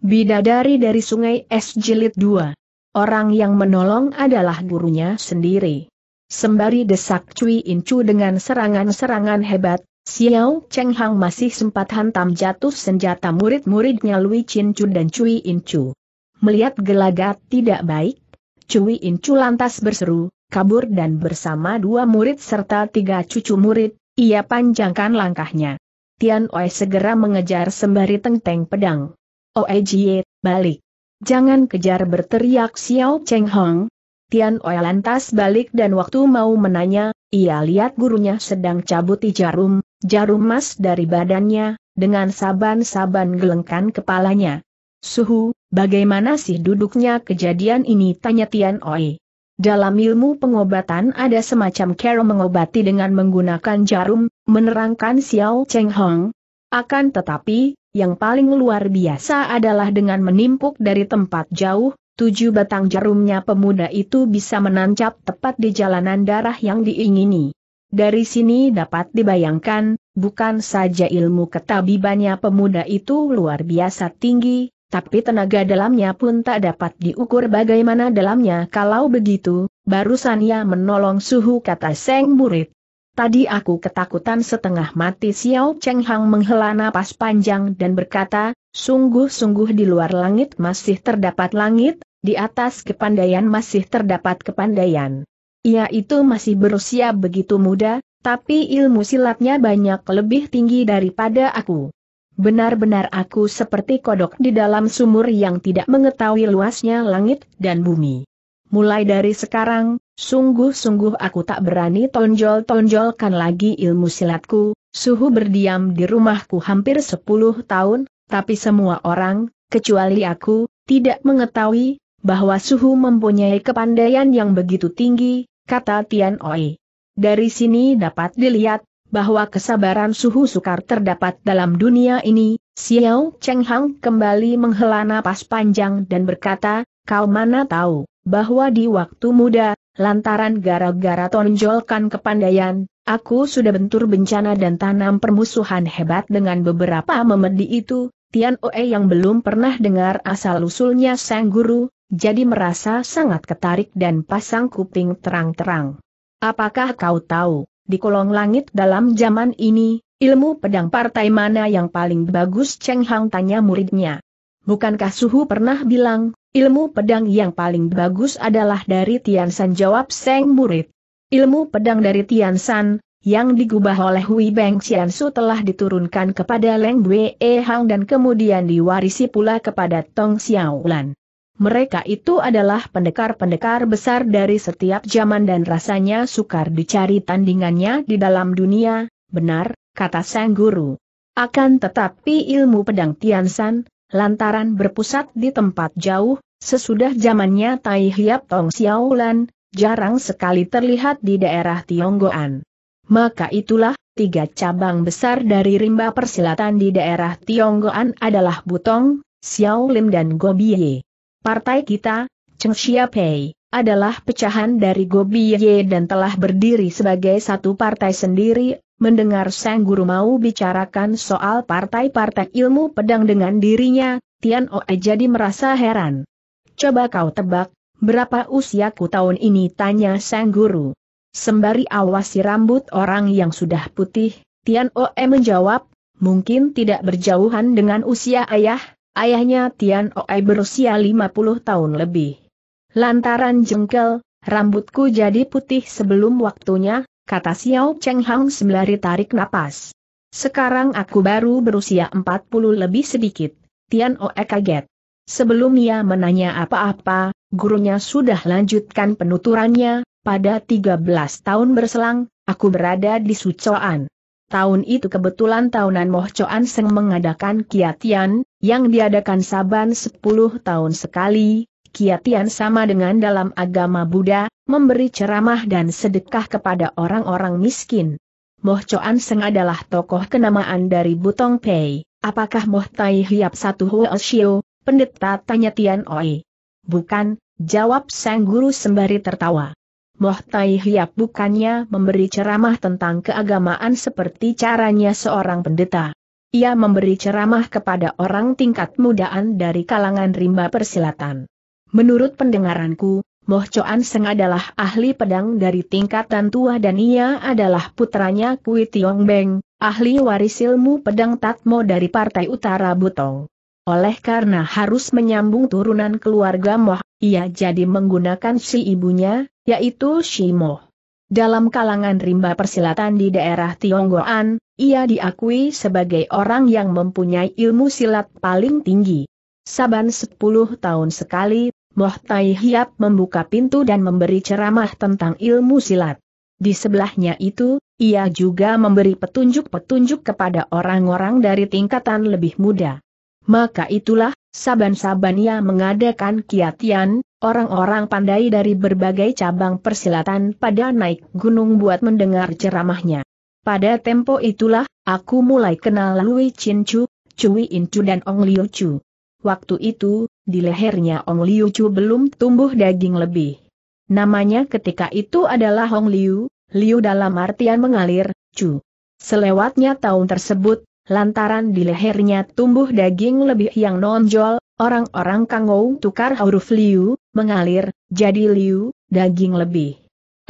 Bidadari dari Sungai Es Jilid 2. Orang yang menolong adalah gurunya sendiri. Sembari desak Cui Incu dengan serangan-serangan hebat, Xiao Cheng Hang masih sempat hantam jatuh senjata murid-muridnya Lui Chin Chu dan Cui Incu. Melihat gelagat tidak baik, Cui Incu lantas berseru, kabur dan bersama dua murid serta tiga cucu murid, ia panjangkan langkahnya. Tian Oi segera mengejar sembari teng pedang. Oh, eh, jie, balik. Jangan kejar berteriak Xiao Cheng Hong. Tian Oe lantas balik dan waktu mau menanya, ia lihat gurunya sedang cabuti jarum, jarum emas dari badannya, dengan saban-saban gelengkan kepalanya. Suhu, bagaimana sih duduknya kejadian ini tanya Tian Oe. Dalam ilmu pengobatan ada semacam cara mengobati dengan menggunakan jarum, menerangkan Xiao Cheng Hong. Akan tetapi, yang paling luar biasa adalah dengan menimpuk dari tempat jauh, tujuh batang jarumnya pemuda itu bisa menancap tepat di jalanan darah yang diingini. Dari sini dapat dibayangkan, bukan saja ilmu ketabibannya pemuda itu luar biasa tinggi, tapi tenaga dalamnya pun tak dapat diukur bagaimana dalamnya kalau begitu, barusan ia menolong suhu kata Seng Murid. Tadi aku ketakutan setengah mati Xiao Cheng Hang menghela napas panjang dan berkata, sungguh-sungguh di luar langit masih terdapat langit, di atas kepandaian masih terdapat kepandaian. Ia ya, itu masih berusia begitu muda, tapi ilmu silatnya banyak lebih tinggi daripada aku. Benar-benar aku seperti kodok di dalam sumur yang tidak mengetahui luasnya langit dan bumi. Mulai dari sekarang, Sungguh-sungguh aku tak berani tonjol-tonjolkan lagi ilmu silatku, suhu berdiam di rumahku hampir sepuluh tahun, tapi semua orang, kecuali aku, tidak mengetahui, bahwa suhu mempunyai kepandaian yang begitu tinggi, kata Tian Oi. Dari sini dapat dilihat, bahwa kesabaran suhu sukar terdapat dalam dunia ini, Xiao Cheng Hang kembali menghela napas panjang dan berkata, kau mana tahu, bahwa di waktu muda, lantaran gara-gara tonjolkan kepandaian, aku sudah bentur bencana dan tanam permusuhan hebat dengan beberapa memedi itu, Tian Oe yang belum pernah dengar asal-usulnya Sang Guru, jadi merasa sangat ketarik dan pasang kuping terang-terang. Apakah kau tahu, di kolong langit dalam zaman ini, ilmu pedang partai mana yang paling bagus Cheng Hang tanya muridnya. Bukankah Suhu pernah bilang, Ilmu pedang yang paling bagus adalah dari Tian San jawab Seng Murid. Ilmu pedang dari Tian San, yang digubah oleh Hui Beng Qian Su telah diturunkan kepada Leng Wei Hang dan kemudian diwarisi pula kepada Tong Xiaolan. Mereka itu adalah pendekar-pendekar besar dari setiap zaman dan rasanya sukar dicari tandingannya di dalam dunia, benar, kata Sang Guru. Akan tetapi ilmu pedang Tian San, lantaran berpusat di tempat jauh, sesudah zamannya Tai Hiap Tong Xiaolan, jarang sekali terlihat di daerah Tionggoan. Maka itulah, tiga cabang besar dari rimba persilatan di daerah Tionggoan adalah Butong, Xiaolim dan Gobiye. Partai kita, Cheng Xiapei, adalah pecahan dari Gobiye dan telah berdiri sebagai satu partai sendiri Mendengar Sang Guru mau bicarakan soal partai-partai ilmu pedang dengan dirinya, Tian Oe jadi merasa heran. Coba kau tebak, berapa usiaku tahun ini tanya Sang Guru. Sembari awasi rambut orang yang sudah putih, Tian Oe menjawab, mungkin tidak berjauhan dengan usia ayah, ayahnya Tian Oe berusia 50 tahun lebih. Lantaran jengkel, rambutku jadi putih sebelum waktunya, kata Xiao Cheng Hang sembari tarik napas. Sekarang aku baru berusia 40 lebih sedikit, Tian Oe kaget. Sebelum ia menanya apa-apa, gurunya sudah lanjutkan penuturannya, pada 13 tahun berselang, aku berada di Sucoan. Tahun itu kebetulan tahunan Moh Coan Seng mengadakan kiatian, yang diadakan Saban 10 tahun sekali, kiatian sama dengan dalam agama Buddha, memberi ceramah dan sedekah kepada orang-orang miskin. Moh Choan Seng adalah tokoh kenamaan dari Butong Pei. Apakah Moh Tai Hiap Satu Huo Shio, pendeta tanya Tian Oi? Bukan, jawab sang guru sembari tertawa. Moh Tai Hiap bukannya memberi ceramah tentang keagamaan seperti caranya seorang pendeta. Ia memberi ceramah kepada orang tingkat mudaan dari kalangan rimba persilatan. Menurut pendengaranku, Moh Choan Seng adalah ahli pedang dari tingkatan tua dan ia adalah putranya Kui Tiong Beng, ahli waris ilmu pedang Tatmo dari Partai Utara Butong. Oleh karena harus menyambung turunan keluarga Moh, ia jadi menggunakan si ibunya, yaitu Si Moh. Dalam kalangan rimba persilatan di daerah Tionggoan, ia diakui sebagai orang yang mempunyai ilmu silat paling tinggi. Saban 10 tahun sekali, Moh Tai Hiap membuka pintu dan memberi ceramah tentang ilmu silat. Di sebelahnya itu, ia juga memberi petunjuk-petunjuk kepada orang-orang dari tingkatan lebih muda. Maka itulah, saban-saban ia mengadakan kiatian, orang-orang pandai dari berbagai cabang persilatan pada naik gunung buat mendengar ceramahnya. Pada tempo itulah, aku mulai kenal Lui Chin Chu, Cui Chu dan Ong Liu Chu. Waktu itu, di lehernya Ong Liu Chu belum tumbuh daging lebih. Namanya ketika itu adalah Hong Liu, Liu dalam artian mengalir, Chu. Selewatnya tahun tersebut, lantaran di lehernya tumbuh daging lebih yang nonjol, orang-orang Kangou tukar huruf Liu, mengalir, jadi Liu, daging lebih.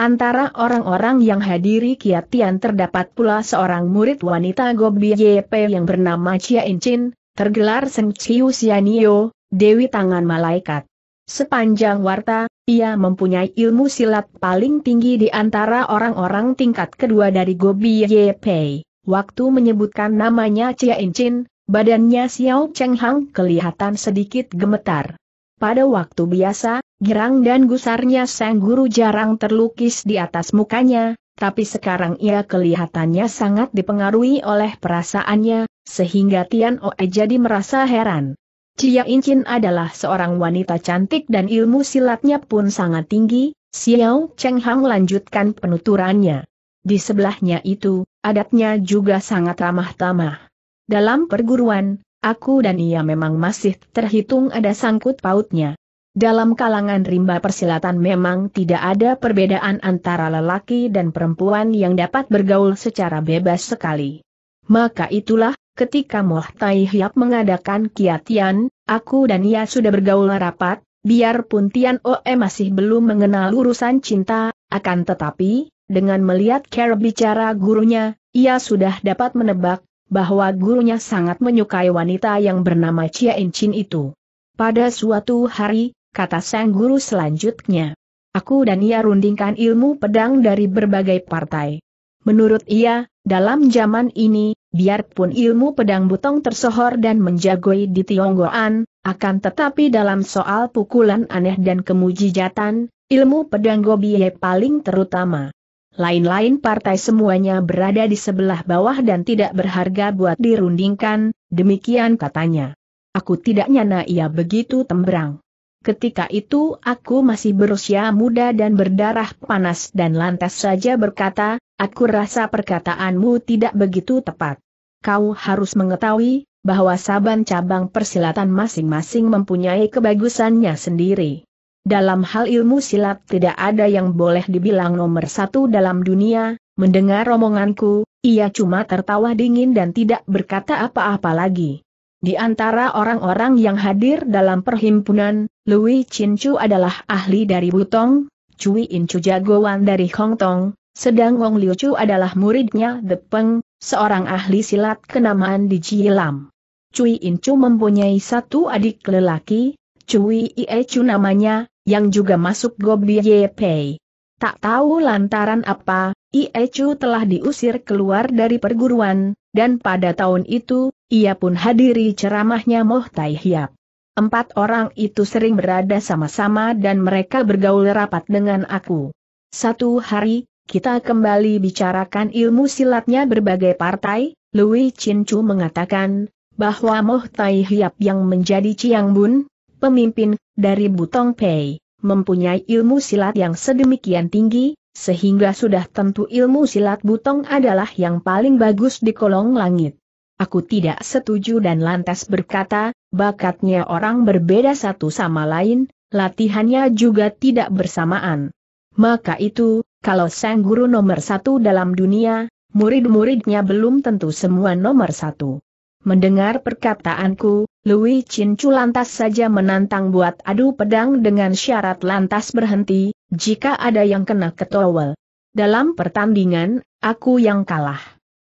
Antara orang-orang yang hadiri Kiatian terdapat pula seorang murid wanita Gobi YP yang bernama Chia Incin, tergelar Seng Chiu Sianio, Dewi Tangan Malaikat. Sepanjang warta, ia mempunyai ilmu silat paling tinggi di antara orang-orang tingkat kedua dari Gobi Ye Pei. Waktu menyebutkan namanya Chia Incin, badannya Xiao Cheng Hang kelihatan sedikit gemetar. Pada waktu biasa, girang dan gusarnya sang guru jarang terlukis di atas mukanya, tapi sekarang ia kelihatannya sangat dipengaruhi oleh perasaannya, sehingga Tian Oe jadi merasa heran. Cia Incin adalah seorang wanita cantik dan ilmu silatnya pun sangat tinggi, Xiao Cheng Hang lanjutkan penuturannya. Di sebelahnya itu, adatnya juga sangat ramah-tamah. Dalam perguruan, aku dan ia memang masih terhitung ada sangkut pautnya. Dalam kalangan rimba persilatan memang tidak ada perbedaan antara lelaki dan perempuan yang dapat bergaul secara bebas sekali. Maka itulah, ketika Moh Tai Hiap mengadakan kiatian, aku dan ia sudah bergaul rapat, biarpun Tian Oe masih belum mengenal urusan cinta, akan tetapi, dengan melihat cara bicara gurunya, ia sudah dapat menebak, bahwa gurunya sangat menyukai wanita yang bernama Chia Chin itu. Pada suatu hari, kata sang guru selanjutnya. Aku dan ia rundingkan ilmu pedang dari berbagai partai. Menurut ia, dalam zaman ini, Biarpun ilmu pedang butong tersohor dan menjagoi di Tionggoan, akan tetapi dalam soal pukulan aneh dan kemujijatan, ilmu pedang Gobiye paling terutama. Lain-lain partai semuanya berada di sebelah bawah dan tidak berharga buat dirundingkan, demikian katanya. Aku tidak nyana ia begitu tembrang. Ketika itu aku masih berusia muda dan berdarah panas dan lantas saja berkata, aku rasa perkataanmu tidak begitu tepat. Kau harus mengetahui, bahwa saban cabang persilatan masing-masing mempunyai kebagusannya sendiri. Dalam hal ilmu silat tidak ada yang boleh dibilang nomor satu dalam dunia, mendengar omonganku, ia cuma tertawa dingin dan tidak berkata apa-apa lagi. Di antara orang-orang yang hadir dalam perhimpunan, Louis Chin Chu adalah ahli dari Butong, Cui In Chu jagoan dari Hong Tong, sedang Wong Liu Chu adalah muridnya The Peng, seorang ahli silat kenamaan di Jilam. Cui In Chu mempunyai satu adik lelaki, Cui Ie Chu namanya, yang juga masuk Gobi Ye Pei. Tak tahu lantaran apa, Ie Chu telah diusir keluar dari perguruan, dan pada tahun itu, ia pun hadiri ceramahnya Moh Tai Hiap. Empat orang itu sering berada sama-sama dan mereka bergaul rapat dengan aku. Satu hari, kita kembali bicarakan ilmu silatnya berbagai partai, Louis Chin Chu mengatakan, bahwa Moh Tai Hiap yang menjadi Chiang Bun, pemimpin, dari Butong Pei, mempunyai ilmu silat yang sedemikian tinggi, sehingga sudah tentu ilmu silat butong adalah yang paling bagus di kolong langit. Aku tidak setuju dan lantas berkata, bakatnya orang berbeda satu sama lain, latihannya juga tidak bersamaan. Maka itu, kalau sang guru nomor satu dalam dunia, murid-muridnya belum tentu semua nomor satu. Mendengar perkataanku, Louis Chin lantas saja menantang buat adu pedang dengan syarat lantas berhenti, jika ada yang kena ketowel. Dalam pertandingan, aku yang kalah.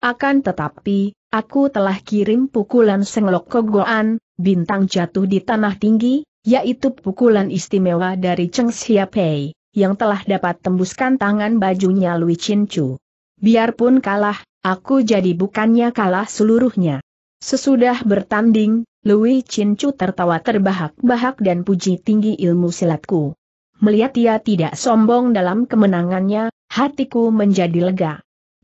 Akan tetapi, aku telah kirim pukulan Senglok Kogoan, bintang jatuh di tanah tinggi, yaitu pukulan istimewa dari Cheng Xiaopei, yang telah dapat tembuskan tangan bajunya Lui Chin Chu. Biarpun kalah, aku jadi bukannya kalah seluruhnya. Sesudah bertanding, Lui Chin Chu tertawa terbahak-bahak dan puji tinggi ilmu silatku melihat ia tidak sombong dalam kemenangannya, hatiku menjadi lega.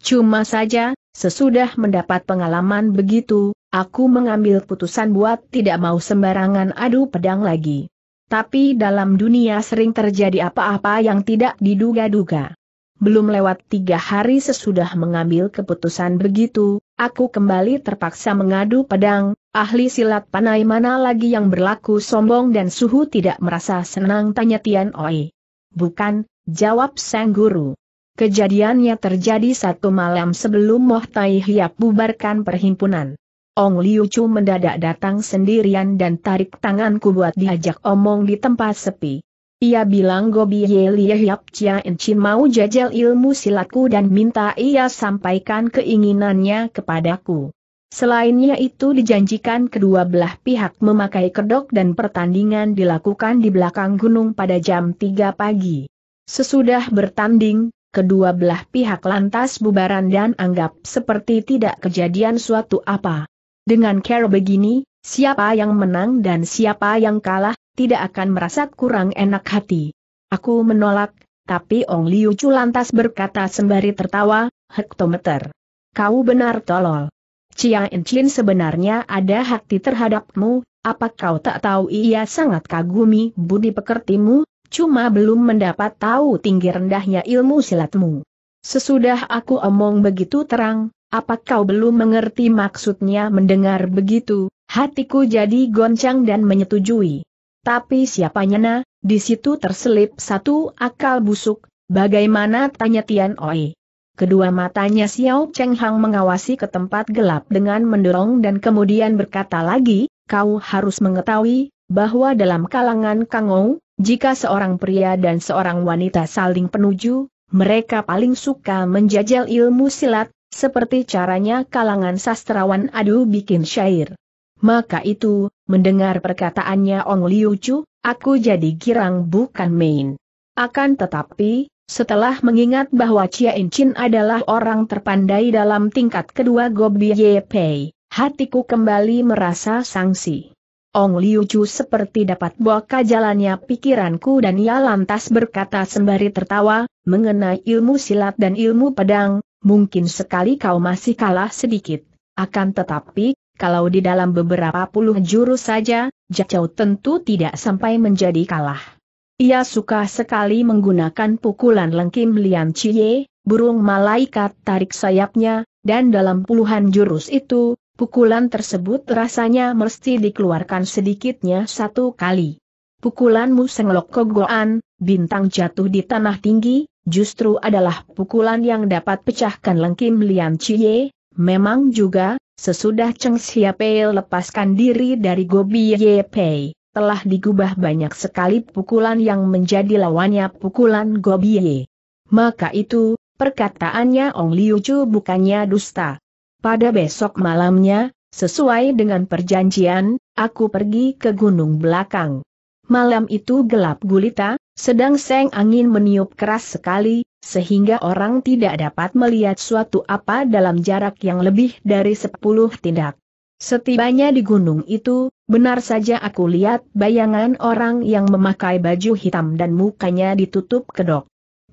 Cuma saja, sesudah mendapat pengalaman begitu, aku mengambil putusan buat tidak mau sembarangan adu pedang lagi. Tapi dalam dunia sering terjadi apa-apa yang tidak diduga-duga belum lewat tiga hari sesudah mengambil keputusan begitu, aku kembali terpaksa mengadu pedang, ahli silat panai mana lagi yang berlaku sombong dan suhu tidak merasa senang tanya Tian Oi. Bukan, jawab Sang Guru. Kejadiannya terjadi satu malam sebelum Moh Tai Hiap bubarkan perhimpunan. Ong Liu Chu mendadak datang sendirian dan tarik tanganku buat diajak omong di tempat sepi. Ia bilang Gobi Yeli Yehyap Chia Chin mau jajal ilmu silatku dan minta ia sampaikan keinginannya kepadaku. Selainnya itu dijanjikan kedua belah pihak memakai kedok dan pertandingan dilakukan di belakang gunung pada jam 3 pagi. Sesudah bertanding, kedua belah pihak lantas bubaran dan anggap seperti tidak kejadian suatu apa. Dengan cara begini, siapa yang menang dan siapa yang kalah tidak akan merasa kurang enak hati. Aku menolak, tapi Ong Liu Chu lantas berkata sembari tertawa, hektometer. Kau benar tolol. In Chin sebenarnya ada hati terhadapmu, apa kau tak tahu ia sangat kagumi budi pekertimu, cuma belum mendapat tahu tinggi rendahnya ilmu silatmu. Sesudah aku omong begitu terang, apa kau belum mengerti maksudnya mendengar begitu, hatiku jadi goncang dan menyetujui. Tapi siapa nyana, di situ terselip satu akal busuk, bagaimana tanya Tian Oi. Kedua matanya Xiao Cheng Hang mengawasi ke tempat gelap dengan mendorong dan kemudian berkata lagi, kau harus mengetahui, bahwa dalam kalangan Kang Ou, jika seorang pria dan seorang wanita saling penuju, mereka paling suka menjajal ilmu silat, seperti caranya kalangan sastrawan adu bikin syair. Maka itu, mendengar perkataannya Ong Liu Chu, aku jadi girang bukan main. Akan tetapi, setelah mengingat bahwa Chia Chin adalah orang terpandai dalam tingkat kedua Gobi Ye Pei, hatiku kembali merasa sangsi. Ong Liu Chu seperti dapat buka jalannya pikiranku dan ia lantas berkata sembari tertawa, mengenai ilmu silat dan ilmu pedang, mungkin sekali kau masih kalah sedikit. Akan tetapi, kalau di dalam beberapa puluh jurus saja, Jacau tentu tidak sampai menjadi kalah. Ia suka sekali menggunakan pukulan lengkim Lian Chie, burung malaikat tarik sayapnya, dan dalam puluhan jurus itu, pukulan tersebut rasanya mesti dikeluarkan sedikitnya satu kali. Pukulanmu Senglok Kogoan, bintang jatuh di tanah tinggi, justru adalah pukulan yang dapat pecahkan lengkim Lian Chie, Memang juga, sesudah Cheng Xiaopei lepaskan diri dari Gobi Yepei, telah digubah banyak sekali pukulan yang menjadi lawannya pukulan Gobi Ye. Maka itu, perkataannya Ong Liu Chu bukannya dusta. Pada besok malamnya, sesuai dengan perjanjian, aku pergi ke gunung belakang. Malam itu gelap gulita, sedang seng angin meniup keras sekali, sehingga orang tidak dapat melihat suatu apa dalam jarak yang lebih dari sepuluh tindak. Setibanya di gunung itu, benar saja aku lihat bayangan orang yang memakai baju hitam dan mukanya ditutup kedok.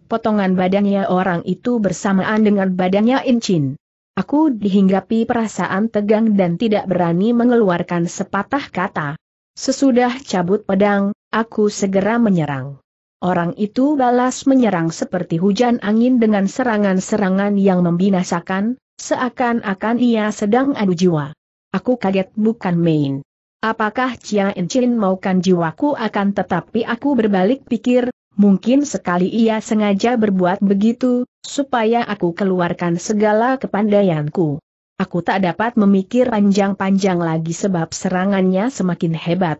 Potongan badannya orang itu bersamaan dengan badannya Incin. Aku dihinggapi perasaan tegang dan tidak berani mengeluarkan sepatah kata. Sesudah cabut pedang, aku segera menyerang. Orang itu balas menyerang seperti hujan angin dengan serangan-serangan yang membinasakan, seakan-akan ia sedang adu jiwa. Aku kaget bukan main. Apakah Chia Enchin maukan jiwaku akan tetapi aku berbalik pikir, mungkin sekali ia sengaja berbuat begitu, supaya aku keluarkan segala kepandaianku. Aku tak dapat memikir panjang-panjang lagi sebab serangannya semakin hebat.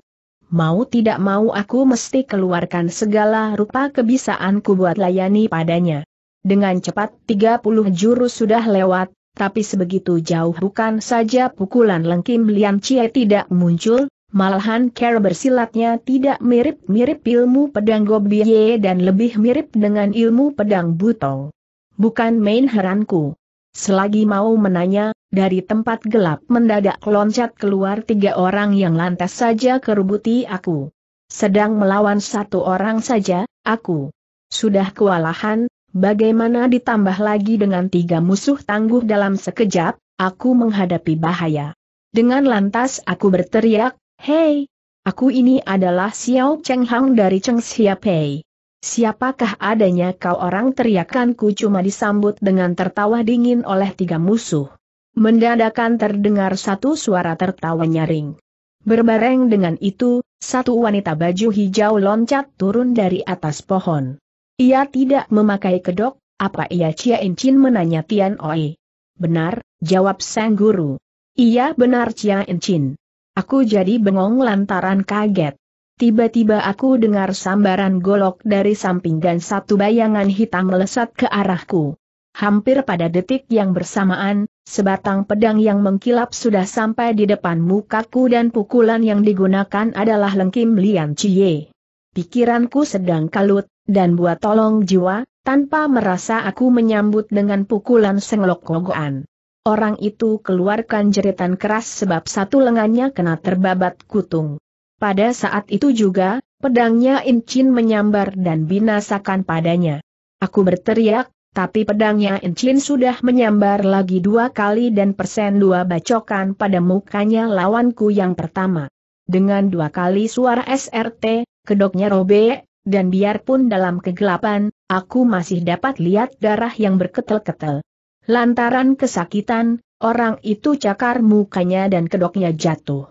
Mau tidak mau aku mesti keluarkan segala rupa kebisaanku buat layani padanya. Dengan cepat 30 jurus sudah lewat, tapi sebegitu jauh bukan saja pukulan lengkim Lian Chie tidak muncul, Malahan cara bersilatnya tidak mirip-mirip ilmu pedang Gobiye dan lebih mirip dengan ilmu pedang Butong. Bukan main heranku. Selagi mau menanya, dari tempat gelap mendadak loncat keluar tiga orang yang lantas saja kerubuti aku. Sedang melawan satu orang saja, aku sudah kewalahan, bagaimana ditambah lagi dengan tiga musuh tangguh dalam sekejap, aku menghadapi bahaya. Dengan lantas aku berteriak, Hei, aku ini adalah Xiao Cheng Hang dari Cheng Xiapei. Siapakah adanya kau orang teriakanku cuma disambut dengan tertawa dingin oleh tiga musuh. Mendadakan terdengar satu suara tertawa nyaring. Berbareng dengan itu, satu wanita baju hijau loncat turun dari atas pohon. Ia tidak memakai kedok, apa ia Cia Incin menanya Tian Oi. Benar, jawab sang guru. Iya benar Cia Incin. Aku jadi bengong lantaran kaget. Tiba-tiba aku dengar sambaran golok dari samping dan satu bayangan hitam melesat ke arahku. Hampir pada detik yang bersamaan, Sebatang pedang yang mengkilap sudah sampai di depan mukaku dan pukulan yang digunakan adalah lengkim Lian cie. Pikiranku sedang kalut, dan buat tolong jiwa, tanpa merasa aku menyambut dengan pukulan senglok kogoan. Orang itu keluarkan jeritan keras sebab satu lengannya kena terbabat kutung. Pada saat itu juga, pedangnya Incin menyambar dan binasakan padanya. Aku berteriak, tapi pedangnya Enchin sudah menyambar lagi dua kali dan persen dua bacokan pada mukanya lawanku yang pertama. Dengan dua kali suara SRT, kedoknya robek, dan biarpun dalam kegelapan, aku masih dapat lihat darah yang berketel-ketel. Lantaran kesakitan, orang itu cakar mukanya dan kedoknya jatuh.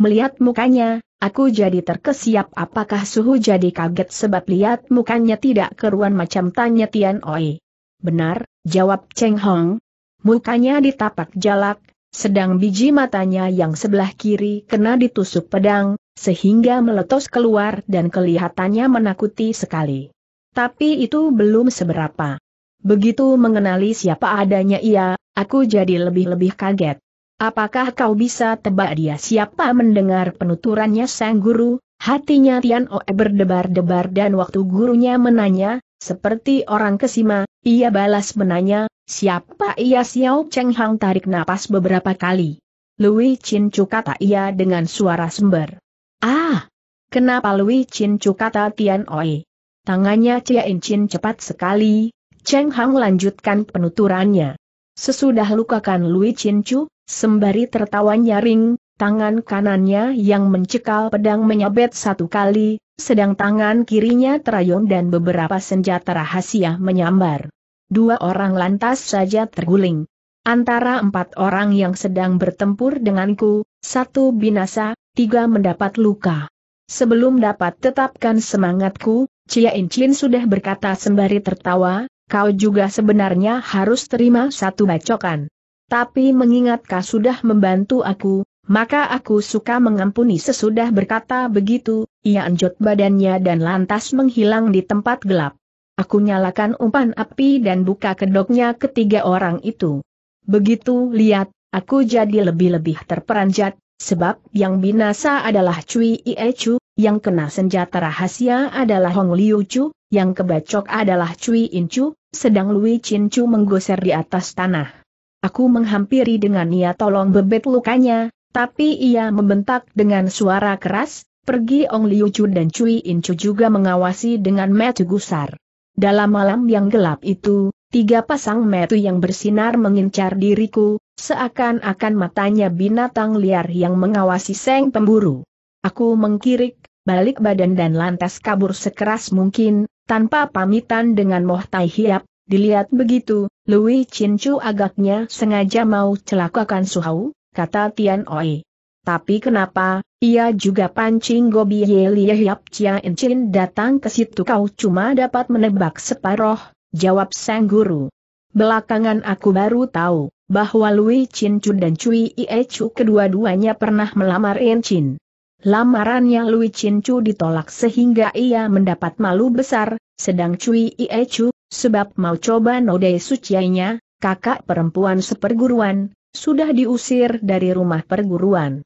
Melihat mukanya, aku jadi terkesiap apakah suhu jadi kaget sebab lihat mukanya tidak keruan macam tanya Tian Oi. Benar, jawab Cheng Hong. Mukanya ditapak jalak, sedang biji matanya yang sebelah kiri kena ditusuk pedang, sehingga meletus keluar dan kelihatannya menakuti sekali. Tapi itu belum seberapa. Begitu mengenali siapa adanya ia, aku jadi lebih-lebih kaget. Apakah kau bisa tebak dia siapa mendengar penuturannya sang guru? Hatinya Tian Oe berdebar-debar dan waktu gurunya menanya, seperti orang kesima, ia balas menanya, siapa ia Xiao Cheng Hang tarik napas beberapa kali. Lui Chin Chu kata ia dengan suara sember. Ah! Kenapa Lui Chin Chu kata Tian Oi? Tangannya Cia In Chin cepat sekali, Cheng Hang lanjutkan penuturannya. Sesudah lukakan Lui Chin Chu, sembari tertawa nyaring, tangan kanannya yang mencekal pedang menyabet satu kali, sedang tangan kirinya terayun dan beberapa senjata rahasia menyambar dua orang lantas saja terguling. Antara empat orang yang sedang bertempur denganku, satu binasa, tiga mendapat luka. Sebelum dapat tetapkan semangatku, Cia Incin sudah berkata sembari tertawa, kau juga sebenarnya harus terima satu bacokan. Tapi mengingat kau sudah membantu aku, maka aku suka mengampuni sesudah berkata begitu, ia anjot badannya dan lantas menghilang di tempat gelap. Aku nyalakan umpan api dan buka kedoknya ketiga orang itu. Begitu lihat, aku jadi lebih-lebih terperanjat, sebab yang binasa adalah Cui Ie Chu, yang kena senjata rahasia adalah Hong Liu Chu, yang kebacok adalah Cui In Chu, sedang Lui Chin Chu menggoser di atas tanah. Aku menghampiri dengan niat tolong bebet lukanya, tapi ia membentak dengan suara keras, pergi Ong Liu Chu dan Cui In Chu juga mengawasi dengan mata gusar. Dalam malam yang gelap itu, tiga pasang metu yang bersinar mengincar diriku, seakan-akan matanya binatang liar yang mengawasi seng pemburu. Aku mengkirik, balik badan dan lantas kabur sekeras mungkin, tanpa pamitan dengan Moh Tai Hiap, dilihat begitu, Louis Chin Chu agaknya sengaja mau celakakan Suhau, kata Tian Oi. Tapi kenapa, ia juga pancing Gobi Yelie Hiap Chia Incin datang ke situ kau cuma dapat menebak separoh, jawab sang guru. Belakangan aku baru tahu, bahwa Lui Chin Chun dan Cui Ie Chu kedua-duanya pernah melamar Incin. Lamarannya Lui Chin Chu ditolak sehingga ia mendapat malu besar, sedang Cui Ie Chu, sebab mau coba nodai suciainya, kakak perempuan seperguruan, sudah diusir dari rumah perguruan.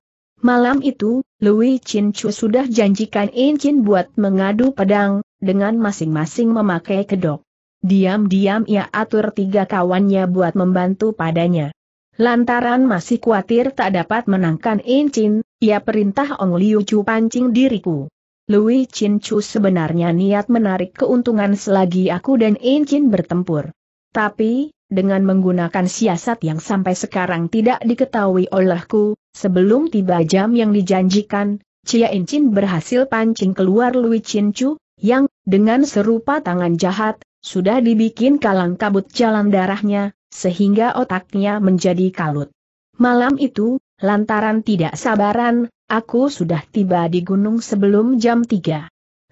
Malam itu, Louis Chin Chu sudah janjikan In Chin buat mengadu pedang, dengan masing-masing memakai kedok. Diam-diam ia atur tiga kawannya buat membantu padanya. Lantaran masih khawatir tak dapat menangkan In Chin, ia perintah Ong Liu Chu pancing diriku. Louis Chin Chu sebenarnya niat menarik keuntungan selagi aku dan In Chin bertempur. Tapi, dengan menggunakan siasat yang sampai sekarang tidak diketahui olehku, sebelum tiba jam yang dijanjikan, Cia Incin berhasil pancing keluar Lui Chin Chu, yang, dengan serupa tangan jahat, sudah dibikin kalang kabut jalan darahnya, sehingga otaknya menjadi kalut. Malam itu, lantaran tidak sabaran, aku sudah tiba di gunung sebelum jam 3.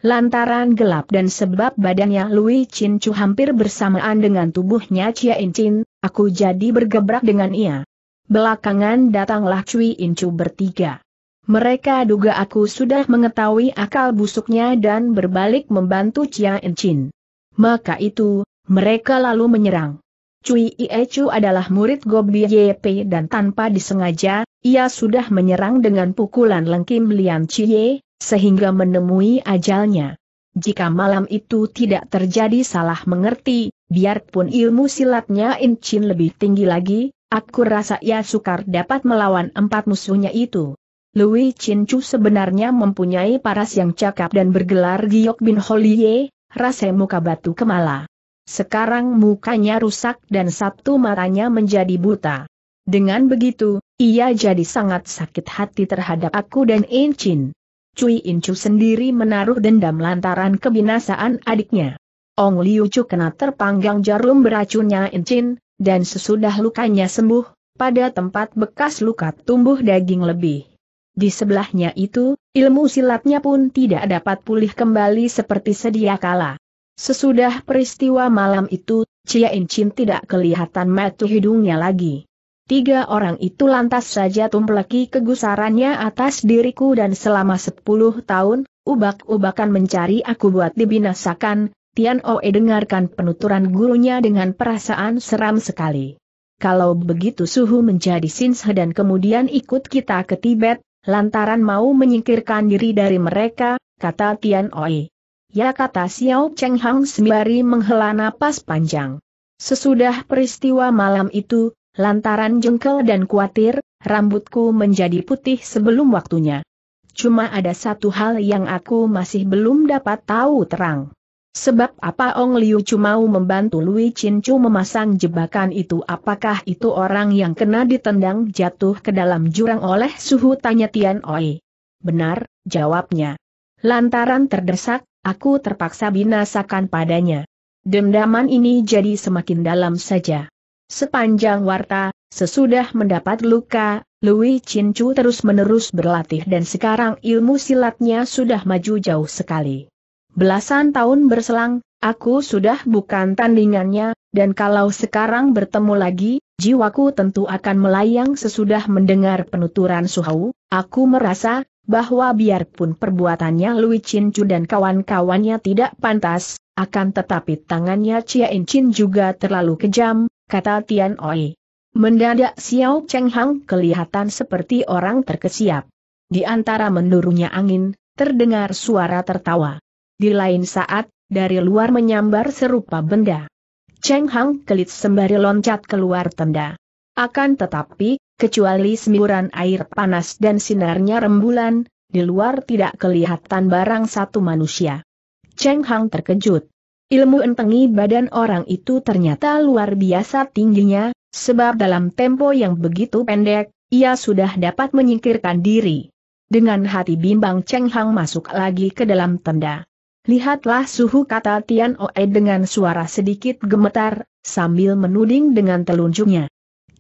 Lantaran gelap dan sebab badannya Lui Chin Chu hampir bersamaan dengan tubuhnya Chia In Chin, aku jadi bergebrak dengan ia. Belakangan datanglah Cui In Chu bertiga. Mereka duga aku sudah mengetahui akal busuknya dan berbalik membantu Chia In Chin. Maka itu, mereka lalu menyerang. Cui Ie Chu adalah murid Gobi YP dan tanpa disengaja, ia sudah menyerang dengan pukulan lengkim Lian Chie, sehingga menemui ajalnya. Jika malam itu tidak terjadi salah mengerti, biarpun ilmu silatnya Incin lebih tinggi lagi, aku rasa ia sukar dapat melawan empat musuhnya itu. Louis Chin Chu sebenarnya mempunyai paras yang cakap dan bergelar Giok Bin Holie, rasa muka batu kemala. Sekarang mukanya rusak dan satu matanya menjadi buta. Dengan begitu, ia jadi sangat sakit hati terhadap aku dan Encin. Cui Incu sendiri menaruh dendam lantaran kebinasaan adiknya. Ong Liu Chu kena terpanggang jarum beracunnya Incin, dan sesudah lukanya sembuh, pada tempat bekas luka tumbuh daging lebih. Di sebelahnya itu, ilmu silatnya pun tidak dapat pulih kembali seperti sedia kala. Sesudah peristiwa malam itu, Cia Incin tidak kelihatan metu hidungnya lagi. Tiga orang itu lantas saja tumpleki kegusarannya atas diriku dan selama sepuluh tahun, ubak-ubakan mencari aku buat dibinasakan, Tian Oe dengarkan penuturan gurunya dengan perasaan seram sekali. Kalau begitu suhu menjadi sinshe dan kemudian ikut kita ke Tibet, lantaran mau menyingkirkan diri dari mereka, kata Tian Oe. Ya kata Xiao Cheng Hang sembari menghela napas panjang. Sesudah peristiwa malam itu, Lantaran jengkel dan khawatir, rambutku menjadi putih sebelum waktunya. Cuma ada satu hal yang aku masih belum dapat tahu terang. Sebab apa Ong Liu cuma membantu Lui Chin Chu memasang jebakan itu apakah itu orang yang kena ditendang jatuh ke dalam jurang oleh suhu tanya Tian Oi. Benar, jawabnya. Lantaran terdesak, aku terpaksa binasakan padanya. Dendaman ini jadi semakin dalam saja. Sepanjang warta, sesudah mendapat luka, Lui Chin Chu terus-menerus berlatih dan sekarang ilmu silatnya sudah maju jauh sekali. Belasan tahun berselang, aku sudah bukan tandingannya, dan kalau sekarang bertemu lagi, jiwaku tentu akan melayang sesudah mendengar penuturan Suhau, aku merasa, bahwa biarpun perbuatannya Lui Chin Chu dan kawan-kawannya tidak pantas, akan tetapi tangannya Chia In Chin juga terlalu kejam, kata Tian Oi. Mendadak Xiao Cheng Hang kelihatan seperti orang terkesiap. Di antara menurunnya angin, terdengar suara tertawa. Di lain saat, dari luar menyambar serupa benda. Cheng Hang kelit sembari loncat keluar tenda. Akan tetapi, kecuali semburan air panas dan sinarnya rembulan, di luar tidak kelihatan barang satu manusia. Cheng Hang terkejut. Ilmu entengi badan orang itu ternyata luar biasa tingginya, sebab dalam tempo yang begitu pendek, ia sudah dapat menyingkirkan diri. Dengan hati bimbang Cheng Hang masuk lagi ke dalam tenda. Lihatlah suhu kata Tian Oe dengan suara sedikit gemetar, sambil menuding dengan telunjuknya.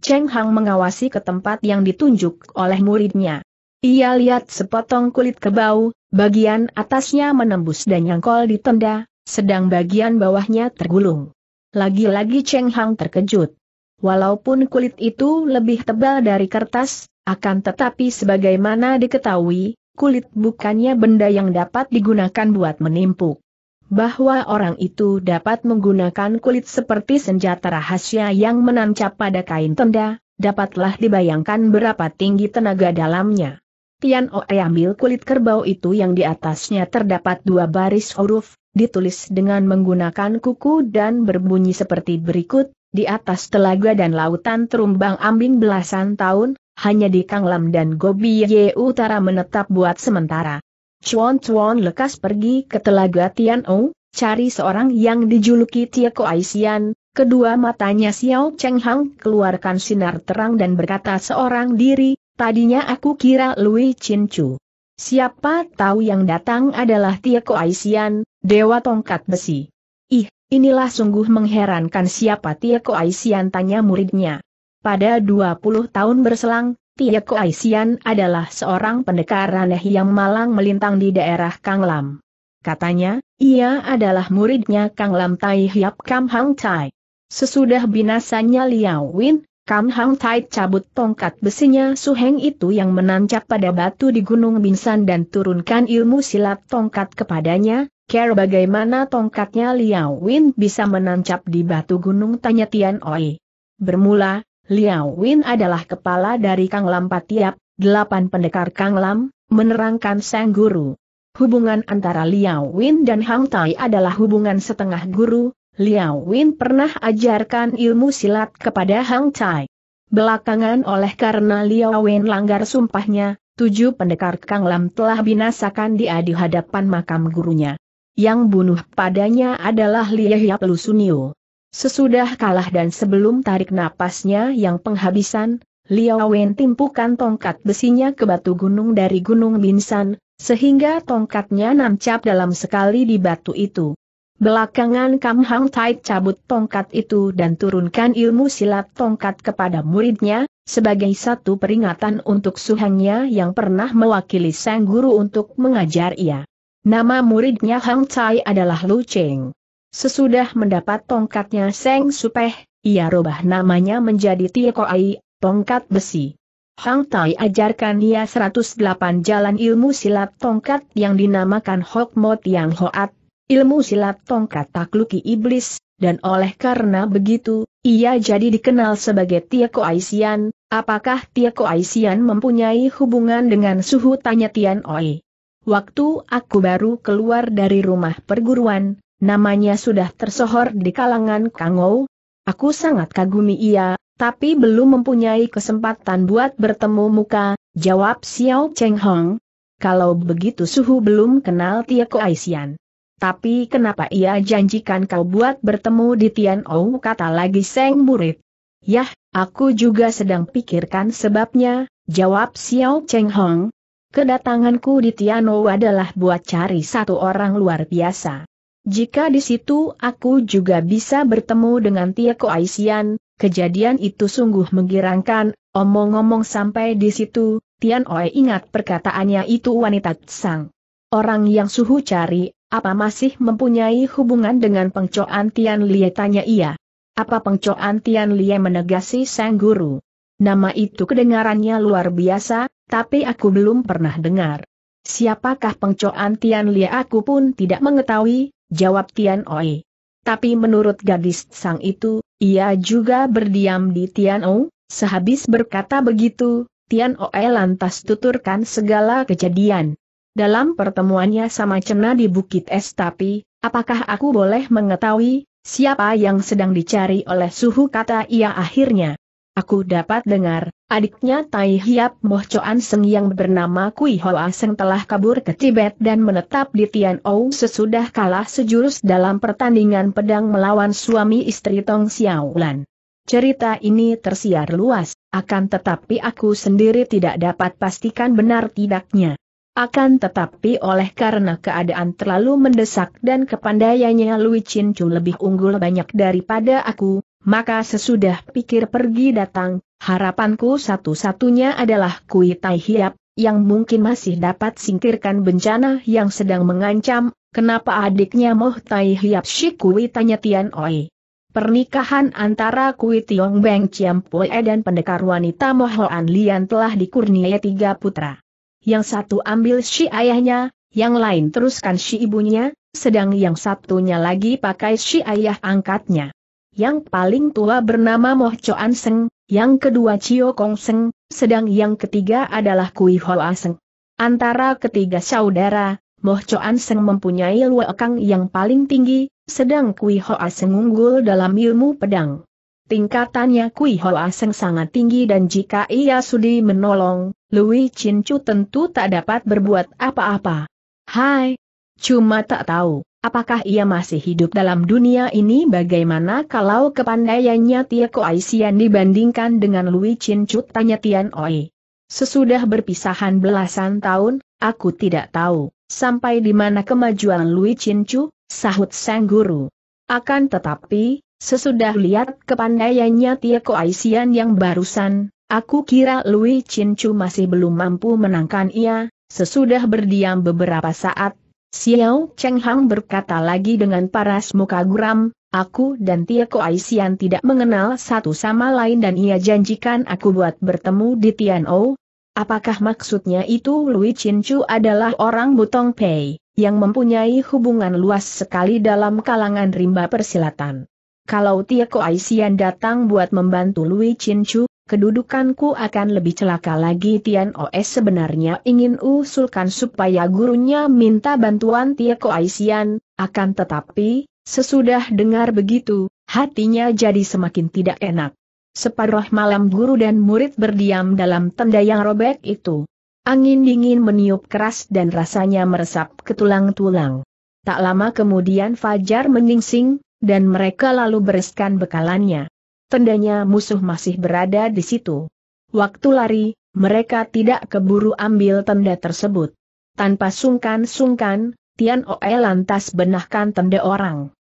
Cheng Hang mengawasi ke tempat yang ditunjuk oleh muridnya. Ia lihat sepotong kulit kebau, bagian atasnya menembus dan nyangkol di tenda, sedang bagian bawahnya tergulung. Lagi-lagi Cheng Hang terkejut. Walaupun kulit itu lebih tebal dari kertas, akan tetapi sebagaimana diketahui, kulit bukannya benda yang dapat digunakan buat menimpuk. Bahwa orang itu dapat menggunakan kulit seperti senjata rahasia yang menancap pada kain tenda, dapatlah dibayangkan berapa tinggi tenaga dalamnya. Tian Oe ambil kulit kerbau itu yang di atasnya terdapat dua baris huruf, ditulis dengan menggunakan kuku dan berbunyi seperti berikut, di atas telaga dan lautan terumbang ambing belasan tahun, hanya di Kang Lam dan Gobi Ye Utara menetap buat sementara. Chuan Chuan lekas pergi ke telaga Tian O, cari seorang yang dijuluki Tia Aisian, kedua matanya Xiao Cheng Hang keluarkan sinar terang dan berkata seorang diri, Tadinya aku kira Lui Chin Chu. Siapa tahu yang datang adalah Tia Aisian, Dewa Tongkat Besi. Ih, inilah sungguh mengherankan siapa Tia Aisian? tanya muridnya. Pada 20 tahun berselang, Tia Aisian adalah seorang pendekar aneh yang malang melintang di daerah Kanglam. Katanya, ia adalah muridnya Kanglam Tai Hiap Kam Hang Tai. Sesudah binasanya Liao Win, Kam Hang Tai cabut tongkat besinya Su Heng itu yang menancap pada batu di Gunung Binsan dan turunkan ilmu silat tongkat kepadanya, Care bagaimana tongkatnya Liao Win bisa menancap di batu gunung tanya Tian Oi. Bermula, Liao Win adalah kepala dari Kang Lam Patiap, delapan pendekar Kang Lam, menerangkan sang guru. Hubungan antara Liao Win dan Hang Tai adalah hubungan setengah guru, Liao Win pernah ajarkan ilmu silat kepada Hang Chai. Belakangan oleh karena Liao Win langgar sumpahnya, tujuh pendekar Kang Lam telah binasakan dia di hadapan makam gurunya. Yang bunuh padanya adalah Lia Hiap Lusunio. Sesudah kalah dan sebelum tarik napasnya yang penghabisan, Liao Wen timpukan tongkat besinya ke batu gunung dari Gunung Binsan, sehingga tongkatnya nancap dalam sekali di batu itu. Belakangan Kam Hang Tai cabut tongkat itu dan turunkan ilmu silat tongkat kepada muridnya, sebagai satu peringatan untuk suhangnya yang pernah mewakili sang guru untuk mengajar ia. Nama muridnya Hang Tai adalah Lu Cheng. Sesudah mendapat tongkatnya Seng Supeh, ia rubah namanya menjadi Tio Ai, tongkat besi. Hang Tai ajarkan ia 108 jalan ilmu silat tongkat yang dinamakan Hok Mo Tiang Hoat ilmu silat tongkat takluki iblis, dan oleh karena begitu, ia jadi dikenal sebagai Tieko Aisian. Apakah Tieko Aisian mempunyai hubungan dengan suhu tanya Tian Oi? Waktu aku baru keluar dari rumah perguruan, namanya sudah tersohor di kalangan Kangou. Aku sangat kagumi ia, tapi belum mempunyai kesempatan buat bertemu muka, jawab Xiao Cheng Hong. Kalau begitu Suhu belum kenal Tieko Aisian. Tapi kenapa ia janjikan kau buat bertemu di Tian Ou kata lagi Seng murid. Yah, aku juga sedang pikirkan sebabnya, jawab Xiao Cheng Hong. Kedatanganku di Tian Ou adalah buat cari satu orang luar biasa. Jika di situ aku juga bisa bertemu dengan Tia Aisian, kejadian itu sungguh menggirangkan, omong-omong sampai di situ, Tian Oe ingat perkataannya itu wanita Tsang. Orang yang suhu cari, apa masih mempunyai hubungan dengan pengcoan Tian Lie? Tanya ia. Apa pengcoan Tian Lie menegasi sang guru? Nama itu kedengarannya luar biasa, tapi aku belum pernah dengar. Siapakah pengcoan Tian Lie? Aku pun tidak mengetahui, jawab Tian Oi. Tapi menurut gadis sang itu, ia juga berdiam di Tian O, sehabis berkata begitu, Tian Oe lantas tuturkan segala kejadian. Dalam pertemuannya sama Cena di Bukit Es tapi, apakah aku boleh mengetahui, siapa yang sedang dicari oleh suhu kata ia akhirnya? Aku dapat dengar, adiknya Tai Hiap Moh Choan Seng yang bernama Kui Hoa Seng telah kabur ke Tibet dan menetap di Tian Ou sesudah kalah sejurus dalam pertandingan pedang melawan suami istri Tong Xiaolan. Cerita ini tersiar luas, akan tetapi aku sendiri tidak dapat pastikan benar tidaknya. Akan tetapi oleh karena keadaan terlalu mendesak dan kepandaiannya Lui Chin Chu lebih unggul banyak daripada aku, maka sesudah pikir pergi datang, harapanku satu-satunya adalah Kui Tai Hiap, yang mungkin masih dapat singkirkan bencana yang sedang mengancam, kenapa adiknya Moh Tai Hiap si Kui tanya Tian Oi. Pernikahan antara Kui Tiong Beng Chiam Pue dan pendekar wanita Moh Hoan Lian telah dikurniai tiga putra yang satu ambil si ayahnya, yang lain teruskan si ibunya, sedang yang satunya lagi pakai si ayah angkatnya. Yang paling tua bernama Moh Choan Seng, yang kedua Cio Kong Seng, sedang yang ketiga adalah Kui Hoa Seng. Antara ketiga saudara, Moh Choan Seng mempunyai luekang yang paling tinggi, sedang Kui Hoa Seng unggul dalam ilmu pedang. Tingkatannya Kui Hoa Seng sangat tinggi dan jika ia sudi menolong, Lui Chin Chu tentu tak dapat berbuat apa-apa. Hai, cuma tak tahu, apakah ia masih hidup dalam dunia ini bagaimana kalau kepandaiannya Tia Ko Sian dibandingkan dengan Lui Chin Chu tanya Tian Oi. Sesudah berpisahan belasan tahun, aku tidak tahu, sampai di mana kemajuan Lui Chin Chu, sahut sang guru. Akan tetapi, Sesudah lihat kepandaiannya Tieko Aisian yang barusan, aku kira Lui Chin Chu masih belum mampu menangkan ia, sesudah berdiam beberapa saat, Xiao Cheng Hang berkata lagi dengan paras muka guram, aku dan Tieko Aisian tidak mengenal satu sama lain dan ia janjikan aku buat bertemu di Tianou. Apakah maksudnya itu Lui Chin Chu adalah orang Butong Pei? yang mempunyai hubungan luas sekali dalam kalangan rimba persilatan. Kalau Tia Aisian datang buat membantu Lui Chin Chu, kedudukanku akan lebih celaka lagi Tian OS sebenarnya ingin usulkan supaya gurunya minta bantuan Tia Aisian, akan tetapi, sesudah dengar begitu, hatinya jadi semakin tidak enak. Separuh malam guru dan murid berdiam dalam tenda yang robek itu. Angin dingin meniup keras dan rasanya meresap ke tulang-tulang. Tak lama kemudian Fajar menyingsing, dan mereka lalu bereskan bekalannya. Tendanya musuh masih berada di situ. Waktu lari, mereka tidak keburu ambil tenda tersebut. Tanpa sungkan-sungkan, Tian Oe lantas benahkan tenda orang.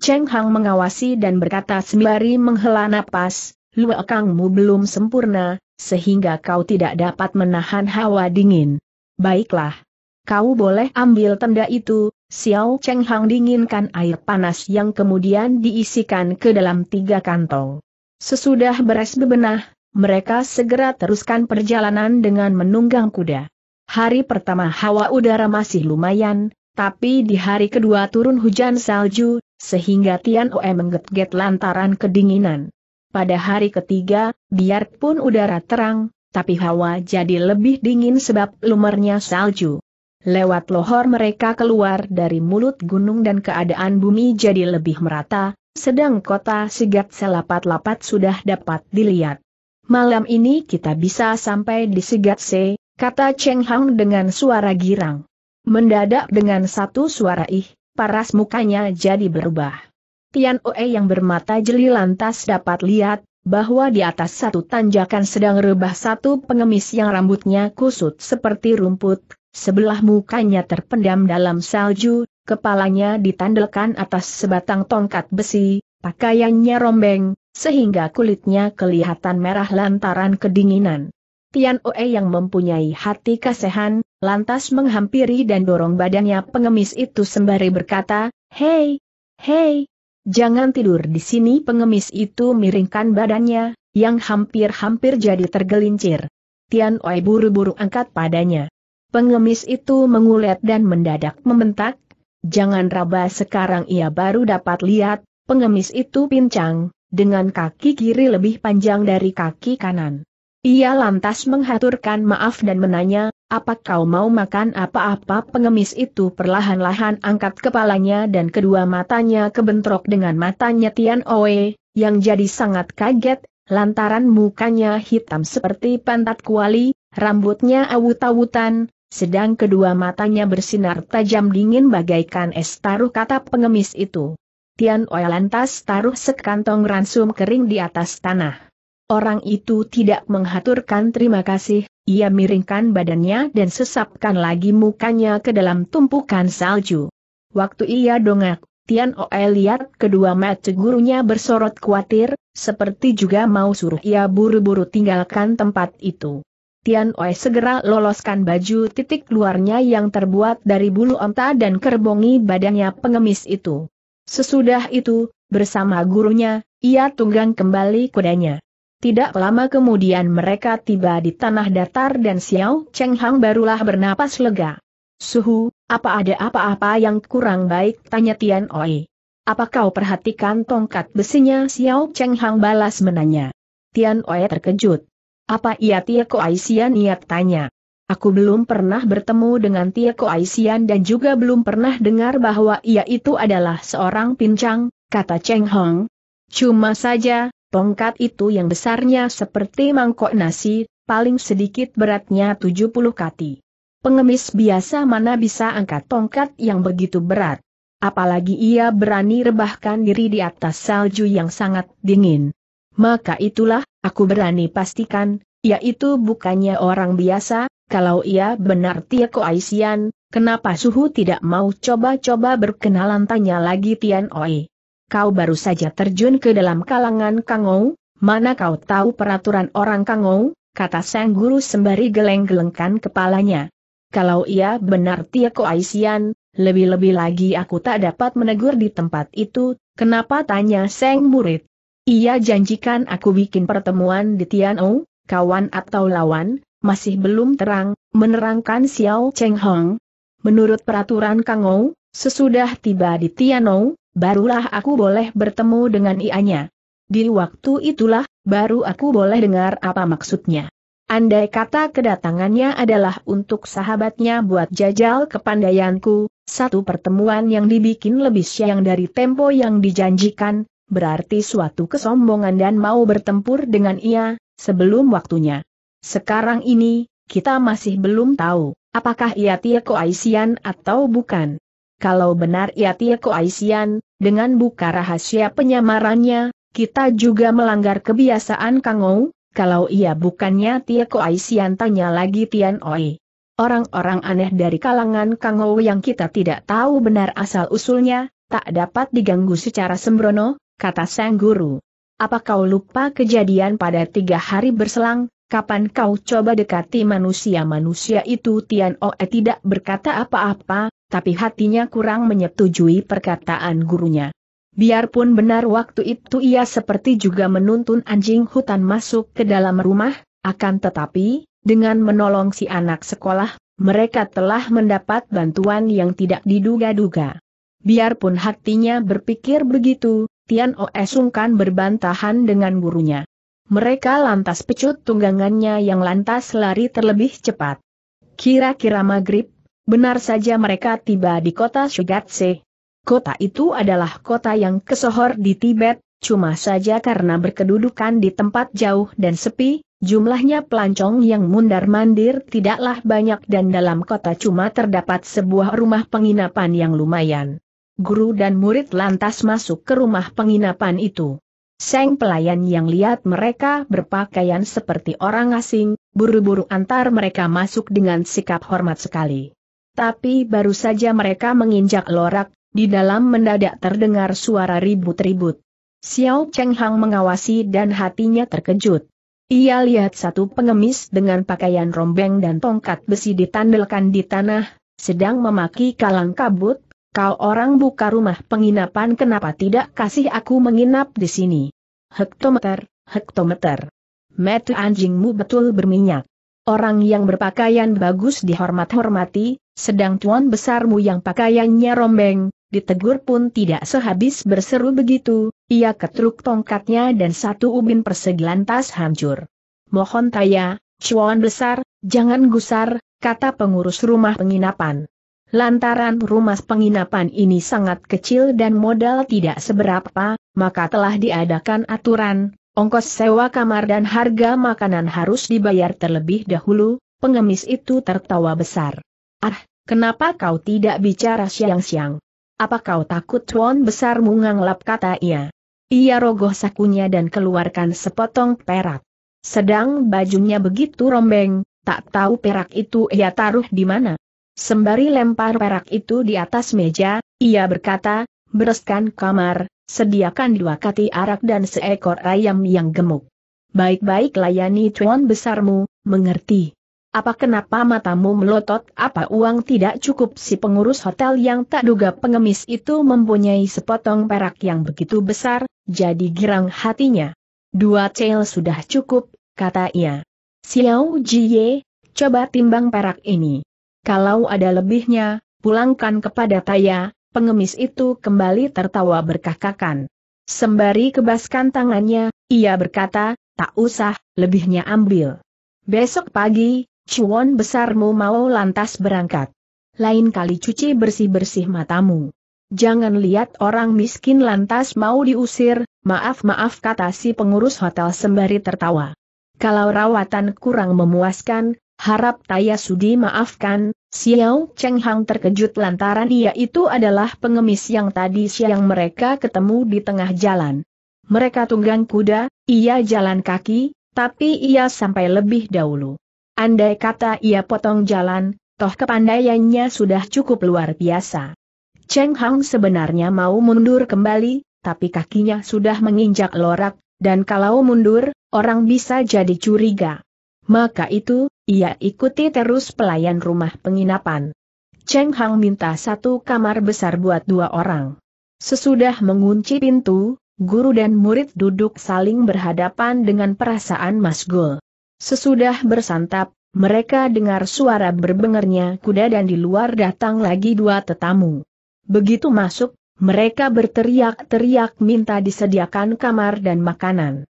Cheng Hang mengawasi dan berkata sembari menghela napas, Lu Kangmu belum sempurna, sehingga kau tidak dapat menahan hawa dingin. Baiklah. Kau boleh ambil tenda itu, Xiao Cheng Hang dinginkan air panas yang kemudian diisikan ke dalam tiga kantong. Sesudah beres bebenah, mereka segera teruskan perjalanan dengan menunggang kuda. Hari pertama hawa udara masih lumayan, tapi di hari kedua turun hujan salju, sehingga Tian Oe mengget lantaran kedinginan. Pada hari ketiga, biarpun udara terang, tapi hawa jadi lebih dingin sebab lumernya salju. Lewat lohor mereka keluar dari mulut gunung dan keadaan bumi jadi lebih merata, sedang kota Sigat selapat-lapat sudah dapat dilihat. Malam ini kita bisa sampai di Sigat C, kata Cheng Hang dengan suara girang. Mendadak dengan satu suara ih, paras mukanya jadi berubah. Tian Oe yang bermata jeli lantas dapat lihat, bahwa di atas satu tanjakan sedang rebah satu pengemis yang rambutnya kusut seperti rumput, Sebelah mukanya terpendam dalam salju, kepalanya ditandelkan atas sebatang tongkat besi, pakaiannya rombeng, sehingga kulitnya kelihatan merah lantaran kedinginan. Tian Oe yang mempunyai hati kasihan, lantas menghampiri dan dorong badannya pengemis itu sembari berkata, Hei, hei, jangan tidur di sini pengemis itu miringkan badannya, yang hampir-hampir jadi tergelincir. Tian Oe buru-buru angkat padanya. Pengemis itu mengulet dan mendadak membentak. Jangan raba sekarang ia baru dapat lihat, pengemis itu pincang, dengan kaki kiri lebih panjang dari kaki kanan. Ia lantas menghaturkan maaf dan menanya, apa kau mau makan apa-apa pengemis itu perlahan-lahan angkat kepalanya dan kedua matanya kebentrok dengan matanya Tian Oe, yang jadi sangat kaget, lantaran mukanya hitam seperti pantat kuali, rambutnya awut-awutan, sedang kedua matanya bersinar tajam dingin bagaikan es taruh kata pengemis itu. Tian Oi lantas taruh sekantong ransum kering di atas tanah. Orang itu tidak menghaturkan terima kasih, ia miringkan badannya dan sesapkan lagi mukanya ke dalam tumpukan salju. Waktu ia dongak, Tian Oe lihat kedua mata gurunya bersorot khawatir, seperti juga mau suruh ia buru-buru tinggalkan tempat itu. Tian Oe segera loloskan baju titik luarnya yang terbuat dari bulu onta dan kerbongi badannya pengemis itu. Sesudah itu, bersama gurunya, ia tunggang kembali kudanya. Tidak lama kemudian mereka tiba di tanah datar dan Xiao Cheng Hang barulah bernapas lega. Suhu, apa ada apa-apa yang kurang baik? Tanya Tian Oi. Apa kau perhatikan tongkat besinya? Xiao Cheng Hang balas menanya. Tian Oi terkejut. Apa ia Tieko Aisian Ia tanya? Aku belum pernah bertemu dengan Tieko Aisian dan juga belum pernah dengar bahwa ia itu adalah seorang pincang, kata Cheng Hong. Cuma saja, tongkat itu yang besarnya seperti mangkok nasi, paling sedikit beratnya 70 kati. Pengemis biasa mana bisa angkat tongkat yang begitu berat. Apalagi ia berani rebahkan diri di atas salju yang sangat dingin. Maka itulah, Aku berani pastikan, yaitu bukannya orang biasa, kalau ia benar Tia Aisian, kenapa Suhu tidak mau coba-coba berkenalan tanya lagi Tian Oi. Kau baru saja terjun ke dalam kalangan Kangou, mana kau tahu peraturan orang Kangou, kata sang guru sembari geleng-gelengkan kepalanya. Kalau ia benar Tia Aisian, lebih-lebih lagi aku tak dapat menegur di tempat itu, kenapa tanya sang murid. Ia janjikan aku bikin pertemuan di Tianou, kawan atau lawan, masih belum terang, menerangkan Xiao Cheng Hong. Menurut peraturan Kang Ou, sesudah tiba di Tianou, barulah aku boleh bertemu dengan ianya. Di waktu itulah, baru aku boleh dengar apa maksudnya. Andai kata kedatangannya adalah untuk sahabatnya buat jajal kepandaianku, satu pertemuan yang dibikin lebih siang dari tempo yang dijanjikan, berarti suatu kesombongan dan mau bertempur dengan ia, sebelum waktunya. Sekarang ini, kita masih belum tahu, apakah ia Tieko Aisian atau bukan. Kalau benar ia Tieko Aisian, dengan buka rahasia penyamarannya, kita juga melanggar kebiasaan Kangou, kalau ia bukannya Tieko Aisian tanya lagi Tian Oi. Orang-orang aneh dari kalangan Kangou yang kita tidak tahu benar asal-usulnya, tak dapat diganggu secara sembrono, kata sang guru. Apa kau lupa kejadian pada tiga hari berselang, kapan kau coba dekati manusia-manusia itu Tian Oe tidak berkata apa-apa, tapi hatinya kurang menyetujui perkataan gurunya. Biarpun benar waktu itu ia seperti juga menuntun anjing hutan masuk ke dalam rumah, akan tetapi, dengan menolong si anak sekolah, mereka telah mendapat bantuan yang tidak diduga-duga. Biarpun hatinya berpikir begitu, Tian Oe sungkan berbantahan dengan gurunya. Mereka lantas pecut tunggangannya yang lantas lari terlebih cepat. Kira-kira maghrib, benar saja mereka tiba di kota Shugatse. Kota itu adalah kota yang kesohor di Tibet, cuma saja karena berkedudukan di tempat jauh dan sepi, jumlahnya pelancong yang mundar-mandir tidaklah banyak dan dalam kota cuma terdapat sebuah rumah penginapan yang lumayan guru dan murid lantas masuk ke rumah penginapan itu. Seng pelayan yang lihat mereka berpakaian seperti orang asing, buru-buru antar mereka masuk dengan sikap hormat sekali. Tapi baru saja mereka menginjak lorak, di dalam mendadak terdengar suara ribut-ribut. Xiao Cheng Hang mengawasi dan hatinya terkejut. Ia lihat satu pengemis dengan pakaian rombeng dan tongkat besi ditandelkan di tanah, sedang memaki kalang kabut, Kau orang buka rumah penginapan kenapa tidak kasih aku menginap di sini? Hektometer, hektometer. Metu anjingmu betul berminyak. Orang yang berpakaian bagus dihormat-hormati, sedang tuan besarmu yang pakaiannya rombeng, ditegur pun tidak sehabis berseru begitu, ia ketruk tongkatnya dan satu ubin persegi lantas hancur. Mohon taya, cuan besar, jangan gusar, kata pengurus rumah penginapan. Lantaran rumah penginapan ini sangat kecil dan modal tidak seberapa, maka telah diadakan aturan, ongkos sewa kamar dan harga makanan harus dibayar terlebih dahulu, pengemis itu tertawa besar. Ah, kenapa kau tidak bicara siang-siang? Apa kau takut tuan mungang lap? kata ia? Ia rogoh sakunya dan keluarkan sepotong perak. Sedang bajunya begitu rombeng, tak tahu perak itu ia taruh di mana. Sembari lempar perak itu di atas meja, ia berkata, bereskan kamar, sediakan dua kati arak dan seekor ayam yang gemuk. Baik-baik layani tuan besarmu, mengerti. Apa kenapa matamu melotot apa uang tidak cukup si pengurus hotel yang tak duga pengemis itu mempunyai sepotong perak yang begitu besar, jadi girang hatinya. Dua cel sudah cukup, kata ia. Xiao Jie, coba timbang perak ini. Kalau ada lebihnya, pulangkan kepada Taya, pengemis itu kembali tertawa berkakakan. Sembari kebaskan tangannya, ia berkata, tak usah, lebihnya ambil. Besok pagi, cuan besarmu mau lantas berangkat. Lain kali cuci bersih-bersih matamu. Jangan lihat orang miskin lantas mau diusir, maaf-maaf kata si pengurus hotel sembari tertawa. Kalau rawatan kurang memuaskan, harap Taya Sudi maafkan, Xiao Cheng Hang terkejut lantaran ia itu adalah pengemis yang tadi siang mereka ketemu di tengah jalan. Mereka tunggang kuda, ia jalan kaki, tapi ia sampai lebih dahulu. Andai kata ia potong jalan, toh kepandaiannya sudah cukup luar biasa. Cheng Hang sebenarnya mau mundur kembali, tapi kakinya sudah menginjak lorak, dan kalau mundur, orang bisa jadi curiga. Maka itu, ia ikuti terus pelayan rumah penginapan. Cheng Hang minta satu kamar besar buat dua orang. Sesudah mengunci pintu, guru dan murid duduk saling berhadapan dengan perasaan masgul. Sesudah bersantap, mereka dengar suara berbengernya kuda dan di luar datang lagi dua tetamu. Begitu masuk, mereka berteriak-teriak minta disediakan kamar dan makanan.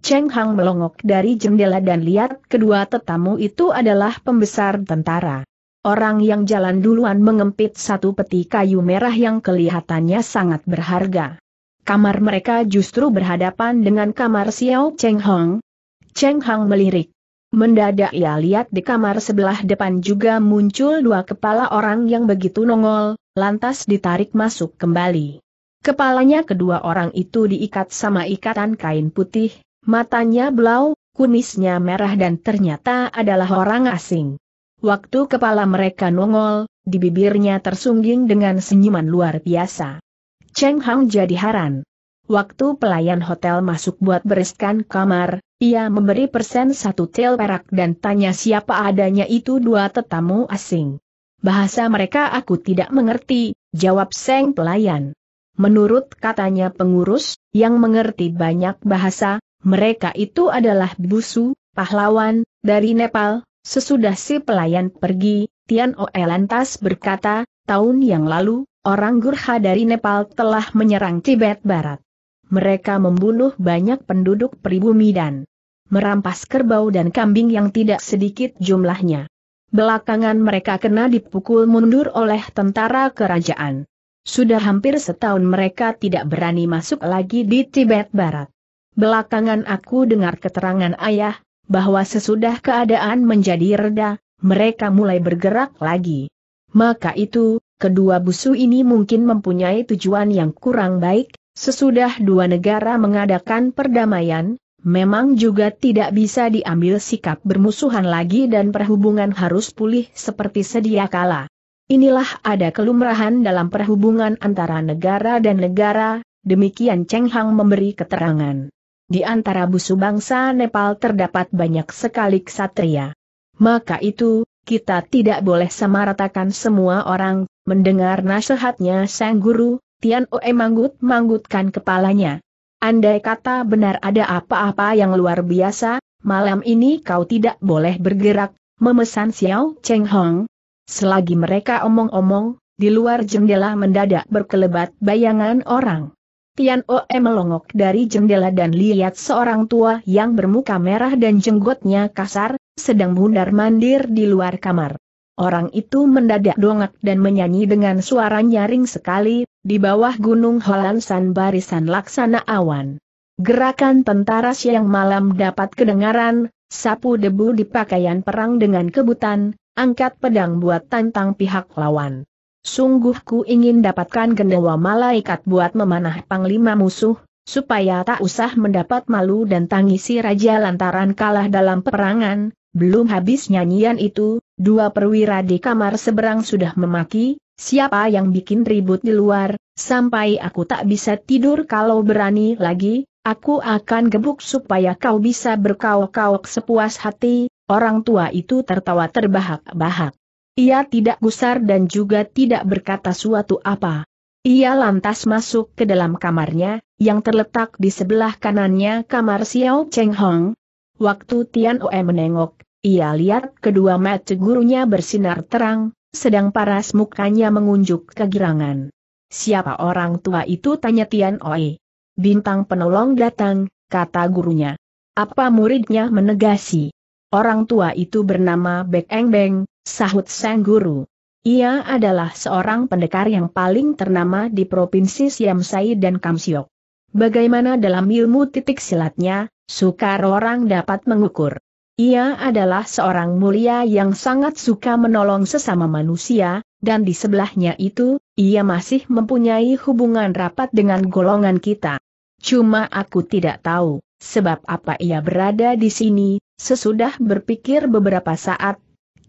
Cheng Hang melongok dari jendela dan lihat kedua tetamu itu adalah pembesar tentara. Orang yang jalan duluan mengempit satu peti kayu merah yang kelihatannya sangat berharga. Kamar mereka justru berhadapan dengan kamar Xiao Cheng Hang. Cheng Hang melirik. Mendadak ia lihat di kamar sebelah depan juga muncul dua kepala orang yang begitu nongol, lantas ditarik masuk kembali. Kepalanya kedua orang itu diikat sama ikatan kain putih, Matanya blau, kumisnya merah dan ternyata adalah orang asing. Waktu kepala mereka nongol, di bibirnya tersungging dengan senyuman luar biasa. Cheng Hang jadi heran. Waktu pelayan hotel masuk buat bereskan kamar, ia memberi persen satu tel perak dan tanya siapa adanya itu dua tetamu asing. Bahasa mereka aku tidak mengerti, jawab Seng pelayan. Menurut katanya pengurus, yang mengerti banyak bahasa, mereka itu adalah busu, pahlawan, dari Nepal, sesudah si pelayan pergi, Tian Oe lantas berkata, tahun yang lalu, orang Gurha dari Nepal telah menyerang Tibet Barat. Mereka membunuh banyak penduduk pribumi dan merampas kerbau dan kambing yang tidak sedikit jumlahnya. Belakangan mereka kena dipukul mundur oleh tentara kerajaan. Sudah hampir setahun mereka tidak berani masuk lagi di Tibet Barat. Belakangan aku dengar keterangan ayah, bahwa sesudah keadaan menjadi reda, mereka mulai bergerak lagi. Maka itu, kedua busu ini mungkin mempunyai tujuan yang kurang baik, sesudah dua negara mengadakan perdamaian, memang juga tidak bisa diambil sikap bermusuhan lagi dan perhubungan harus pulih seperti sedia kala. Inilah ada kelumrahan dalam perhubungan antara negara dan negara, demikian Cheng Hang memberi keterangan. Di antara busu bangsa Nepal terdapat banyak sekali ksatria. Maka itu, kita tidak boleh samaratakan semua orang, mendengar nasihatnya sang guru, Tian Oe manggut-manggutkan kepalanya. Andai kata benar ada apa-apa yang luar biasa, malam ini kau tidak boleh bergerak, memesan Xiao Cheng Hong. Selagi mereka omong-omong, di luar jendela mendadak berkelebat bayangan orang. Tian Oe melongok dari jendela dan lihat seorang tua yang bermuka merah dan jenggotnya kasar, sedang mundar-mandir di luar kamar. Orang itu mendadak dongak dan menyanyi dengan suara nyaring sekali, di bawah gunung Holansan barisan laksana awan. Gerakan tentara siang malam dapat kedengaran, sapu debu di pakaian perang dengan kebutan, angkat pedang buat tantang pihak lawan sungguh ku ingin dapatkan gendawa malaikat buat memanah panglima musuh, supaya tak usah mendapat malu dan tangisi raja lantaran kalah dalam peperangan, belum habis nyanyian itu, dua perwira di kamar seberang sudah memaki, siapa yang bikin ribut di luar, sampai aku tak bisa tidur kalau berani lagi, aku akan gebuk supaya kau bisa berkaok-kaok sepuas hati, orang tua itu tertawa terbahak-bahak. Ia tidak gusar dan juga tidak berkata suatu apa. Ia lantas masuk ke dalam kamarnya, yang terletak di sebelah kanannya kamar Xiao Cheng Hong. Waktu Tian Oe menengok, ia lihat kedua mata gurunya bersinar terang, sedang paras mukanya mengunjuk kegirangan. Siapa orang tua itu tanya Tian Oe. Bintang penolong datang, kata gurunya. Apa muridnya menegasi? Orang tua itu bernama Bek Eng Beng, sahut sang guru. Ia adalah seorang pendekar yang paling ternama di Provinsi Siamsai dan Kamsiok. Bagaimana dalam ilmu titik silatnya, sukar orang dapat mengukur. Ia adalah seorang mulia yang sangat suka menolong sesama manusia, dan di sebelahnya itu, ia masih mempunyai hubungan rapat dengan golongan kita. Cuma aku tidak tahu, sebab apa ia berada di sini, sesudah berpikir beberapa saat,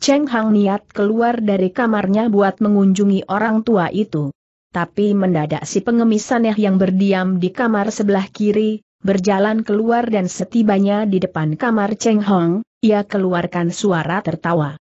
Cheng Hang niat keluar dari kamarnya buat mengunjungi orang tua itu. Tapi mendadak si pengemis aneh yang berdiam di kamar sebelah kiri, berjalan keluar dan setibanya di depan kamar Cheng Hong, ia keluarkan suara tertawa.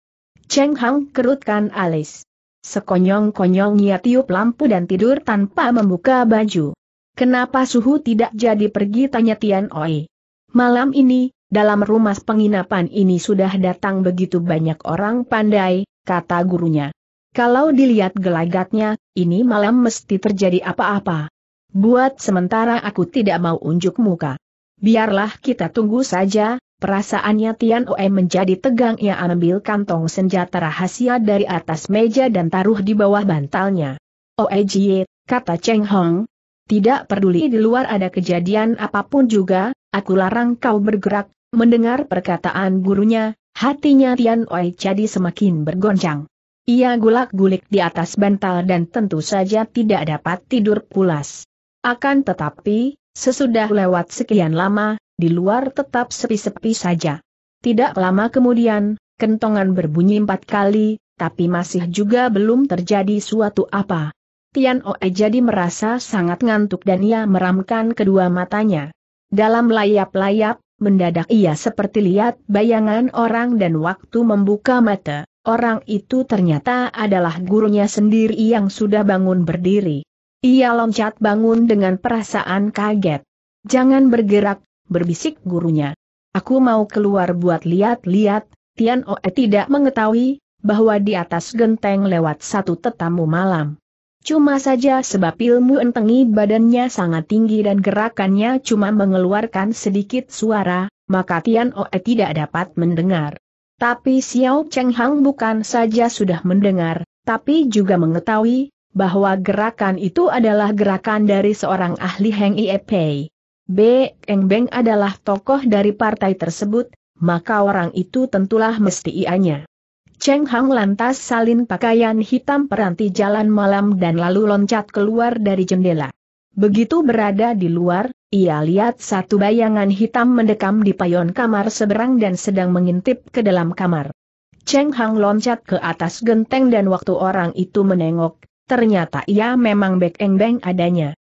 Cheng Hang kerutkan alis. Sekonyong-konyong ia tiup lampu dan tidur tanpa membuka baju. Kenapa suhu tidak jadi pergi tanya Tian Oi. Malam ini, dalam rumah penginapan ini sudah datang begitu banyak orang pandai, kata gurunya. Kalau dilihat gelagatnya, ini malam mesti terjadi apa-apa. Buat sementara aku tidak mau unjuk muka. Biarlah kita tunggu saja, perasaannya Tian Oe menjadi tegang ia ambil kantong senjata rahasia dari atas meja dan taruh di bawah bantalnya. Oe Jie, kata Cheng Hong. Tidak peduli di luar ada kejadian apapun juga, aku larang kau bergerak, Mendengar perkataan gurunya, hatinya Tian Oi jadi semakin bergoncang. Ia gulak-gulik di atas bantal dan tentu saja tidak dapat tidur pulas. Akan tetapi, sesudah lewat sekian lama, di luar tetap sepi-sepi saja. Tidak lama kemudian, kentongan berbunyi empat kali, tapi masih juga belum terjadi suatu apa. Tian Oe jadi merasa sangat ngantuk dan ia meramkan kedua matanya. Dalam layap-layap, mendadak ia seperti lihat bayangan orang dan waktu membuka mata, orang itu ternyata adalah gurunya sendiri yang sudah bangun berdiri. Ia loncat bangun dengan perasaan kaget. Jangan bergerak, berbisik gurunya. Aku mau keluar buat lihat-lihat, Tian Oe tidak mengetahui, bahwa di atas genteng lewat satu tetamu malam. Cuma saja sebab ilmu entengi badannya sangat tinggi dan gerakannya cuma mengeluarkan sedikit suara, maka Tian Oe tidak dapat mendengar. Tapi Xiao Cheng Hang bukan saja sudah mendengar, tapi juga mengetahui, bahwa gerakan itu adalah gerakan dari seorang ahli Heng Ie Pei. B. Eng Beng adalah tokoh dari partai tersebut, maka orang itu tentulah mesti ianya. Cheng Hang lantas salin pakaian hitam peranti jalan malam dan lalu loncat keluar dari jendela. Begitu berada di luar, ia lihat satu bayangan hitam mendekam di payon kamar seberang dan sedang mengintip ke dalam kamar. Cheng Hang loncat ke atas genteng dan waktu orang itu menengok, ternyata ia memang Bek Eng Beng adanya.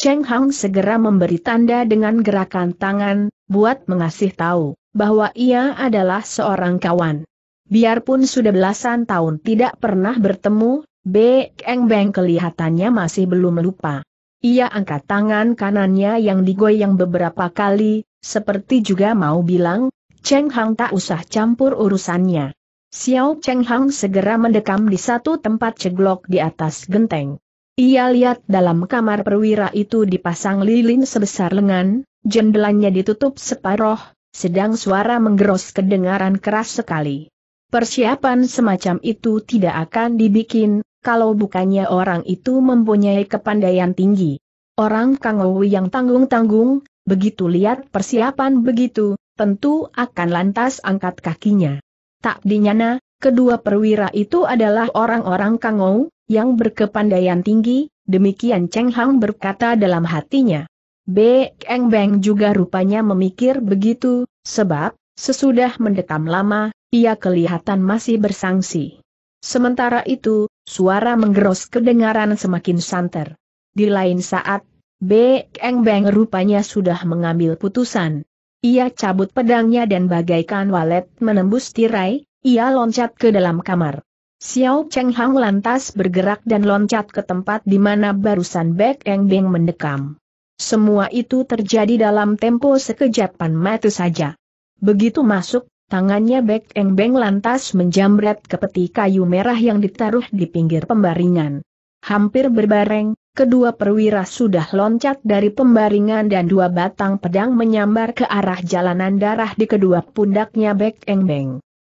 Cheng Hang segera memberi tanda dengan gerakan tangan, buat mengasih tahu, bahwa ia adalah seorang kawan. Biarpun sudah belasan tahun tidak pernah bertemu, Beng Beng kelihatannya masih belum lupa. Ia angkat tangan kanannya yang digoyang beberapa kali, seperti juga mau bilang, Cheng Hang tak usah campur urusannya. Xiao Cheng Hang segera mendekam di satu tempat ceglok di atas genteng. Ia lihat dalam kamar perwira itu dipasang lilin sebesar lengan, jendelanya ditutup separoh, sedang suara menggeros kedengaran keras sekali. Persiapan semacam itu tidak akan dibikin, kalau bukannya orang itu mempunyai kepandaian tinggi. Orang Kangowi yang tanggung-tanggung, begitu lihat persiapan begitu, tentu akan lantas angkat kakinya. Tak dinyana, kedua perwira itu adalah orang-orang Kangowi yang berkepandaian tinggi, demikian Cheng Hang berkata dalam hatinya. Beng Beng juga rupanya memikir begitu, sebab, sesudah mendekam lama, ia kelihatan masih bersangsi. Sementara itu, suara menggeros kedengaran semakin santer. Di lain saat, Bek Eng Beng rupanya sudah mengambil putusan. Ia cabut pedangnya dan bagaikan walet menembus tirai, ia loncat ke dalam kamar. Xiao Cheng Hang lantas bergerak dan loncat ke tempat di mana barusan Bek Eng Beng mendekam. Semua itu terjadi dalam tempo sekejapan mata saja. Begitu masuk, Tangannya Bek Eng Beng lantas menjamret ke peti kayu merah yang ditaruh di pinggir pembaringan. Hampir berbareng, kedua perwira sudah loncat dari pembaringan dan dua batang pedang menyambar ke arah jalanan darah di kedua pundaknya Bek Eng Beng.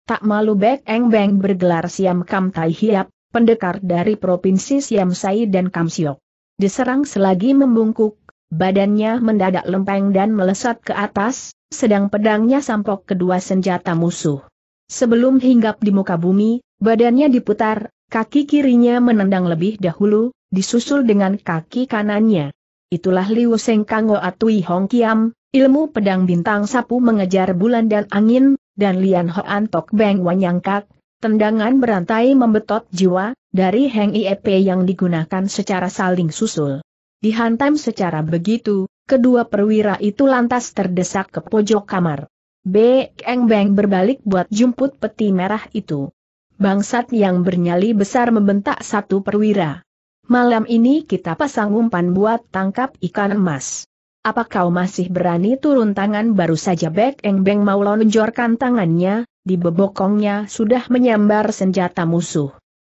Tak malu Bek Eng Beng bergelar Siam Kam Tai Hiap, pendekar dari Provinsi Siam Sai dan Kamsiok. Diserang selagi membungkuk, badannya mendadak lempeng dan melesat ke atas, sedang pedangnya sampok kedua senjata musuh. Sebelum hinggap di muka bumi, badannya diputar, kaki kirinya menendang lebih dahulu, disusul dengan kaki kanannya. Itulah Liu Seng Kango Atui Hong Kiam, ilmu pedang bintang sapu mengejar bulan dan angin, dan Lian Hoan Tok Beng Wanyangkak, Tendangan berantai membetot jiwa, dari Heng Iep yang digunakan secara saling susul. Dihantam secara begitu, kedua perwira itu lantas terdesak ke pojok kamar. Eng Beng berbalik buat jumput peti merah itu. Bangsat yang bernyali besar membentak satu perwira. Malam ini kita pasang umpan buat tangkap ikan emas. Apa kau masih berani turun tangan baru saja Bek Eng Beng mau lonjorkan tangannya, di bebokongnya sudah menyambar senjata musuh.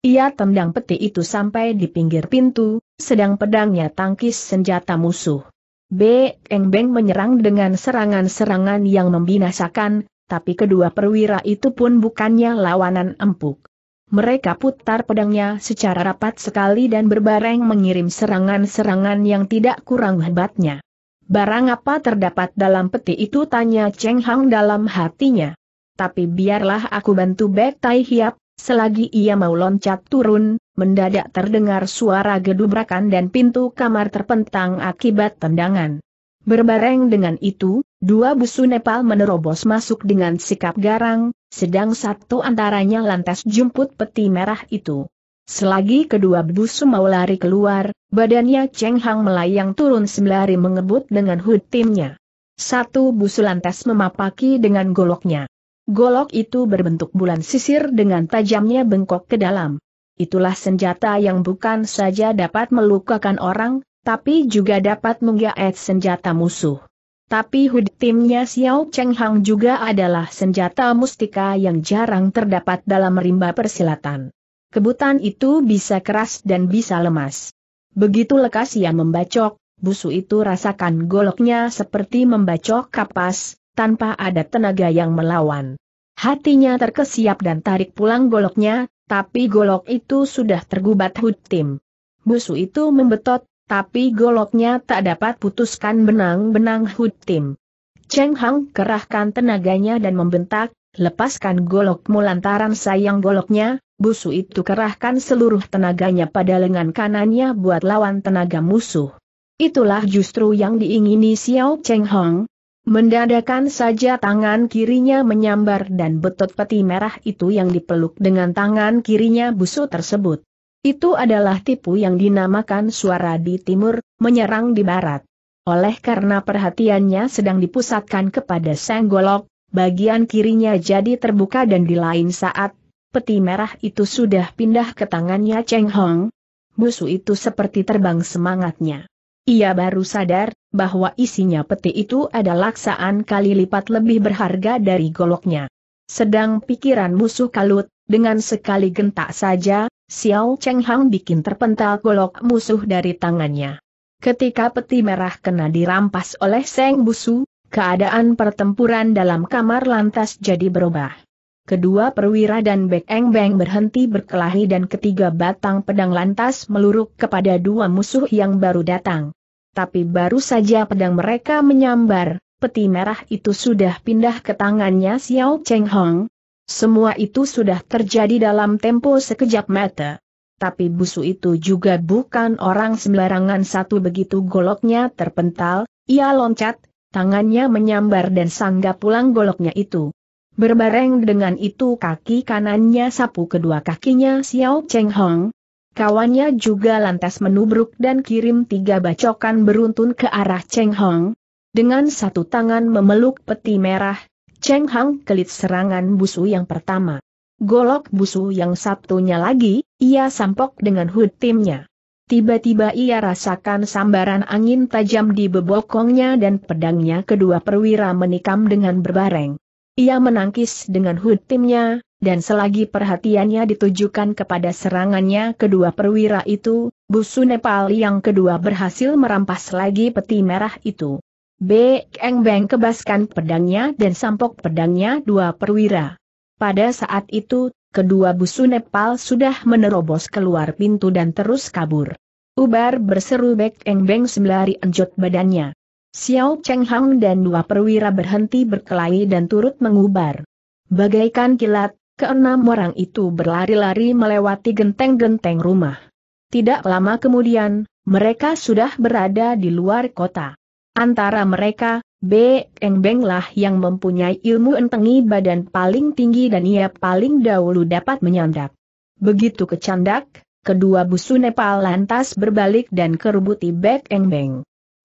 Ia tendang peti itu sampai di pinggir pintu, sedang pedangnya tangkis senjata musuh. B. Eng Beng menyerang dengan serangan-serangan yang membinasakan, tapi kedua perwira itu pun bukannya lawanan empuk. Mereka putar pedangnya secara rapat sekali dan berbareng mengirim serangan-serangan yang tidak kurang hebatnya. Barang apa terdapat dalam peti itu tanya Cheng Hang dalam hatinya. Tapi biarlah aku bantu Bek Tai Hiap, Selagi ia mau loncat turun, mendadak terdengar suara gedubrakan dan pintu kamar terpentang akibat tendangan. Berbareng dengan itu, dua busu Nepal menerobos masuk dengan sikap garang, sedang satu antaranya lantas jemput peti merah itu. Selagi kedua busu mau lari keluar, badannya Cheng Hang melayang turun sembari mengebut dengan hutimnya. timnya. Satu busu lantas memapaki dengan goloknya. Golok itu berbentuk bulan sisir dengan tajamnya bengkok ke dalam. Itulah senjata yang bukan saja dapat melukakan orang, tapi juga dapat menggaet senjata musuh. Tapi hud timnya Xiao Cheng Hang juga adalah senjata mustika yang jarang terdapat dalam rimba persilatan. Kebutan itu bisa keras dan bisa lemas. Begitu lekas ia membacok, busu itu rasakan goloknya seperti membacok kapas, tanpa ada tenaga yang melawan. Hatinya terkesiap dan tarik pulang goloknya, tapi golok itu sudah tergubat hutim. Busu itu membetot, tapi goloknya tak dapat putuskan benang-benang hutim. Cheng Hang kerahkan tenaganya dan membentak, lepaskan golokmu lantaran sayang goloknya, busu itu kerahkan seluruh tenaganya pada lengan kanannya buat lawan tenaga musuh. Itulah justru yang diingini Xiao Cheng Hong, Mendadakan saja tangan kirinya menyambar dan betot peti merah itu yang dipeluk dengan tangan kirinya busu tersebut. Itu adalah tipu yang dinamakan suara di timur, menyerang di barat. Oleh karena perhatiannya sedang dipusatkan kepada Senggolok, bagian kirinya jadi terbuka dan di lain saat, peti merah itu sudah pindah ke tangannya Cheng Hong. Busu itu seperti terbang semangatnya. Ia baru sadar, bahwa isinya peti itu adalah laksaan kali lipat lebih berharga dari goloknya. Sedang pikiran musuh kalut, dengan sekali gentak saja, Xiao Cheng Hang bikin terpental golok musuh dari tangannya. Ketika peti merah kena dirampas oleh Seng Busu, keadaan pertempuran dalam kamar lantas jadi berubah. Kedua perwira dan Bek Eng Beng berhenti berkelahi dan ketiga batang pedang lantas meluruk kepada dua musuh yang baru datang. Tapi baru saja pedang mereka menyambar, peti merah itu sudah pindah ke tangannya Xiao Cheng Hong. Semua itu sudah terjadi dalam tempo sekejap mata. Tapi busu itu juga bukan orang sembarangan satu begitu goloknya terpental, ia loncat, tangannya menyambar dan sanggap pulang goloknya itu. Berbareng dengan itu kaki kanannya sapu kedua kakinya Xiao Cheng Hong. Kawannya juga lantas menubruk dan kirim tiga bacokan beruntun ke arah Cheng Hong. Dengan satu tangan memeluk peti merah, Cheng Hong kelit serangan busu yang pertama. Golok busu yang satunya lagi, ia sampok dengan hood timnya. Tiba-tiba ia rasakan sambaran angin tajam di bebokongnya dan pedangnya kedua perwira menikam dengan berbareng. Ia menangkis dengan hood timnya, dan selagi perhatiannya ditujukan kepada serangannya kedua perwira itu, busu Nepal yang kedua berhasil merampas lagi peti merah itu. Bek Beng kebaskan pedangnya dan sampok pedangnya dua perwira. Pada saat itu, kedua busu Nepal sudah menerobos keluar pintu dan terus kabur. Ubar berseru Bek Eng Beng sembari enjot badannya. Xiao Cheng Hang dan dua perwira berhenti berkelahi dan turut mengubar. Bagaikan kilat, keenam orang itu berlari-lari melewati genteng-genteng rumah. Tidak lama kemudian, mereka sudah berada di luar kota. Antara mereka, B. Eng Beng lah yang mempunyai ilmu entengi badan paling tinggi dan ia paling dahulu dapat menyandak. Begitu kecandak, kedua busu Nepal lantas berbalik dan kerubuti Bek Eng Beng.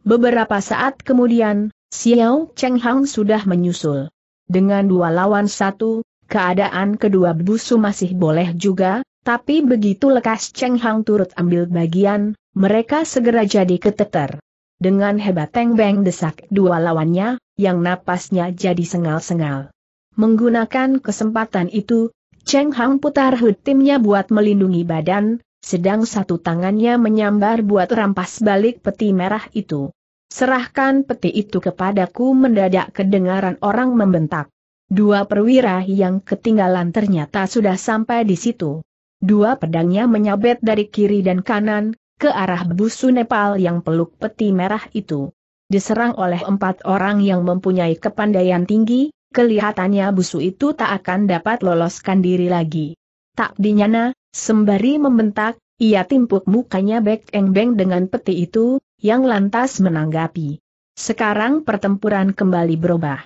Beberapa saat kemudian, Xiao Cheng Hang sudah menyusul. Dengan dua lawan satu, keadaan kedua busu masih boleh juga, tapi begitu lekas Cheng Hang turut ambil bagian, mereka segera jadi keteter. Dengan hebat Teng Beng desak dua lawannya, yang napasnya jadi sengal-sengal. Menggunakan kesempatan itu, Cheng Hang putar hut timnya buat melindungi badan, sedang satu tangannya menyambar buat rampas balik peti merah itu. Serahkan peti itu kepadaku mendadak kedengaran orang membentak. Dua perwira yang ketinggalan ternyata sudah sampai di situ. Dua pedangnya menyabet dari kiri dan kanan, ke arah busu Nepal yang peluk peti merah itu. Diserang oleh empat orang yang mempunyai kepandaian tinggi, kelihatannya busu itu tak akan dapat loloskan diri lagi. Tak dinyana, Sembari membentak, ia timpuk mukanya Bek Eng Beng dengan peti itu, yang lantas menanggapi. Sekarang pertempuran kembali berubah.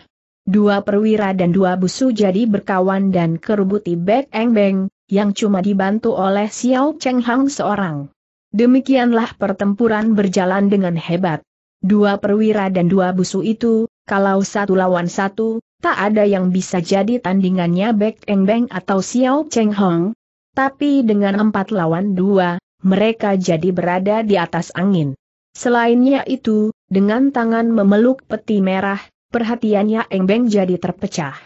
Dua perwira dan dua busu jadi berkawan dan kerubuti Bek Eng Beng, yang cuma dibantu oleh Xiao Cheng Hang seorang. Demikianlah pertempuran berjalan dengan hebat. Dua perwira dan dua busu itu, kalau satu lawan satu, tak ada yang bisa jadi tandingannya Bek Eng Beng atau Xiao Cheng Hong, tapi dengan empat lawan dua, mereka jadi berada di atas angin. Selainnya itu, dengan tangan memeluk peti merah, perhatiannya Engbeng jadi terpecah.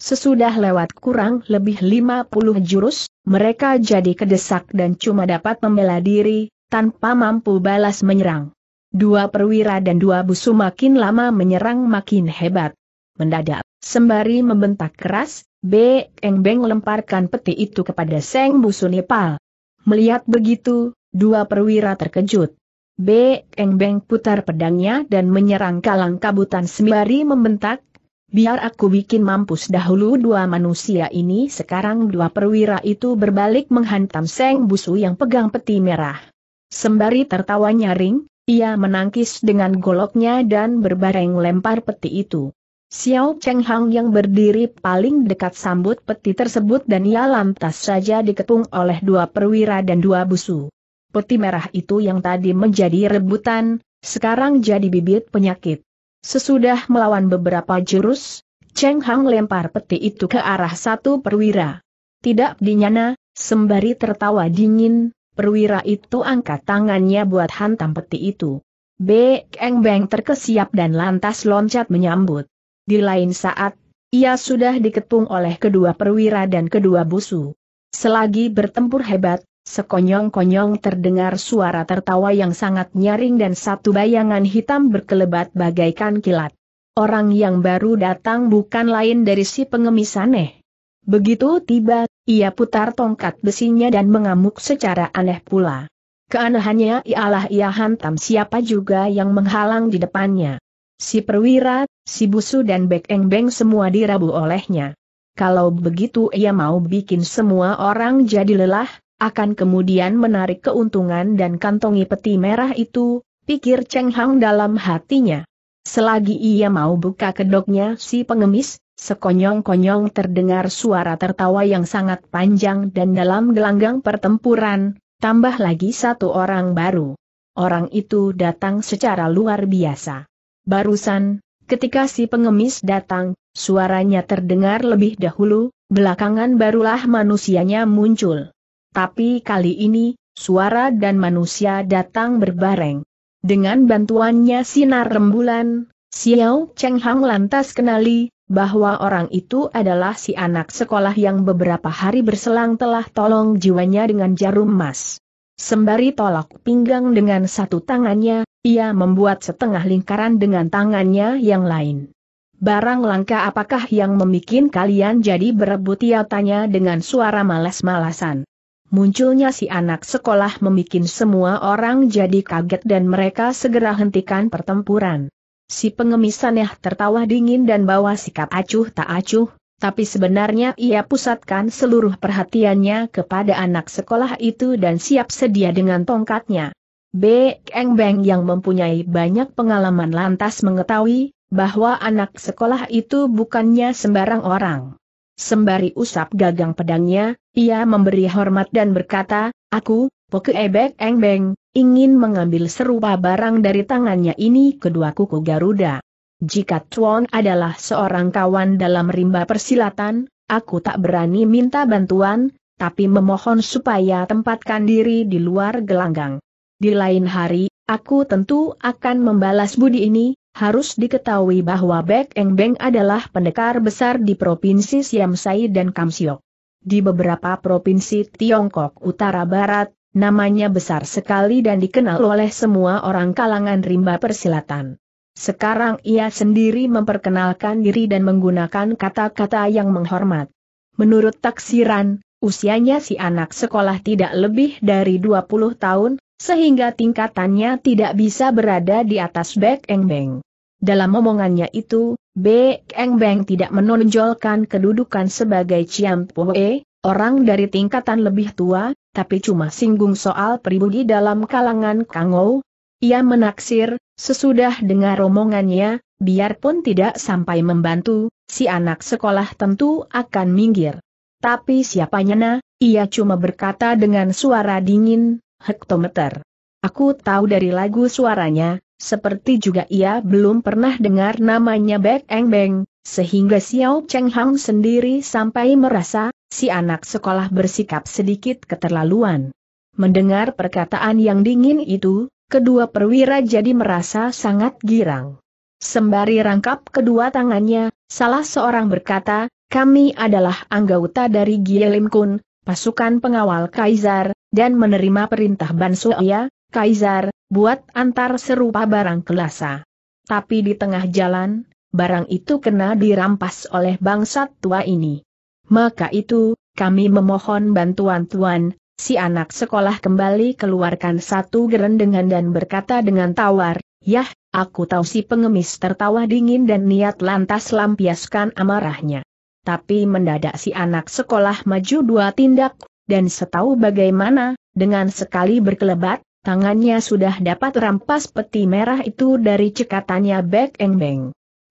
Sesudah lewat kurang lebih 50 jurus, mereka jadi kedesak dan cuma dapat membela diri, tanpa mampu balas menyerang. Dua perwira dan dua busu makin lama menyerang makin hebat. Mendadak, sembari membentak keras, B. Eng Beng lemparkan peti itu kepada Seng Busu Nepal. Melihat begitu, dua perwira terkejut. B. Eng Beng putar pedangnya dan menyerang kalang kabutan sembari membentak, biar aku bikin mampus dahulu dua manusia ini sekarang dua perwira itu berbalik menghantam Seng Busu yang pegang peti merah. Sembari tertawa nyaring, ia menangkis dengan goloknya dan berbareng lempar peti itu. Xiao Cheng Hang yang berdiri paling dekat sambut peti tersebut dan ia lantas saja dikepung oleh dua perwira dan dua busu. Peti merah itu yang tadi menjadi rebutan, sekarang jadi bibit penyakit. Sesudah melawan beberapa jurus, Cheng Hang lempar peti itu ke arah satu perwira. Tidak dinyana, sembari tertawa dingin, perwira itu angkat tangannya buat hantam peti itu. Bek Eng Beng terkesiap dan lantas loncat menyambut. Di lain saat, ia sudah diketung oleh kedua perwira dan kedua busu. Selagi bertempur hebat, sekonyong-konyong terdengar suara tertawa yang sangat nyaring dan satu bayangan hitam berkelebat bagaikan kilat. Orang yang baru datang bukan lain dari si pengemis aneh. Begitu tiba, ia putar tongkat besinya dan mengamuk secara aneh pula. Keanehannya ialah ia hantam siapa juga yang menghalang di depannya. Si perwira, si busu dan Bek Eng Beng semua dirabu olehnya. Kalau begitu ia mau bikin semua orang jadi lelah, akan kemudian menarik keuntungan dan kantongi peti merah itu, pikir Cheng Hang dalam hatinya. Selagi ia mau buka kedoknya si pengemis, sekonyong-konyong terdengar suara tertawa yang sangat panjang dan dalam gelanggang pertempuran, tambah lagi satu orang baru. Orang itu datang secara luar biasa. Barusan, ketika si pengemis datang, suaranya terdengar lebih dahulu, belakangan barulah manusianya muncul. Tapi kali ini, suara dan manusia datang berbareng. Dengan bantuannya sinar rembulan, Xiao Cheng Hang lantas kenali, bahwa orang itu adalah si anak sekolah yang beberapa hari berselang telah tolong jiwanya dengan jarum emas. Sembari tolak pinggang dengan satu tangannya, ia membuat setengah lingkaran dengan tangannya yang lain. Barang langka apakah yang memikin kalian jadi berebut ia tanya dengan suara malas-malasan. Munculnya si anak sekolah memikin semua orang jadi kaget dan mereka segera hentikan pertempuran. Si pengemisannya tertawa dingin dan bawa sikap acuh tak acuh, tapi sebenarnya ia pusatkan seluruh perhatiannya kepada anak sekolah itu dan siap sedia dengan tongkatnya. B. Beng yang mempunyai banyak pengalaman lantas mengetahui, bahwa anak sekolah itu bukannya sembarang orang. Sembari usap gagang pedangnya, ia memberi hormat dan berkata, Aku, Poke Ebek Eng Beng, ingin mengambil serupa barang dari tangannya ini kedua kuku Garuda. Jika Chuan adalah seorang kawan dalam rimba persilatan, aku tak berani minta bantuan, tapi memohon supaya tempatkan diri di luar gelanggang. Di lain hari, aku tentu akan membalas budi ini, harus diketahui bahwa Bek Eng Beng adalah pendekar besar di Provinsi Siamsai dan Kamsiok. Di beberapa provinsi Tiongkok Utara Barat, namanya besar sekali dan dikenal oleh semua orang kalangan rimba persilatan. Sekarang ia sendiri memperkenalkan diri dan menggunakan kata-kata yang menghormat. Menurut taksiran, usianya si anak sekolah tidak lebih dari 20 tahun, sehingga tingkatannya tidak bisa berada di atas Bek Eng Beng. Dalam omongannya itu, Bek Eng Beng tidak menonjolkan kedudukan sebagai Chiam Poe, orang dari tingkatan lebih tua, tapi cuma singgung soal pribudi dalam kalangan Ou. Ia menaksir, sesudah dengar omongannya, biarpun tidak sampai membantu, si anak sekolah tentu akan minggir. Tapi siapanya nyana, ia cuma berkata dengan suara dingin, hektometer. Aku tahu dari lagu suaranya, seperti juga ia belum pernah dengar namanya Bek Eng Beng, sehingga Xiao Cheng Hang sendiri sampai merasa, si anak sekolah bersikap sedikit keterlaluan. Mendengar perkataan yang dingin itu, kedua perwira jadi merasa sangat girang. Sembari rangkap kedua tangannya, salah seorang berkata, kami adalah anggota dari Gielim Kun, pasukan pengawal Kaisar, dan menerima perintah Aya, Kaisar, buat antar serupa barang kelasa. Tapi di tengah jalan, barang itu kena dirampas oleh bangsat tua ini. Maka itu, kami memohon bantuan Tuan, si anak sekolah kembali keluarkan satu gerendengan dan berkata dengan tawar, Yah, aku tahu si pengemis tertawa dingin dan niat lantas lampiaskan amarahnya. Tapi mendadak si anak sekolah maju dua tindak, dan setahu bagaimana, dengan sekali berkelebat, tangannya sudah dapat rampas peti merah itu dari cekatannya Bek Eng Beng.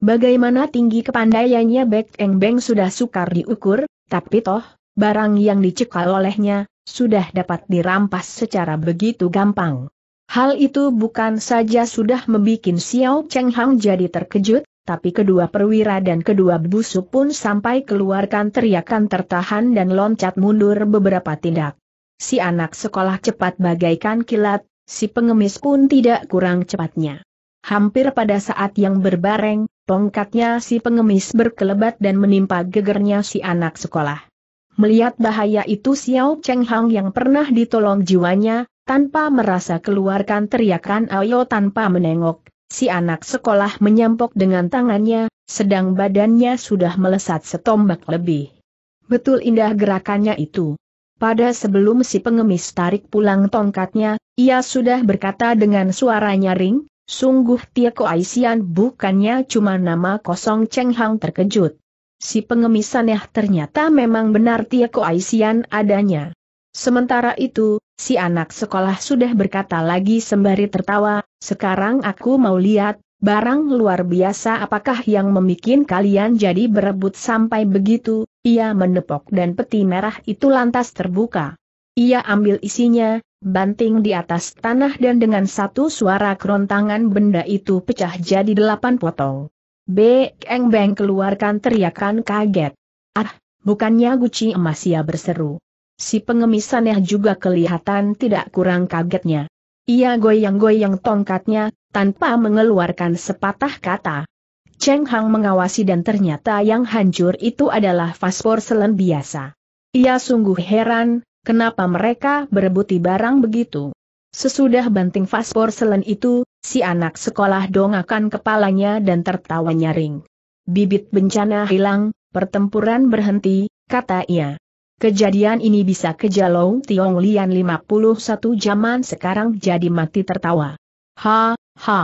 Bagaimana tinggi kepandaiannya Bek Eng Beng sudah sukar diukur, tapi toh, barang yang dicekal olehnya, sudah dapat dirampas secara begitu gampang. Hal itu bukan saja sudah membuat Xiao Cheng Hang jadi terkejut, tapi kedua perwira dan kedua busuk pun sampai keluarkan teriakan tertahan dan loncat mundur beberapa tindak. Si anak sekolah cepat bagaikan kilat, si pengemis pun tidak kurang cepatnya. Hampir pada saat yang berbareng, tongkatnya si pengemis berkelebat dan menimpa gegernya si anak sekolah. Melihat bahaya itu Xiao Cheng Hang yang pernah ditolong jiwanya, tanpa merasa keluarkan teriakan ayo tanpa menengok, si anak sekolah menyampok dengan tangannya, sedang badannya sudah melesat setombak lebih. Betul indah gerakannya itu. Pada sebelum si pengemis tarik pulang tongkatnya, ia sudah berkata dengan suara nyaring, sungguh Tia Aisian bukannya cuma nama kosong Cheng Hang terkejut. Si pengemis aneh ternyata memang benar Tia Aisian adanya. Sementara itu, si anak sekolah sudah berkata lagi sembari tertawa, sekarang aku mau lihat, barang luar biasa apakah yang membuat kalian jadi berebut sampai begitu, ia menepok dan peti merah itu lantas terbuka. Ia ambil isinya, banting di atas tanah dan dengan satu suara kerontangan benda itu pecah jadi delapan potong. Beng Beng keluarkan teriakan kaget. Ah, bukannya guci emas ia berseru si pengemis aneh juga kelihatan tidak kurang kagetnya. Ia goyang-goyang tongkatnya, tanpa mengeluarkan sepatah kata. Cheng Hang mengawasi dan ternyata yang hancur itu adalah vas porselen biasa. Ia sungguh heran, kenapa mereka berebuti barang begitu. Sesudah banting vas porselen itu, si anak sekolah dongakan kepalanya dan tertawa nyaring. Bibit bencana hilang, pertempuran berhenti, kata ia. Kejadian ini bisa kejalau Tiong Lian 51 zaman sekarang jadi mati tertawa. Ha, ha.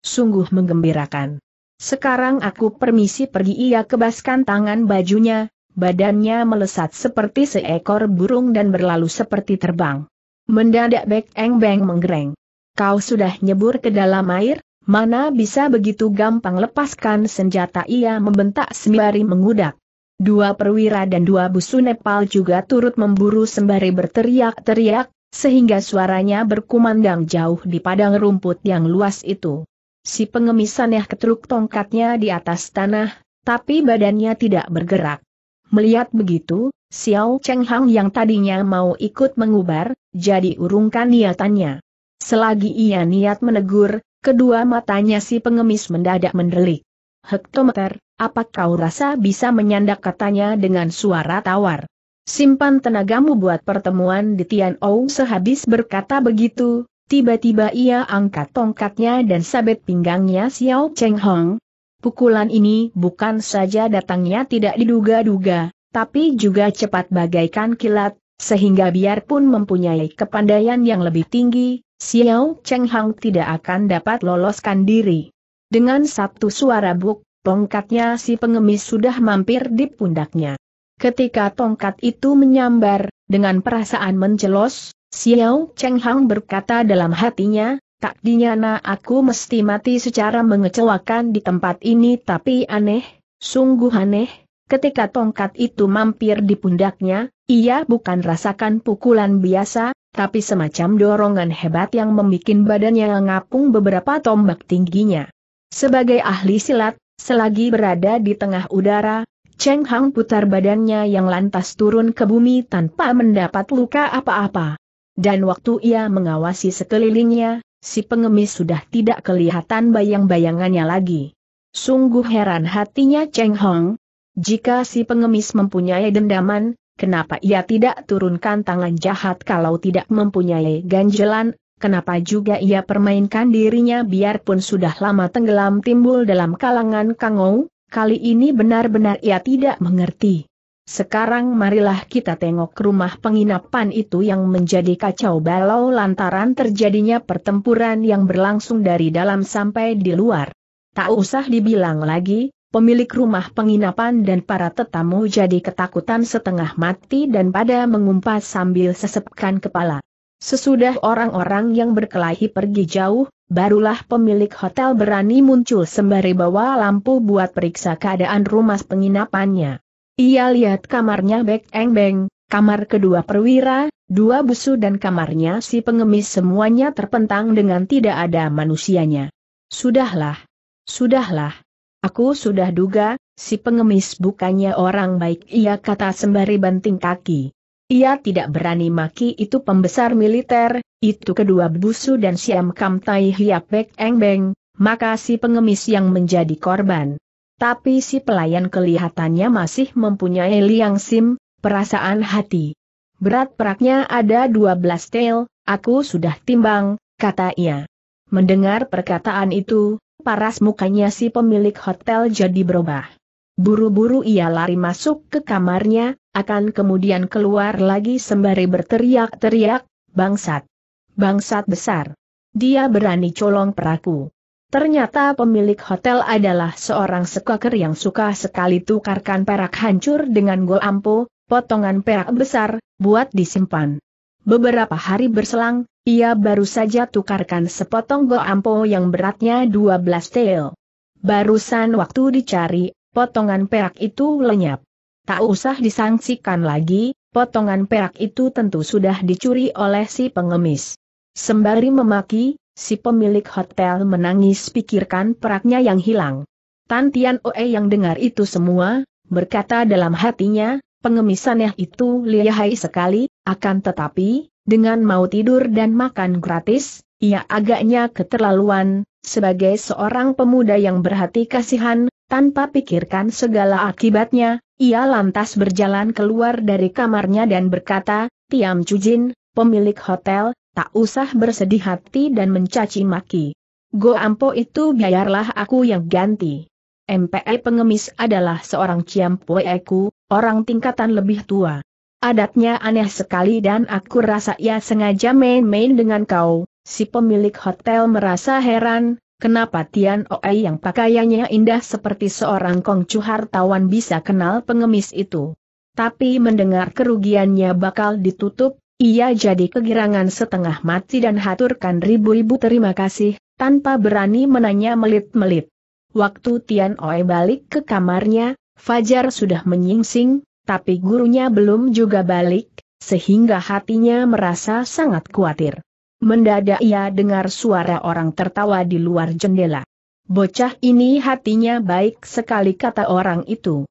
Sungguh menggembirakan. Sekarang aku permisi pergi ia kebaskan tangan bajunya, badannya melesat seperti seekor burung dan berlalu seperti terbang. Mendadak Bek Eng Beng menggereng. Kau sudah nyebur ke dalam air, mana bisa begitu gampang lepaskan senjata ia membentak sembari mengudak. Dua perwira dan dua busu Nepal juga turut memburu sembari berteriak-teriak, sehingga suaranya berkumandang jauh di padang rumput yang luas itu. Si pengemis aneh ketruk tongkatnya di atas tanah, tapi badannya tidak bergerak. Melihat begitu, Xiao Cheng Hang yang tadinya mau ikut mengubar, jadi urungkan niatannya. Selagi ia niat menegur, kedua matanya si pengemis mendadak mendelik. Hektometer, apa kau rasa bisa menyandak katanya dengan suara tawar? Simpan tenagamu buat pertemuan di Tian Ou sehabis berkata begitu, tiba-tiba ia angkat tongkatnya dan sabet pinggangnya Xiao Cheng Hong. Pukulan ini bukan saja datangnya tidak diduga-duga, tapi juga cepat bagaikan kilat, sehingga biarpun mempunyai kepandaian yang lebih tinggi, Xiao Cheng Hong tidak akan dapat loloskan diri. Dengan satu suara buk, tongkatnya si pengemis sudah mampir di pundaknya. Ketika tongkat itu menyambar, dengan perasaan mencelos, Xiao Cheng Hang berkata dalam hatinya, tak dinyana aku mesti mati secara mengecewakan di tempat ini tapi aneh, sungguh aneh, ketika tongkat itu mampir di pundaknya, ia bukan rasakan pukulan biasa, tapi semacam dorongan hebat yang membuat badannya ngapung beberapa tombak tingginya. Sebagai ahli silat, selagi berada di tengah udara, Cheng Hang putar badannya yang lantas turun ke bumi tanpa mendapat luka apa-apa. Dan waktu ia mengawasi sekelilingnya, si pengemis sudah tidak kelihatan bayang-bayangannya lagi. Sungguh heran hatinya Cheng Hong. Jika si pengemis mempunyai dendaman, kenapa ia tidak turunkan tangan jahat kalau tidak mempunyai ganjelan kenapa juga ia permainkan dirinya biarpun sudah lama tenggelam timbul dalam kalangan Kangou, kali ini benar-benar ia tidak mengerti. Sekarang marilah kita tengok rumah penginapan itu yang menjadi kacau balau lantaran terjadinya pertempuran yang berlangsung dari dalam sampai di luar. Tak usah dibilang lagi, pemilik rumah penginapan dan para tetamu jadi ketakutan setengah mati dan pada mengumpat sambil sesepkan kepala. Sesudah orang-orang yang berkelahi pergi jauh, barulah pemilik hotel berani muncul sembari bawa lampu buat periksa keadaan rumah penginapannya. Ia lihat kamarnya Bek Eng Beng, kamar kedua perwira, dua busu dan kamarnya si pengemis semuanya terpentang dengan tidak ada manusianya. Sudahlah. Sudahlah. Aku sudah duga, si pengemis bukannya orang baik ia kata sembari banting kaki. Ia tidak berani maki itu pembesar militer, itu kedua busu dan siam kam tai hiap bek eng beng, maka si pengemis yang menjadi korban. Tapi si pelayan kelihatannya masih mempunyai liang sim, perasaan hati. Berat peraknya ada 12 tel, aku sudah timbang, kata ia. Mendengar perkataan itu, paras mukanya si pemilik hotel jadi berubah. Buru-buru ia lari masuk ke kamarnya, akan kemudian keluar lagi sembari berteriak-teriak, bangsat. Bangsat besar. Dia berani colong peraku. Ternyata pemilik hotel adalah seorang sekaker yang suka sekali tukarkan perak hancur dengan gol goampo, potongan perak besar, buat disimpan. Beberapa hari berselang, ia baru saja tukarkan sepotong gol goampo yang beratnya 12 tel. Barusan waktu dicari, potongan perak itu lenyap. Tak usah disangsikan lagi, potongan perak itu tentu sudah dicuri oleh si pengemis. Sembari memaki, si pemilik hotel menangis pikirkan peraknya yang hilang. Tantian Oe yang dengar itu semua, berkata dalam hatinya, pengemisannya itu lihai sekali, akan tetapi, dengan mau tidur dan makan gratis, ia agaknya keterlaluan, sebagai seorang pemuda yang berhati kasihan, tanpa pikirkan segala akibatnya, ia lantas berjalan keluar dari kamarnya dan berkata, Tiam Cujin, pemilik hotel, tak usah bersedih hati dan mencaci maki. Go Ampo itu biarlah aku yang ganti. MPE pengemis adalah seorang ciampueku, orang tingkatan lebih tua. Adatnya aneh sekali dan aku rasa ia sengaja main-main dengan kau. Si pemilik hotel merasa heran, Kenapa Tian Oei yang pakaiannya indah seperti seorang kongcu hartawan bisa kenal pengemis itu? Tapi mendengar kerugiannya bakal ditutup, ia jadi kegirangan setengah mati dan haturkan ribu-ribu terima kasih, tanpa berani menanya melit-melit. Waktu Tian Oei balik ke kamarnya, Fajar sudah menyingsing, tapi gurunya belum juga balik, sehingga hatinya merasa sangat khawatir. Mendadak ia dengar suara orang tertawa di luar jendela. Bocah ini hatinya baik sekali kata orang itu.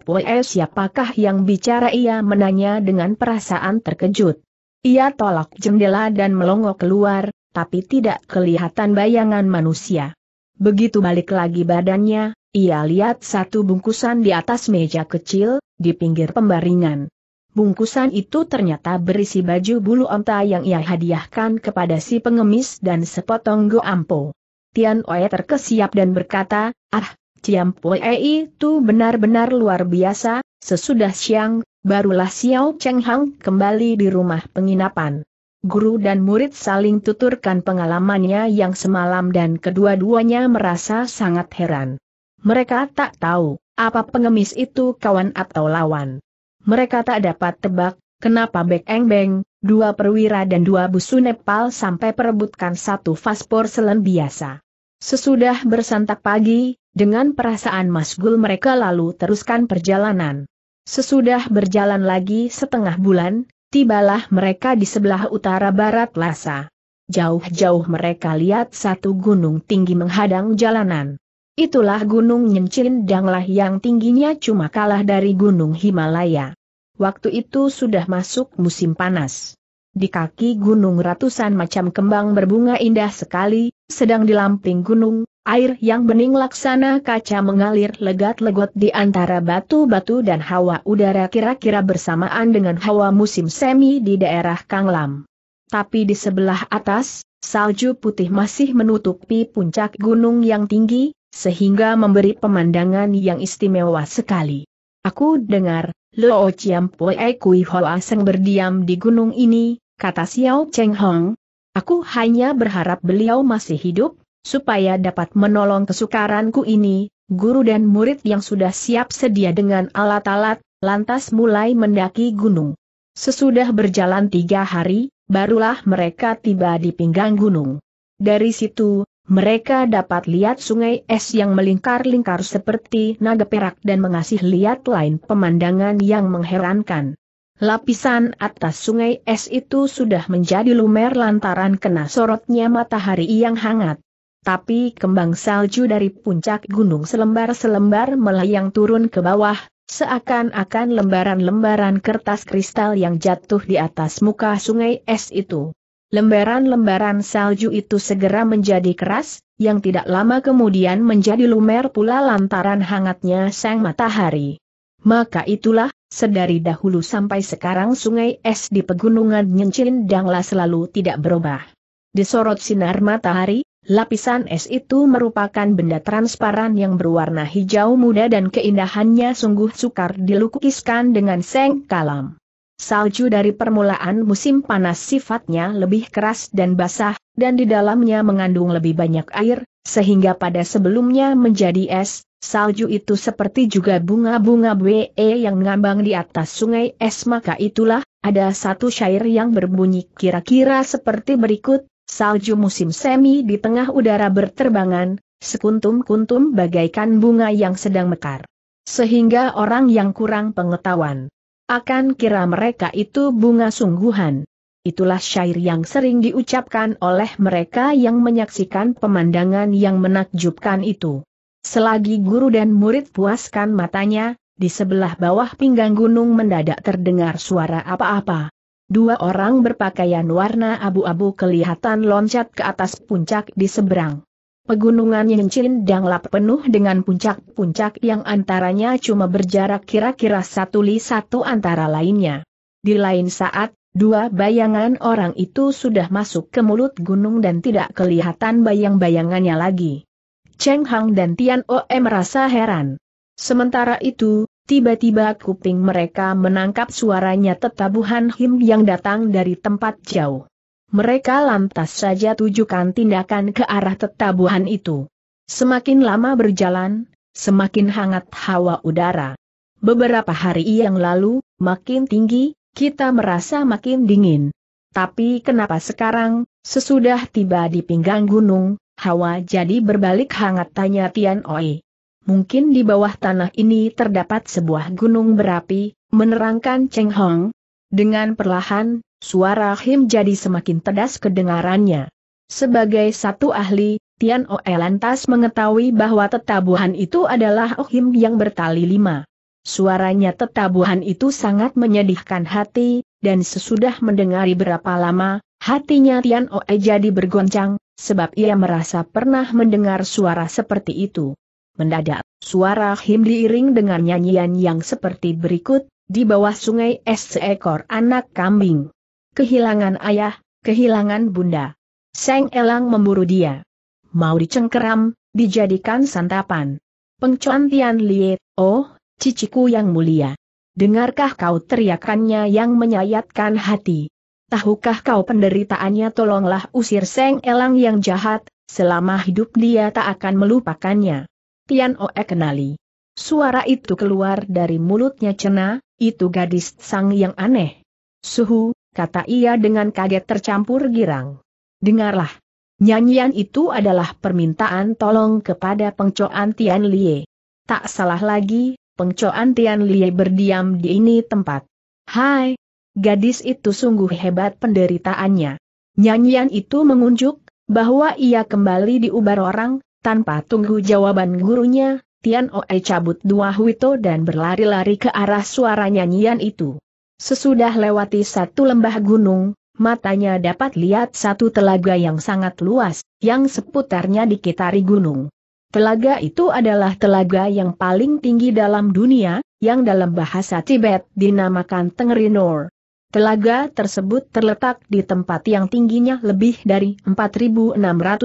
Poe siapakah yang bicara ia menanya dengan perasaan terkejut. Ia tolak jendela dan melongo keluar, tapi tidak kelihatan bayangan manusia. Begitu balik lagi badannya, ia lihat satu bungkusan di atas meja kecil, di pinggir pembaringan. Bungkusan itu ternyata berisi baju bulu onta yang ia hadiahkan kepada si pengemis dan sepotong goampo. Tian Oe terkesiap dan berkata, ah, Tian Oe itu benar-benar luar biasa, sesudah siang, barulah Xiao Cheng Hang kembali di rumah penginapan. Guru dan murid saling tuturkan pengalamannya yang semalam dan kedua-duanya merasa sangat heran. Mereka tak tahu, apa pengemis itu kawan atau lawan mereka tak dapat tebak, kenapa Bek Eng Beng, dua perwira dan dua busu Nepal sampai perebutkan satu paspor porselen biasa. Sesudah bersantak pagi, dengan perasaan masgul mereka lalu teruskan perjalanan. Sesudah berjalan lagi setengah bulan, tibalah mereka di sebelah utara barat Lhasa. Jauh-jauh mereka lihat satu gunung tinggi menghadang jalanan. Itulah Gunung Nyencin Danglah yang tingginya cuma kalah dari Gunung Himalaya. Waktu itu sudah masuk musim panas. Di kaki gunung ratusan macam kembang berbunga indah sekali, sedang di lamping gunung, air yang bening laksana kaca mengalir legat-legot di antara batu-batu dan hawa udara kira-kira bersamaan dengan hawa musim semi di daerah Kanglam. Tapi di sebelah atas, salju putih masih menutupi puncak gunung yang tinggi, sehingga memberi pemandangan yang istimewa sekali. Aku dengar, Luo Chiam Pue Kui Hoa Seng berdiam di gunung ini, kata Xiao Cheng Hong. Aku hanya berharap beliau masih hidup, supaya dapat menolong kesukaranku ini, guru dan murid yang sudah siap sedia dengan alat-alat, lantas mulai mendaki gunung. Sesudah berjalan tiga hari, barulah mereka tiba di pinggang gunung. Dari situ, mereka dapat lihat sungai es yang melingkar-lingkar seperti naga perak dan mengasih lihat lain pemandangan yang mengherankan. Lapisan atas sungai es itu sudah menjadi lumer lantaran kena sorotnya matahari yang hangat. Tapi kembang salju dari puncak gunung selembar-selembar melayang turun ke bawah, seakan-akan lembaran-lembaran kertas kristal yang jatuh di atas muka sungai es itu. Lembaran-lembaran salju itu segera menjadi keras, yang tidak lama kemudian menjadi lumer pula lantaran hangatnya sang matahari. Maka itulah, sedari dahulu sampai sekarang sungai es di pegunungan Nyencin Dangla selalu tidak berubah. Disorot sinar matahari, lapisan es itu merupakan benda transparan yang berwarna hijau muda dan keindahannya sungguh sukar dilukiskan dengan seng kalam. Salju dari permulaan musim panas sifatnya lebih keras dan basah, dan di dalamnya mengandung lebih banyak air, sehingga pada sebelumnya menjadi es, salju itu seperti juga bunga-bunga BE yang ngambang di atas sungai es maka itulah, ada satu syair yang berbunyi kira-kira seperti berikut, salju musim semi di tengah udara berterbangan, sekuntum-kuntum bagaikan bunga yang sedang mekar. Sehingga orang yang kurang pengetahuan akan kira mereka itu bunga sungguhan. Itulah syair yang sering diucapkan oleh mereka yang menyaksikan pemandangan yang menakjubkan itu. Selagi guru dan murid puaskan matanya, di sebelah bawah pinggang gunung mendadak terdengar suara apa-apa. Dua orang berpakaian warna abu-abu kelihatan loncat ke atas puncak di seberang. Pegunungan dan lap penuh dengan puncak-puncak yang antaranya cuma berjarak kira-kira satu li satu antara lainnya. Di lain saat, dua bayangan orang itu sudah masuk ke mulut gunung dan tidak kelihatan bayang-bayangannya lagi. Cheng Hang dan Tian Oe merasa heran. Sementara itu, tiba-tiba kuping mereka menangkap suaranya tetabuhan Him yang datang dari tempat jauh mereka lantas saja tujukan tindakan ke arah tetabuhan itu. Semakin lama berjalan, semakin hangat hawa udara. Beberapa hari yang lalu, makin tinggi, kita merasa makin dingin. Tapi kenapa sekarang, sesudah tiba di pinggang gunung, hawa jadi berbalik hangat tanya Tian Oi. Mungkin di bawah tanah ini terdapat sebuah gunung berapi, menerangkan Cheng Hong. Dengan perlahan, Suara Him jadi semakin pedas kedengarannya. Sebagai satu ahli, Tian Oe lantas mengetahui bahwa tetabuhan itu adalah Oh Him yang bertali lima. Suaranya tetabuhan itu sangat menyedihkan hati, dan sesudah mendengari berapa lama, hatinya Tian Oe jadi bergoncang, sebab ia merasa pernah mendengar suara seperti itu. Mendadak, suara Him diiring dengan nyanyian yang seperti berikut, di bawah sungai es seekor anak kambing kehilangan ayah, kehilangan bunda. Seng Elang memburu dia. Mau dicengkeram, dijadikan santapan. Pengcuan Tian oh, ciciku yang mulia. Dengarkah kau teriakannya yang menyayatkan hati? Tahukah kau penderitaannya tolonglah usir Seng Elang yang jahat, selama hidup dia tak akan melupakannya. Tian Oe kenali. Suara itu keluar dari mulutnya Cena, itu gadis sang yang aneh. Suhu, kata ia dengan kaget tercampur girang. Dengarlah. Nyanyian itu adalah permintaan tolong kepada pengcoan Tian Lie. Tak salah lagi, pengcoan Tian Lie berdiam di ini tempat. Hai, gadis itu sungguh hebat penderitaannya. Nyanyian itu mengunjuk, bahwa ia kembali diubar orang, tanpa tunggu jawaban gurunya, Tian Oe cabut dua huito dan berlari-lari ke arah suara nyanyian itu. Sesudah lewati satu lembah gunung, matanya dapat lihat satu telaga yang sangat luas, yang seputarnya dikitari gunung. Telaga itu adalah telaga yang paling tinggi dalam dunia, yang dalam bahasa Tibet dinamakan Tengrinor. Telaga tersebut terletak di tempat yang tingginya lebih dari 4.672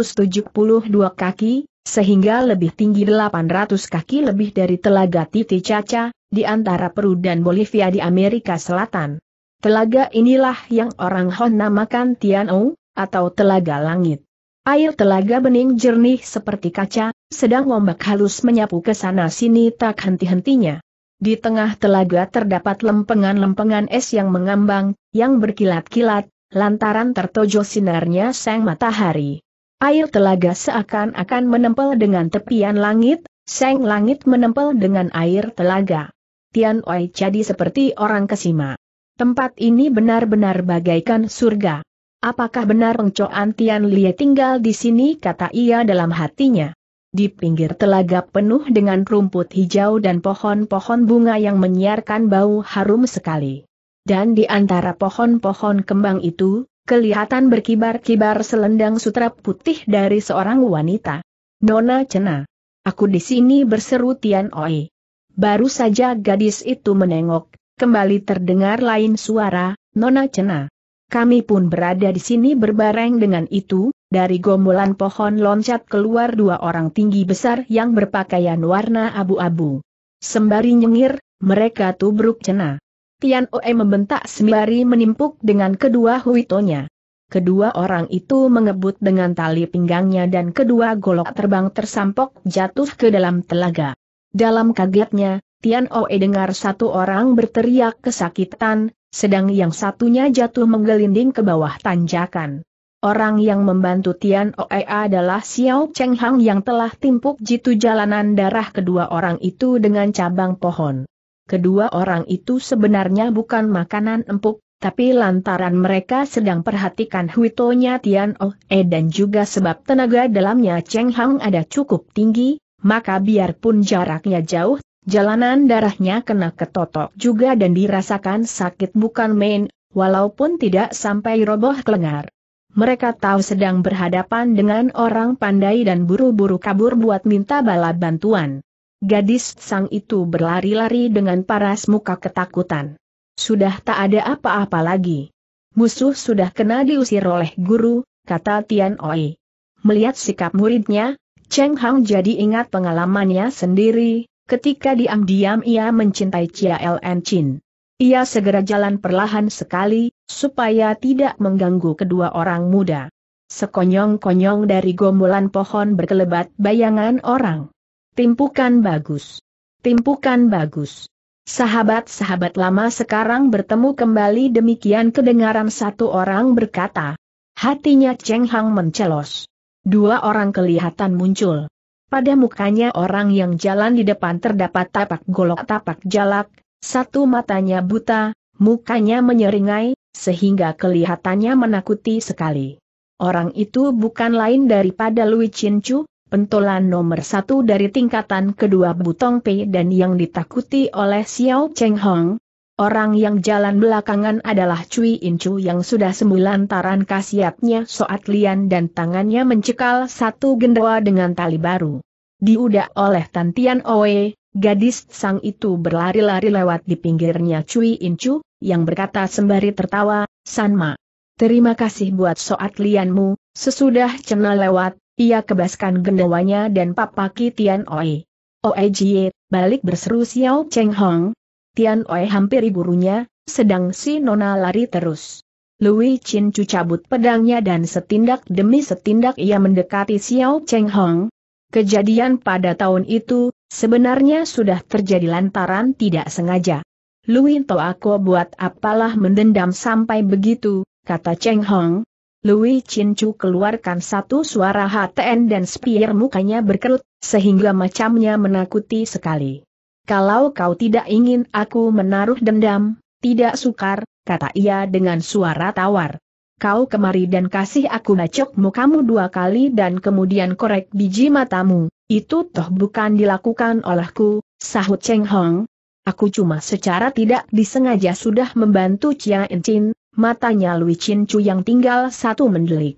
kaki, sehingga lebih tinggi 800 kaki lebih dari telaga Titi Caca, di antara Peru dan Bolivia di Amerika Selatan. Telaga inilah yang orang Hon namakan Tianou, atau Telaga Langit. Air telaga bening jernih seperti kaca, sedang ombak halus menyapu ke sana-sini tak henti-hentinya. Di tengah telaga terdapat lempengan-lempengan es yang mengambang, yang berkilat-kilat, lantaran tertojo sinarnya sang matahari. Air telaga seakan-akan menempel dengan tepian langit, seng langit menempel dengan air telaga. Tian Oi jadi seperti orang kesima. Tempat ini benar-benar bagaikan surga. Apakah benar pengcoan Tian Lie tinggal di sini kata ia dalam hatinya. Di pinggir telaga penuh dengan rumput hijau dan pohon-pohon bunga yang menyiarkan bau harum sekali. Dan di antara pohon-pohon kembang itu, kelihatan berkibar-kibar selendang sutra putih dari seorang wanita. Nona Cena. Aku di sini berseru Tian Oi. Baru saja gadis itu menengok, kembali terdengar lain suara, Nona Cena. Kami pun berada di sini berbareng dengan itu, dari gombolan pohon loncat keluar dua orang tinggi besar yang berpakaian warna abu-abu. Sembari nyengir, mereka tubruk Cenah. Tian Oe membentak sembari menimpuk dengan kedua huitonya. Kedua orang itu mengebut dengan tali pinggangnya dan kedua golok terbang tersampok jatuh ke dalam telaga. Dalam kagetnya, Tian Oe dengar satu orang berteriak kesakitan, sedang yang satunya jatuh menggelinding ke bawah tanjakan. Orang yang membantu Tian Oe adalah Xiao Cheng Hang yang telah timpuk jitu jalanan darah kedua orang itu dengan cabang pohon kedua orang itu sebenarnya bukan makanan empuk, tapi lantaran mereka sedang perhatikan Huitonya Tian Oh E dan juga sebab tenaga dalamnya Cheng Hang ada cukup tinggi, maka biarpun jaraknya jauh, jalanan darahnya kena ketotok juga dan dirasakan sakit bukan main, walaupun tidak sampai roboh kelengar. Mereka tahu sedang berhadapan dengan orang pandai dan buru-buru kabur buat minta bala bantuan. Gadis sang itu berlari-lari dengan paras muka ketakutan. Sudah tak ada apa-apa lagi. Musuh sudah kena diusir oleh guru, kata Tian Oi. Melihat sikap muridnya, Cheng Hang jadi ingat pengalamannya sendiri, ketika diam-diam ia mencintai Chia Ln Chin. Ia segera jalan perlahan sekali, supaya tidak mengganggu kedua orang muda. Sekonyong-konyong dari gombolan pohon berkelebat bayangan orang. Timpukan bagus. Timpukan bagus. Sahabat-sahabat lama sekarang bertemu kembali demikian kedengaran satu orang berkata. Hatinya Cheng Hang mencelos. Dua orang kelihatan muncul. Pada mukanya orang yang jalan di depan terdapat tapak golok tapak jalak, satu matanya buta, mukanya menyeringai, sehingga kelihatannya menakuti sekali. Orang itu bukan lain daripada Louis Chin Chu, Pentolan nomor satu dari tingkatan kedua Butong Pei dan yang ditakuti oleh Xiao Cheng Hong. Orang yang jalan belakangan adalah Cui Incu yang sudah sembuh lantaran khasiatnya soat lian dan tangannya mencekal satu gendawa dengan tali baru. Diudak oleh Tantian Oe, gadis sang itu berlari-lari lewat di pinggirnya Cui Incu, yang berkata sembari tertawa, Sanma. Terima kasih buat soat lianmu, sesudah cena lewat, ia kebaskan gendawanya dan papaki Tian Oi. Oe Jie, balik berseru Xiao Cheng Hong. Tian Oi hampiri gurunya, sedang si Nona lari terus. Lui Chin Chu cabut pedangnya dan setindak demi setindak ia mendekati Xiao Cheng Hong. Kejadian pada tahun itu, sebenarnya sudah terjadi lantaran tidak sengaja. Lui aku buat apalah mendendam sampai begitu, kata Cheng Hong, Lui Chin Chu keluarkan satu suara HTN dan Spear mukanya berkerut, sehingga macamnya menakuti sekali. Kalau kau tidak ingin aku menaruh dendam, tidak sukar, kata ia dengan suara tawar. Kau kemari dan kasih aku bacok mukamu dua kali dan kemudian korek biji matamu, itu toh bukan dilakukan olehku, sahut Cheng Hong. Aku cuma secara tidak disengaja sudah membantu Chia Encin, matanya Lui Chin Chu yang tinggal satu mendelik.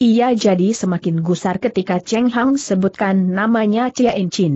Ia jadi semakin gusar ketika Cheng Hang sebutkan namanya Chia In Chin.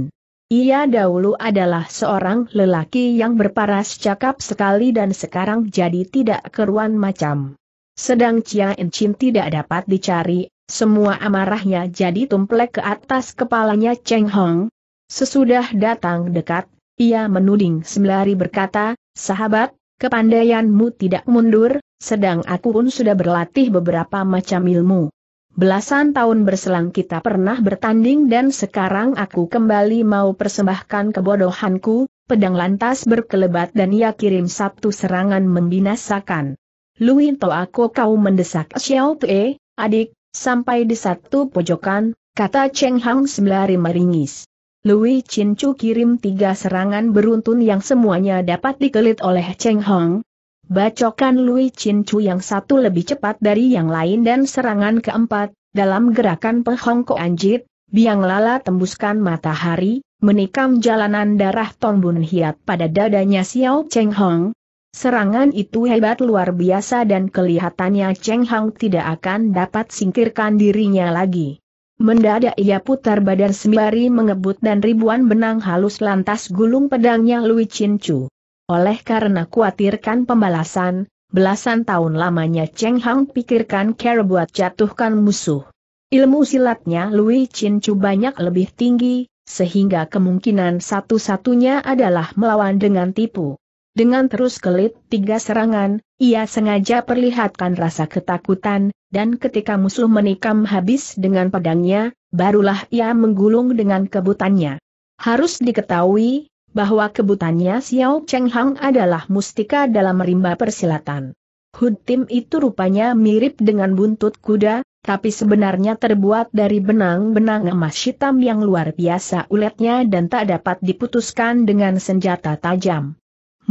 Ia dahulu adalah seorang lelaki yang berparas cakap sekali dan sekarang jadi tidak keruan macam. Sedang Chia In Chin tidak dapat dicari, semua amarahnya jadi tumplek ke atas kepalanya Cheng Hong. Sesudah datang dekat, ia menuding sembari berkata, sahabat, Kepandaianmu tidak mundur, sedang aku pun sudah berlatih beberapa macam ilmu. Belasan tahun berselang kita pernah bertanding dan sekarang aku kembali mau persembahkan kebodohanku, pedang lantas berkelebat dan ia kirim satu serangan membinasakan. Luinto aku kau mendesak Xiao Tue, adik, sampai di satu pojokan, kata Cheng Hang sembari meringis. Lui Chin Chu kirim tiga serangan beruntun yang semuanya dapat dikelit oleh Cheng Hong. Bacokan Lui Chin Chu yang satu lebih cepat dari yang lain dan serangan keempat, dalam gerakan Pehong Ko Anjit, biang lala tembuskan matahari, menikam jalanan darah Tong Bun Hiat pada dadanya Xiao Cheng Hong. Serangan itu hebat luar biasa dan kelihatannya Cheng Hong tidak akan dapat singkirkan dirinya lagi. Mendadak ia putar badan sembari mengebut dan ribuan benang halus lantas gulung pedangnya Lui Chin Chu. Oleh karena kuatirkan pembalasan, belasan tahun lamanya Cheng Hang pikirkan cara buat jatuhkan musuh. Ilmu silatnya Lui Chin Chu banyak lebih tinggi, sehingga kemungkinan satu-satunya adalah melawan dengan tipu. Dengan terus kelit tiga serangan, ia sengaja perlihatkan rasa ketakutan, dan ketika musuh menikam habis dengan pedangnya, barulah ia menggulung dengan kebutannya. Harus diketahui, bahwa kebutannya Xiao Cheng Hang adalah mustika dalam rimba persilatan. Hud Tim itu rupanya mirip dengan buntut kuda, tapi sebenarnya terbuat dari benang-benang emas hitam yang luar biasa uletnya dan tak dapat diputuskan dengan senjata tajam.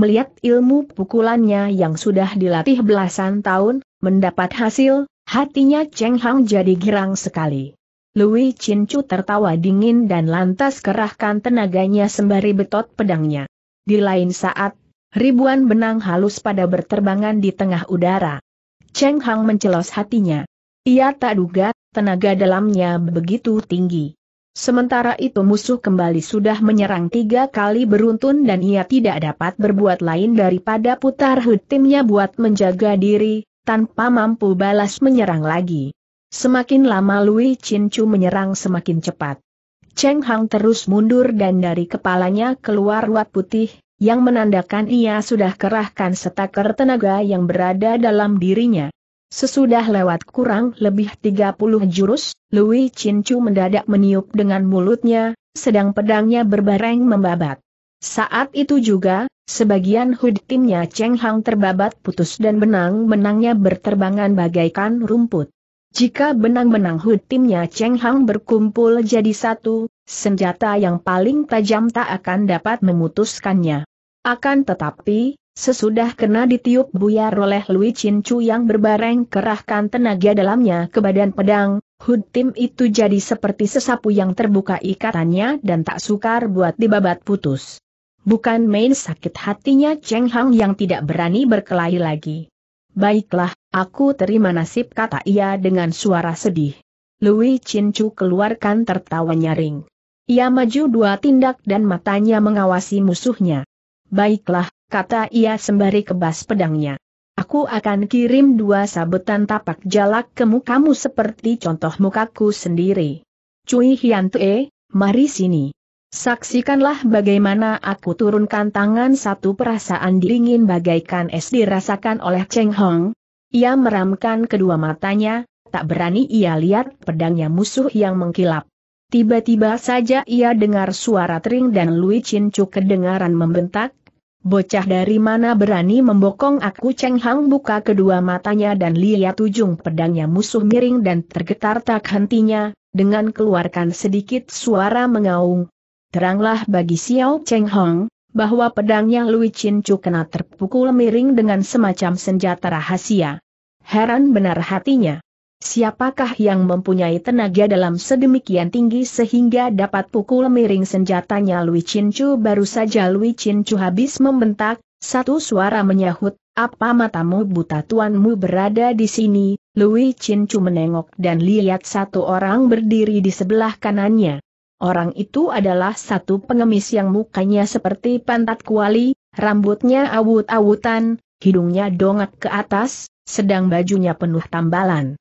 Melihat ilmu pukulannya yang sudah dilatih belasan tahun, mendapat hasil, Hatinya Cheng Hang jadi girang sekali. Lui Chin Chu tertawa dingin dan lantas kerahkan tenaganya sembari betot pedangnya. Di lain saat, ribuan benang halus pada berterbangan di tengah udara. Cheng Hang mencelos hatinya. Ia tak duga, tenaga dalamnya begitu tinggi. Sementara itu musuh kembali sudah menyerang tiga kali beruntun dan ia tidak dapat berbuat lain daripada putar hutimnya buat menjaga diri, tanpa mampu balas menyerang lagi. Semakin lama Lui Chin Chu menyerang semakin cepat. Cheng Hang terus mundur dan dari kepalanya keluar ruat putih, yang menandakan ia sudah kerahkan setaker tenaga yang berada dalam dirinya. Sesudah lewat kurang lebih 30 jurus, Lui Chin Chu mendadak meniup dengan mulutnya, sedang pedangnya berbareng membabat. Saat itu juga, Sebagian hud timnya Cheng Hang terbabat putus dan benang-benangnya berterbangan bagaikan rumput. Jika benang-benang hud timnya Cheng Hang berkumpul jadi satu, senjata yang paling tajam tak akan dapat memutuskannya. Akan tetapi, sesudah kena ditiup buyar oleh Lui Chin Chu yang berbareng kerahkan tenaga dalamnya ke badan pedang, Hud Tim itu jadi seperti sesapu yang terbuka ikatannya dan tak sukar buat dibabat putus. Bukan main sakit hatinya Cheng Hang yang tidak berani berkelahi lagi. Baiklah, aku terima nasib kata ia dengan suara sedih. Louis Cincu keluarkan tertawa nyaring. Ia maju dua tindak dan matanya mengawasi musuhnya. Baiklah, kata ia sembari kebas pedangnya. Aku akan kirim dua sabetan tapak jalak ke mukamu seperti contoh mukaku sendiri. Cui Hian Tue, mari sini. Saksikanlah bagaimana aku turunkan tangan satu perasaan dingin bagaikan es dirasakan oleh Cheng Hong. Ia meramkan kedua matanya, tak berani ia lihat pedangnya musuh yang mengkilap. Tiba-tiba saja ia dengar suara tering dan Lui Chin Chu kedengaran membentak, Bocah dari mana berani membokong aku Cheng Hang buka kedua matanya dan lihat ujung pedangnya musuh miring dan tergetar tak hentinya, dengan keluarkan sedikit suara mengaung, teranglah bagi Xiao Cheng Hong, bahwa pedangnya Lui Chin Chu kena terpukul miring dengan semacam senjata rahasia. Heran benar hatinya. Siapakah yang mempunyai tenaga dalam sedemikian tinggi sehingga dapat pukul miring senjatanya Lui Chin Chu baru saja Lui Chin Chu habis membentak, satu suara menyahut, apa matamu buta tuanmu berada di sini, Lui Chin Chu menengok dan lihat satu orang berdiri di sebelah kanannya. Orang itu adalah satu pengemis yang mukanya seperti pantat kuali, rambutnya awut-awutan, hidungnya dongak ke atas, sedang bajunya penuh tambalan.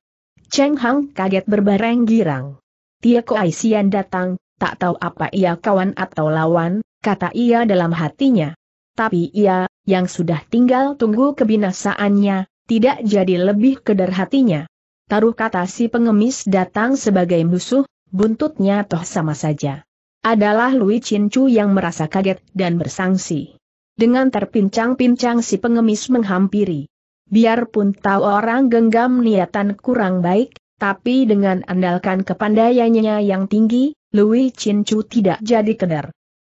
Cheng Hang kaget berbareng girang. Tia Aisian datang, tak tahu apa ia kawan atau lawan, kata ia dalam hatinya. Tapi ia, yang sudah tinggal tunggu kebinasaannya, tidak jadi lebih keder hatinya. Taruh kata si pengemis datang sebagai musuh, buntutnya toh sama saja. Adalah Lui Chin Chu yang merasa kaget dan bersangsi. Dengan terpincang-pincang si pengemis menghampiri. Biarpun tahu orang genggam niatan kurang baik, tapi dengan andalkan kepandaiannya yang tinggi, Lui Chin Chu tidak jadi kedar.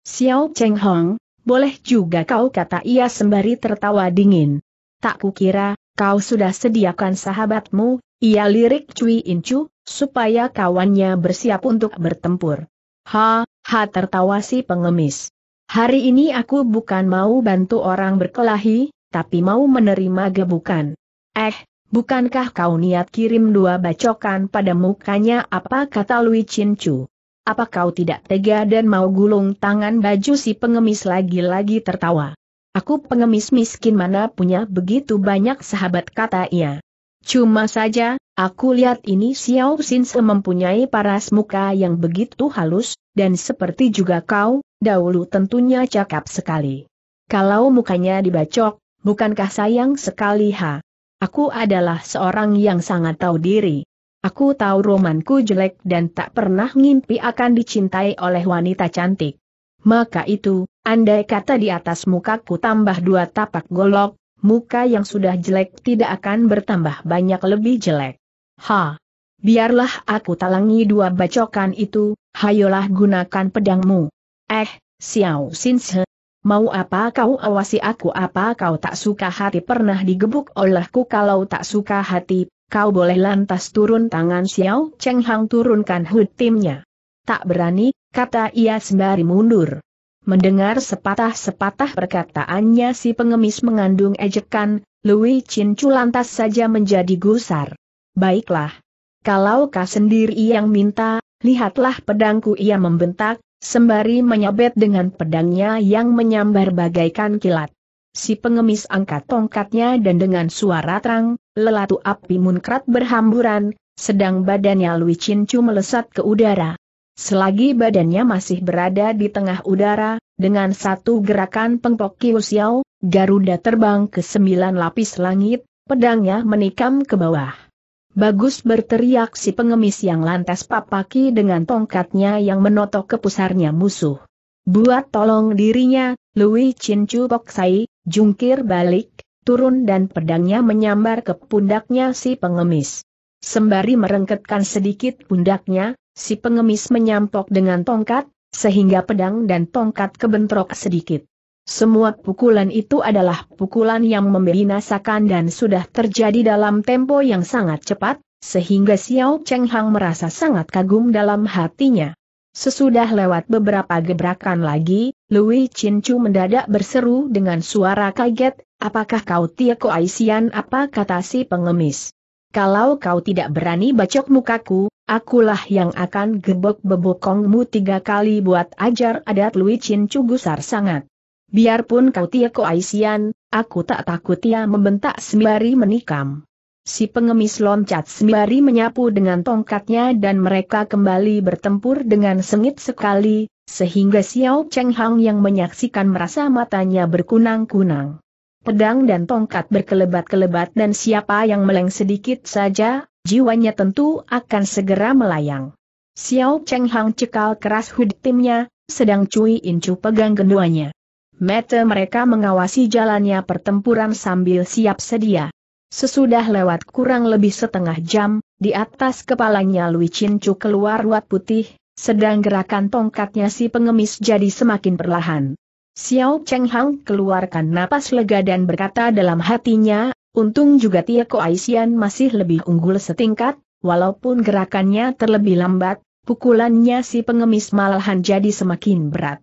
Xiao Cheng Hong, boleh juga kau kata ia sembari tertawa dingin. Tak kukira, kau sudah sediakan sahabatmu, ia lirik Cui Chu, supaya kawannya bersiap untuk bertempur. Ha, ha tertawa si pengemis. Hari ini aku bukan mau bantu orang berkelahi, tapi mau menerima gebukan. Eh, bukankah kau niat kirim dua bacokan pada mukanya apa kata Lui Chin Chu? Apa kau tidak tega dan mau gulung tangan baju si pengemis lagi-lagi tertawa? Aku pengemis miskin mana punya begitu banyak sahabat kata ia. Cuma saja, Aku lihat ini Xiao Xin mempunyai paras muka yang begitu halus, dan seperti juga kau, dahulu tentunya cakap sekali. Kalau mukanya dibacok, bukankah sayang sekali ha? Aku adalah seorang yang sangat tahu diri. Aku tahu romanku jelek dan tak pernah ngimpi akan dicintai oleh wanita cantik. Maka itu, andai kata di atas mukaku tambah dua tapak golok, muka yang sudah jelek tidak akan bertambah banyak lebih jelek. Ha! Biarlah aku talangi dua bacokan itu, hayolah gunakan pedangmu. Eh, Xiao Xinshe, Mau apa kau awasi aku apa kau tak suka hati pernah digebuk olehku kalau tak suka hati, kau boleh lantas turun tangan Xiao Cheng Hang turunkan hut timnya. Tak berani, kata ia sembari mundur. Mendengar sepatah-sepatah perkataannya si pengemis mengandung ejekan, Louis Chin Chu lantas saja menjadi gusar baiklah. Kalau kau sendiri yang minta, lihatlah pedangku ia membentak, sembari menyabet dengan pedangnya yang menyambar bagaikan kilat. Si pengemis angkat tongkatnya dan dengan suara terang, lelatu api munkrat berhamburan, sedang badannya Lui Cincu melesat ke udara. Selagi badannya masih berada di tengah udara, dengan satu gerakan pengpok Kiusiao, Garuda terbang ke sembilan lapis langit, pedangnya menikam ke bawah. Bagus berteriak si pengemis yang lantas papaki dengan tongkatnya yang menotok ke pusarnya musuh. Buat tolong dirinya, Louis Chin Chu Poksai, jungkir balik, turun dan pedangnya menyambar ke pundaknya si pengemis. Sembari merengketkan sedikit pundaknya, si pengemis menyampok dengan tongkat, sehingga pedang dan tongkat kebentrok sedikit. Semua pukulan itu adalah pukulan yang membinasakan dan sudah terjadi dalam tempo yang sangat cepat, sehingga Xiao Cheng Hang merasa sangat kagum dalam hatinya. Sesudah lewat beberapa gebrakan lagi, Louis Chin Chu mendadak berseru dengan suara kaget, apakah kau Tia Aisian apa kata si pengemis? Kalau kau tidak berani bacok mukaku, akulah yang akan gebok bebokongmu tiga kali buat ajar adat Louis Chin Chu gusar sangat. Biarpun kau Tieko Aisian, aku tak takut ia membentak sembari menikam. Si pengemis loncat sembari menyapu dengan tongkatnya dan mereka kembali bertempur dengan sengit sekali, sehingga Xiao Cheng Hang yang menyaksikan merasa matanya berkunang-kunang. Pedang dan tongkat berkelebat-kelebat dan siapa yang meleng sedikit saja, jiwanya tentu akan segera melayang. Xiao Cheng Hang cekal keras hud timnya, sedang Cui Incu pegang genduanya. Mata mereka mengawasi jalannya pertempuran sambil siap sedia. Sesudah lewat kurang lebih setengah jam, di atas kepalanya Lui Chu keluar ruat putih, sedang gerakan tongkatnya si pengemis jadi semakin perlahan. Xiao Cheng Hang keluarkan napas lega dan berkata dalam hatinya, untung juga Tia Ko Aisian masih lebih unggul setingkat, walaupun gerakannya terlebih lambat, pukulannya si pengemis malahan jadi semakin berat.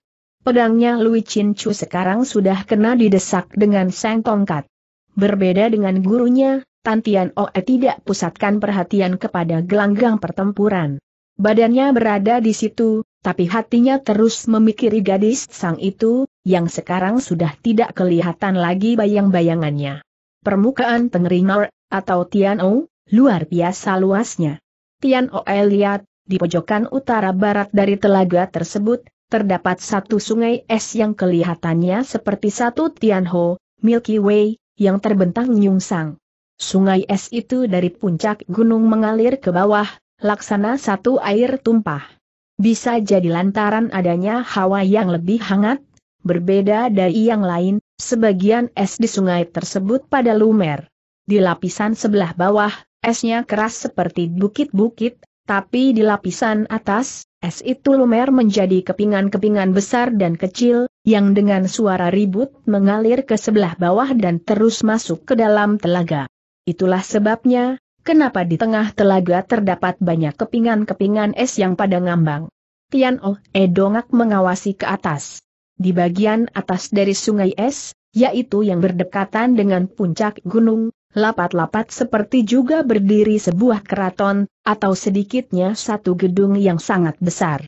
Pedangnya Lui Chin Chu sekarang sudah kena didesak dengan sang tongkat. Berbeda dengan gurunya, Tantian Oe tidak pusatkan perhatian kepada gelanggang pertempuran. Badannya berada di situ, tapi hatinya terus memikiri gadis sang itu, yang sekarang sudah tidak kelihatan lagi bayang-bayangannya. Permukaan Tengrinor, atau Tianou, luar biasa luasnya. Tian Oe lihat, di pojokan utara barat dari telaga tersebut, terdapat satu sungai es yang kelihatannya seperti satu Tianho, Milky Way, yang terbentang nyungsang. Sungai es itu dari puncak gunung mengalir ke bawah, laksana satu air tumpah. Bisa jadi lantaran adanya hawa yang lebih hangat, berbeda dari yang lain, sebagian es di sungai tersebut pada lumer. Di lapisan sebelah bawah, esnya keras seperti bukit-bukit, tapi di lapisan atas, Es itu lumer menjadi kepingan-kepingan besar dan kecil, yang dengan suara ribut mengalir ke sebelah bawah dan terus masuk ke dalam telaga. Itulah sebabnya, kenapa di tengah telaga terdapat banyak kepingan-kepingan es yang pada ngambang. Tian Oh E dongak mengawasi ke atas. Di bagian atas dari sungai es, yaitu yang berdekatan dengan puncak gunung, Lapat-lapat seperti juga berdiri sebuah keraton, atau sedikitnya satu gedung yang sangat besar.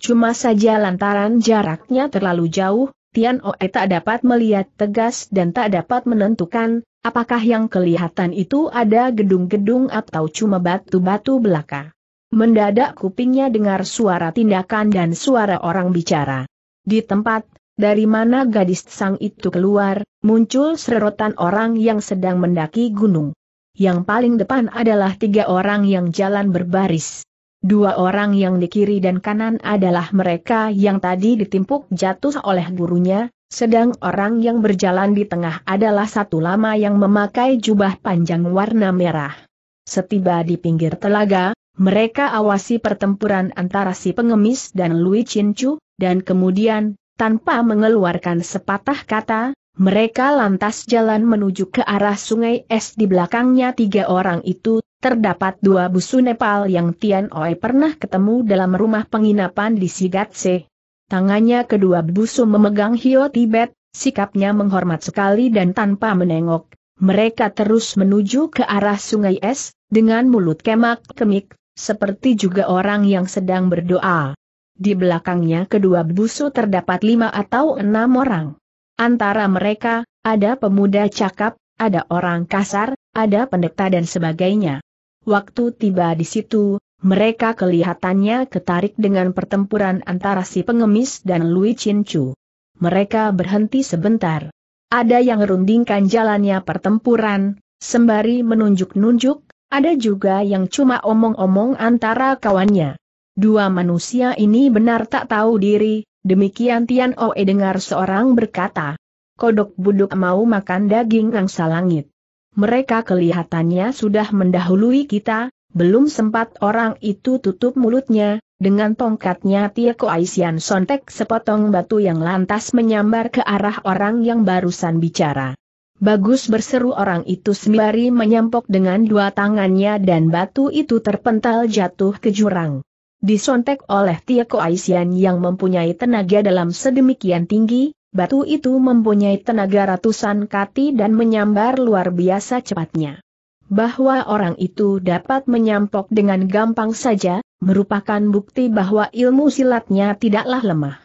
Cuma saja lantaran jaraknya terlalu jauh, Tian Oe tak dapat melihat tegas dan tak dapat menentukan, apakah yang kelihatan itu ada gedung-gedung atau cuma batu-batu belaka. Mendadak kupingnya dengar suara tindakan dan suara orang bicara. Di tempat, dari mana gadis sang itu keluar, muncul serotan orang yang sedang mendaki gunung. Yang paling depan adalah tiga orang yang jalan berbaris. Dua orang yang di kiri dan kanan adalah mereka yang tadi ditimpuk jatuh oleh gurunya, sedang orang yang berjalan di tengah adalah satu lama yang memakai jubah panjang warna merah. Setiba di pinggir telaga, mereka awasi pertempuran antara si pengemis dan Lui Chu, dan kemudian tanpa mengeluarkan sepatah kata, mereka lantas jalan menuju ke arah sungai es di belakangnya tiga orang itu, terdapat dua busu Nepal yang Tian Oi pernah ketemu dalam rumah penginapan di Sigatse. Tangannya kedua busu memegang Hio Tibet, sikapnya menghormat sekali dan tanpa menengok. Mereka terus menuju ke arah sungai es, dengan mulut kemak-kemik, seperti juga orang yang sedang berdoa. Di belakangnya kedua busu terdapat lima atau enam orang. Antara mereka, ada pemuda cakap, ada orang kasar, ada pendeta dan sebagainya. Waktu tiba di situ, mereka kelihatannya ketarik dengan pertempuran antara si pengemis dan Lui Chin Chu. Mereka berhenti sebentar. Ada yang rundingkan jalannya pertempuran, sembari menunjuk-nunjuk, ada juga yang cuma omong-omong antara kawannya. Dua manusia ini benar tak tahu diri, demikian Tian Oe dengar seorang berkata. Kodok buduk mau makan daging angsa langit. Mereka kelihatannya sudah mendahului kita, belum sempat orang itu tutup mulutnya, dengan tongkatnya Tieko Aisian sontek sepotong batu yang lantas menyambar ke arah orang yang barusan bicara. Bagus berseru orang itu sembari menyampok dengan dua tangannya dan batu itu terpental jatuh ke jurang. Disontek oleh Tieko Aisian yang mempunyai tenaga dalam sedemikian tinggi, batu itu mempunyai tenaga ratusan kati dan menyambar luar biasa cepatnya. Bahwa orang itu dapat menyampok dengan gampang saja, merupakan bukti bahwa ilmu silatnya tidaklah lemah.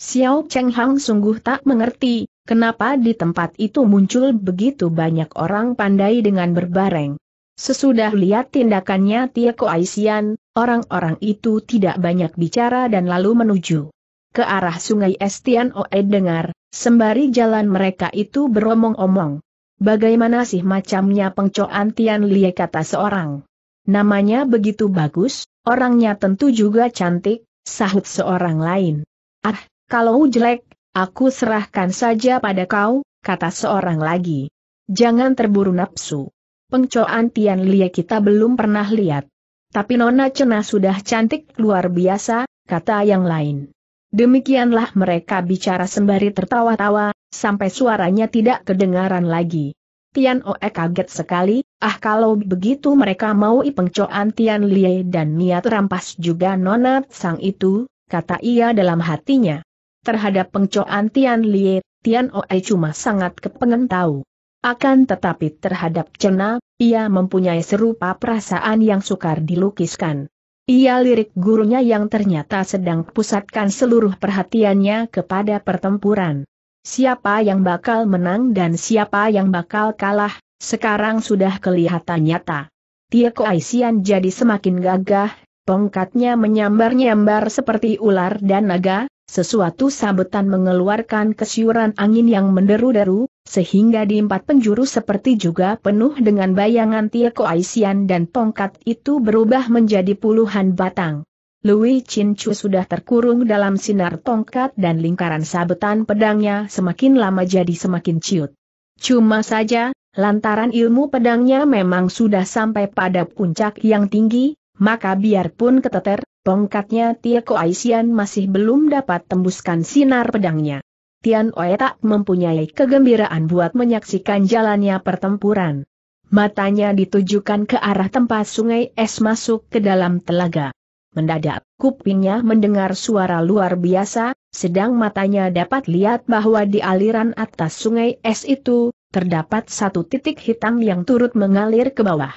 Xiao Cheng Hang sungguh tak mengerti, Kenapa di tempat itu muncul begitu banyak orang pandai dengan berbareng? Sesudah lihat tindakannya Tieko Aisian, Orang-orang itu tidak banyak bicara dan lalu menuju ke arah sungai Estian Oed dengar, sembari jalan mereka itu beromong-omong. Bagaimana sih macamnya pengcoan Tian Lie kata seorang. Namanya begitu bagus, orangnya tentu juga cantik, sahut seorang lain. Ah, kalau jelek, aku serahkan saja pada kau, kata seorang lagi. Jangan terburu nafsu. Pengcoan Tian Lie kita belum pernah lihat. Tapi Nona Cena sudah cantik luar biasa, kata yang lain. Demikianlah mereka bicara sembari tertawa-tawa, sampai suaranya tidak kedengaran lagi. Tian Oe kaget sekali, ah kalau begitu mereka mau ipengcoan Tian Lie dan niat rampas juga Nona Sang itu, kata ia dalam hatinya. Terhadap pengcoan Tian Lie, Tian Oe cuma sangat kepengen tahu. Akan tetapi terhadap Cena, ia mempunyai serupa perasaan yang sukar dilukiskan. Ia lirik gurunya yang ternyata sedang pusatkan seluruh perhatiannya kepada pertempuran. Siapa yang bakal menang dan siapa yang bakal kalah, sekarang sudah kelihatan nyata. Tieko Aisian jadi semakin gagah, tongkatnya menyambar-nyambar seperti ular dan naga, sesuatu sabetan mengeluarkan kesiuran angin yang menderu-deru, sehingga di empat penjuru seperti juga penuh dengan bayangan Tioko Aisian dan tongkat itu berubah menjadi puluhan batang. Lui Chin Chu sudah terkurung dalam sinar tongkat dan lingkaran sabetan pedangnya semakin lama jadi semakin ciut. Cuma saja, lantaran ilmu pedangnya memang sudah sampai pada puncak yang tinggi, maka biarpun keteter, tongkatnya Tioko Aisian masih belum dapat tembuskan sinar pedangnya. Tian Oe tak mempunyai kegembiraan buat menyaksikan jalannya pertempuran. Matanya ditujukan ke arah tempat sungai es masuk ke dalam telaga. Mendadak, kupingnya mendengar suara luar biasa, sedang matanya dapat lihat bahwa di aliran atas sungai es itu, terdapat satu titik hitam yang turut mengalir ke bawah.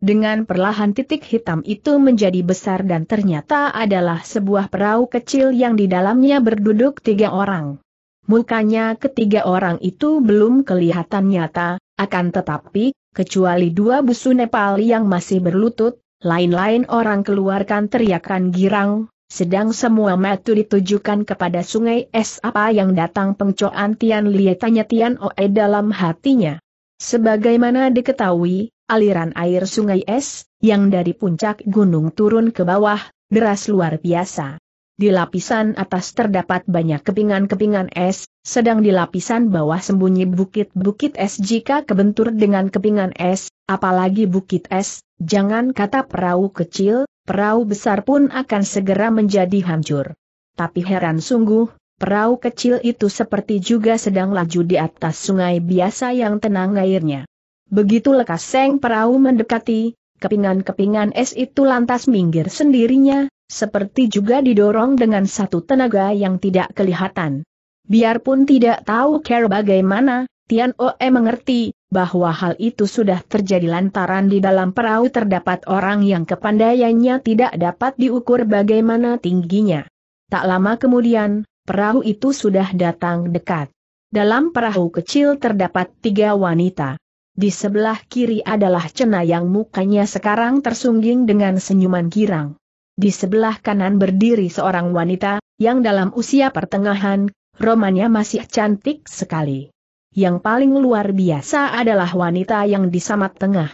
Dengan perlahan titik hitam itu menjadi besar dan ternyata adalah sebuah perahu kecil yang di dalamnya berduduk tiga orang. Mukanya ketiga orang itu belum kelihatan nyata, akan tetapi, kecuali dua busu Nepal yang masih berlutut, lain-lain orang keluarkan teriakan girang, sedang semua metu ditujukan kepada sungai es apa yang datang pengcoan Tian Lie tanya Tian Oe dalam hatinya. Sebagaimana diketahui, aliran air sungai es, yang dari puncak gunung turun ke bawah, deras luar biasa di lapisan atas terdapat banyak kepingan-kepingan es, sedang di lapisan bawah sembunyi bukit-bukit es jika kebentur dengan kepingan es, apalagi bukit es, jangan kata perahu kecil, perahu besar pun akan segera menjadi hancur. Tapi heran sungguh, perahu kecil itu seperti juga sedang laju di atas sungai biasa yang tenang airnya. Begitu lekas seng perahu mendekati, kepingan-kepingan es itu lantas minggir sendirinya, seperti juga didorong dengan satu tenaga yang tidak kelihatan. Biarpun tidak tahu care bagaimana, Tian Oe mengerti bahwa hal itu sudah terjadi lantaran di dalam perahu terdapat orang yang kepandaiannya tidak dapat diukur bagaimana tingginya. Tak lama kemudian, perahu itu sudah datang dekat. Dalam perahu kecil terdapat tiga wanita. Di sebelah kiri adalah Cena yang mukanya sekarang tersungging dengan senyuman girang. Di sebelah kanan berdiri seorang wanita, yang dalam usia pertengahan, romannya masih cantik sekali. Yang paling luar biasa adalah wanita yang di samat tengah.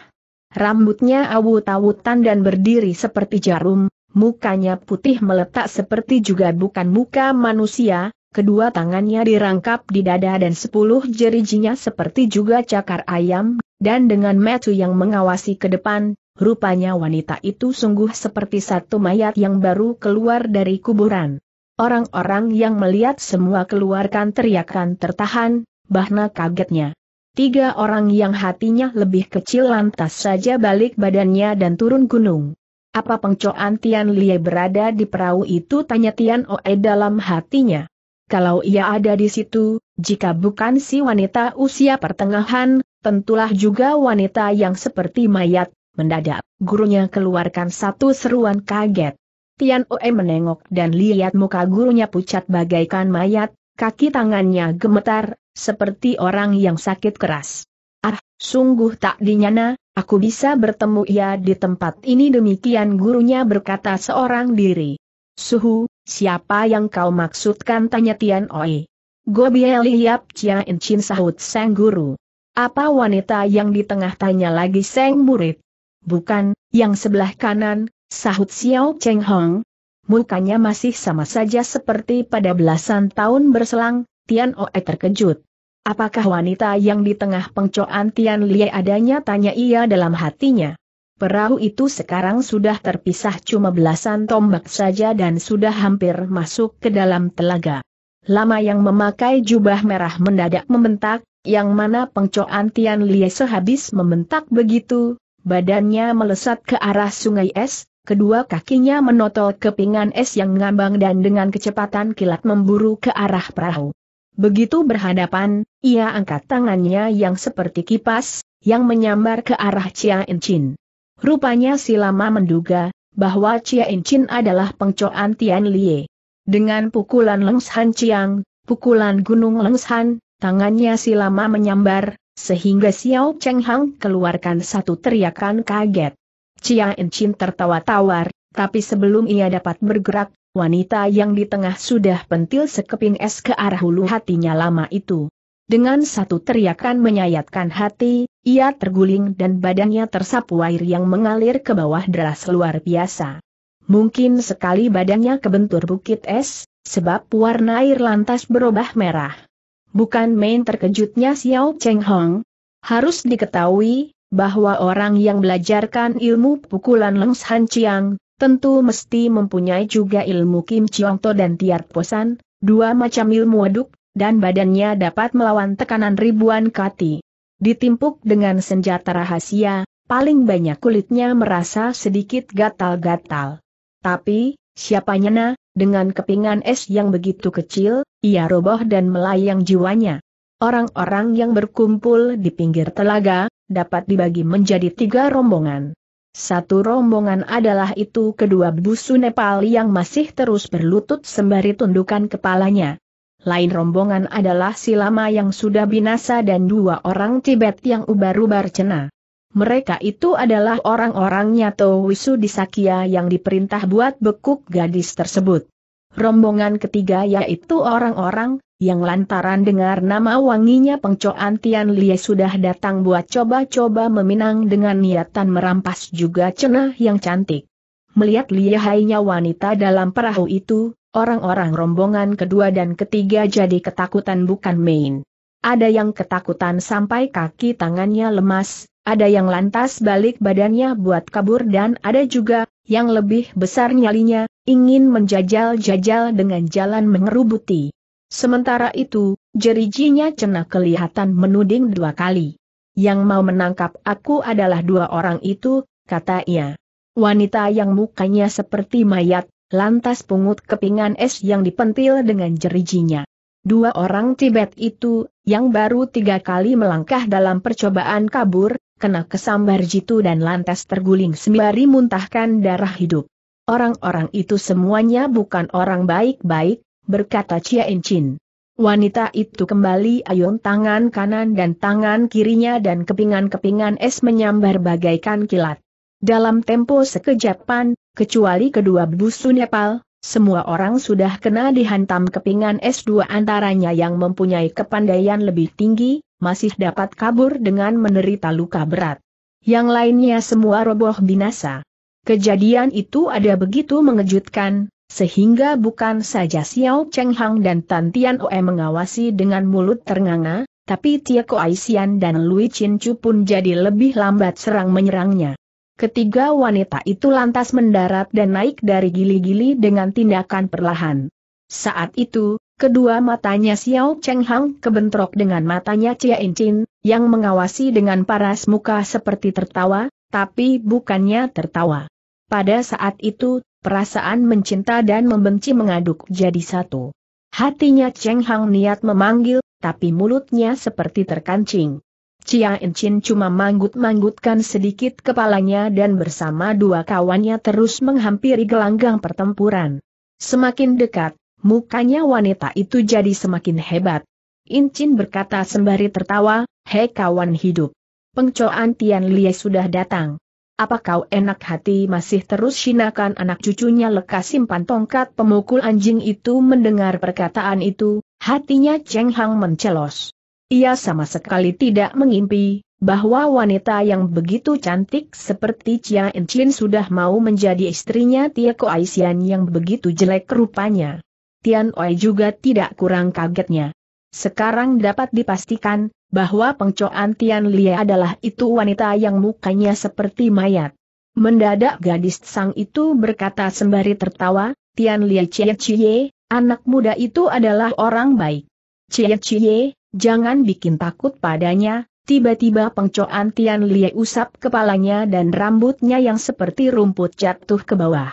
Rambutnya awut-awutan dan berdiri seperti jarum, mukanya putih meletak seperti juga bukan muka manusia, kedua tangannya dirangkap di dada dan sepuluh jerijinya seperti juga cakar ayam, dan dengan metu yang mengawasi ke depan, Rupanya wanita itu sungguh seperti satu mayat yang baru keluar dari kuburan. Orang-orang yang melihat semua keluarkan teriakan tertahan, bahna kagetnya. Tiga orang yang hatinya lebih kecil lantas saja balik badannya dan turun gunung. Apa pengcoan Tian Lie berada di perahu itu tanya Tian Oe dalam hatinya. Kalau ia ada di situ, jika bukan si wanita usia pertengahan, tentulah juga wanita yang seperti mayat, Mendadak, gurunya keluarkan satu seruan kaget. Tian Oe menengok dan lihat muka gurunya pucat bagaikan mayat, kaki tangannya gemetar, seperti orang yang sakit keras. Ah, sungguh tak dinyana, aku bisa bertemu ia di tempat ini demikian gurunya berkata seorang diri. Suhu, siapa yang kau maksudkan tanya Tian Oe. Gobiel Yap Chia In Chin sahut sang guru. Apa wanita yang di tengah tanya lagi sang murid? Bukan, yang sebelah kanan, sahut Xiao Cheng Hong. Mukanya masih sama saja seperti pada belasan tahun berselang, Tian Oe terkejut. Apakah wanita yang di tengah pengcoan Tian Lie adanya tanya ia dalam hatinya. Perahu itu sekarang sudah terpisah cuma belasan tombak saja dan sudah hampir masuk ke dalam telaga. Lama yang memakai jubah merah mendadak membentak, yang mana pengcoan Tian Lie sehabis membentak begitu, Badannya melesat ke arah sungai es, kedua kakinya menotol kepingan es yang ngambang dan dengan kecepatan kilat memburu ke arah perahu. Begitu berhadapan, ia angkat tangannya yang seperti kipas, yang menyambar ke arah Chia Incin. Rupanya si lama menduga, bahwa Chia Incin adalah pengcoan Tian Lie. Dengan pukulan Lengshan Chiang, pukulan Gunung Lengshan, tangannya si lama menyambar, sehingga Xiao Cheng Hang keluarkan satu teriakan kaget. Chia Enchin tertawa tawar, tapi sebelum ia dapat bergerak, wanita yang di tengah sudah pentil sekeping es ke arah hulu hatinya lama itu. Dengan satu teriakan menyayatkan hati, ia terguling dan badannya tersapu air yang mengalir ke bawah deras luar biasa. Mungkin sekali badannya kebentur bukit es, sebab warna air lantas berubah merah. Bukan main terkejutnya Xiao Cheng Hong. Harus diketahui, bahwa orang yang belajarkan ilmu pukulan Leng San Chiang, tentu mesti mempunyai juga ilmu Kim Chiong To dan Tiar Posan, dua macam ilmu aduk, dan badannya dapat melawan tekanan ribuan kati. Ditimpuk dengan senjata rahasia, paling banyak kulitnya merasa sedikit gatal-gatal. Tapi, siapanya nyana, dengan kepingan es yang begitu kecil, ia roboh dan melayang jiwanya. Orang-orang yang berkumpul di pinggir telaga, dapat dibagi menjadi tiga rombongan. Satu rombongan adalah itu kedua busu Nepal yang masih terus berlutut sembari tundukan kepalanya. Lain rombongan adalah Silama yang sudah binasa dan dua orang Tibet yang ubar-ubar cena. Mereka itu adalah orang-orangnya Wisu di Sakia yang diperintah buat bekuk gadis tersebut. Rombongan ketiga yaitu orang-orang, yang lantaran dengar nama wanginya pengcoan Tian Lie sudah datang buat coba-coba meminang dengan niatan merampas juga cenah yang cantik. Melihat lihainya wanita dalam perahu itu, orang-orang rombongan kedua dan ketiga jadi ketakutan bukan main. Ada yang ketakutan sampai kaki tangannya lemas, ada yang lantas balik badannya buat kabur dan ada juga, yang lebih besar nyalinya, ingin menjajal-jajal dengan jalan mengerubuti. Sementara itu, jerijinya cenak kelihatan menuding dua kali. Yang mau menangkap aku adalah dua orang itu, kata ia. Wanita yang mukanya seperti mayat, lantas pungut kepingan es yang dipentil dengan jerijinya. Dua orang Tibet itu, yang baru tiga kali melangkah dalam percobaan kabur, kena kesambar jitu dan lantas terguling sembari muntahkan darah hidup. Orang-orang itu semuanya bukan orang baik-baik, berkata Chia Enchin. Wanita itu kembali ayun tangan kanan dan tangan kirinya dan kepingan-kepingan es menyambar bagaikan kilat. Dalam tempo sekejapan, kecuali kedua busu Nepal, semua orang sudah kena dihantam kepingan S2 antaranya yang mempunyai kepandaian lebih tinggi, masih dapat kabur dengan menderita luka berat. Yang lainnya semua roboh binasa. Kejadian itu ada begitu mengejutkan, sehingga bukan saja Xiao Cheng Hang dan Tan Tian Oe mengawasi dengan mulut ternganga, tapi Tia Ko Aisian dan Lui Chin Chu pun jadi lebih lambat serang menyerangnya. Ketiga wanita itu lantas mendarat dan naik dari gili-gili dengan tindakan perlahan. Saat itu, kedua matanya Xiao Cheng Hang kebentrok dengan matanya Chia Chin, yang mengawasi dengan paras muka seperti tertawa, tapi bukannya tertawa. Pada saat itu, perasaan mencinta dan membenci mengaduk jadi satu. Hatinya Cheng Hang niat memanggil, tapi mulutnya seperti terkancing. Chia Incin cuma manggut-manggutkan sedikit kepalanya dan bersama dua kawannya terus menghampiri gelanggang pertempuran. Semakin dekat, mukanya wanita itu jadi semakin hebat. Incin berkata sembari tertawa, hei kawan hidup. Pengcoan Tian Lie sudah datang. Apa kau enak hati masih terus sinakan anak cucunya lekas simpan tongkat pemukul anjing itu mendengar perkataan itu, hatinya Cheng Hang mencelos. Ia sama sekali tidak mengimpi, bahwa wanita yang begitu cantik seperti Chia Enchin sudah mau menjadi istrinya Tia Aisian yang begitu jelek rupanya. Tian Oi juga tidak kurang kagetnya. Sekarang dapat dipastikan, bahwa pengcoan Tian Lia adalah itu wanita yang mukanya seperti mayat. Mendadak gadis sang itu berkata sembari tertawa, Tian Lia Cie Cie, anak muda itu adalah orang baik. Cie Cie, jangan bikin takut padanya, tiba-tiba pengcoan Tian Lie usap kepalanya dan rambutnya yang seperti rumput jatuh ke bawah.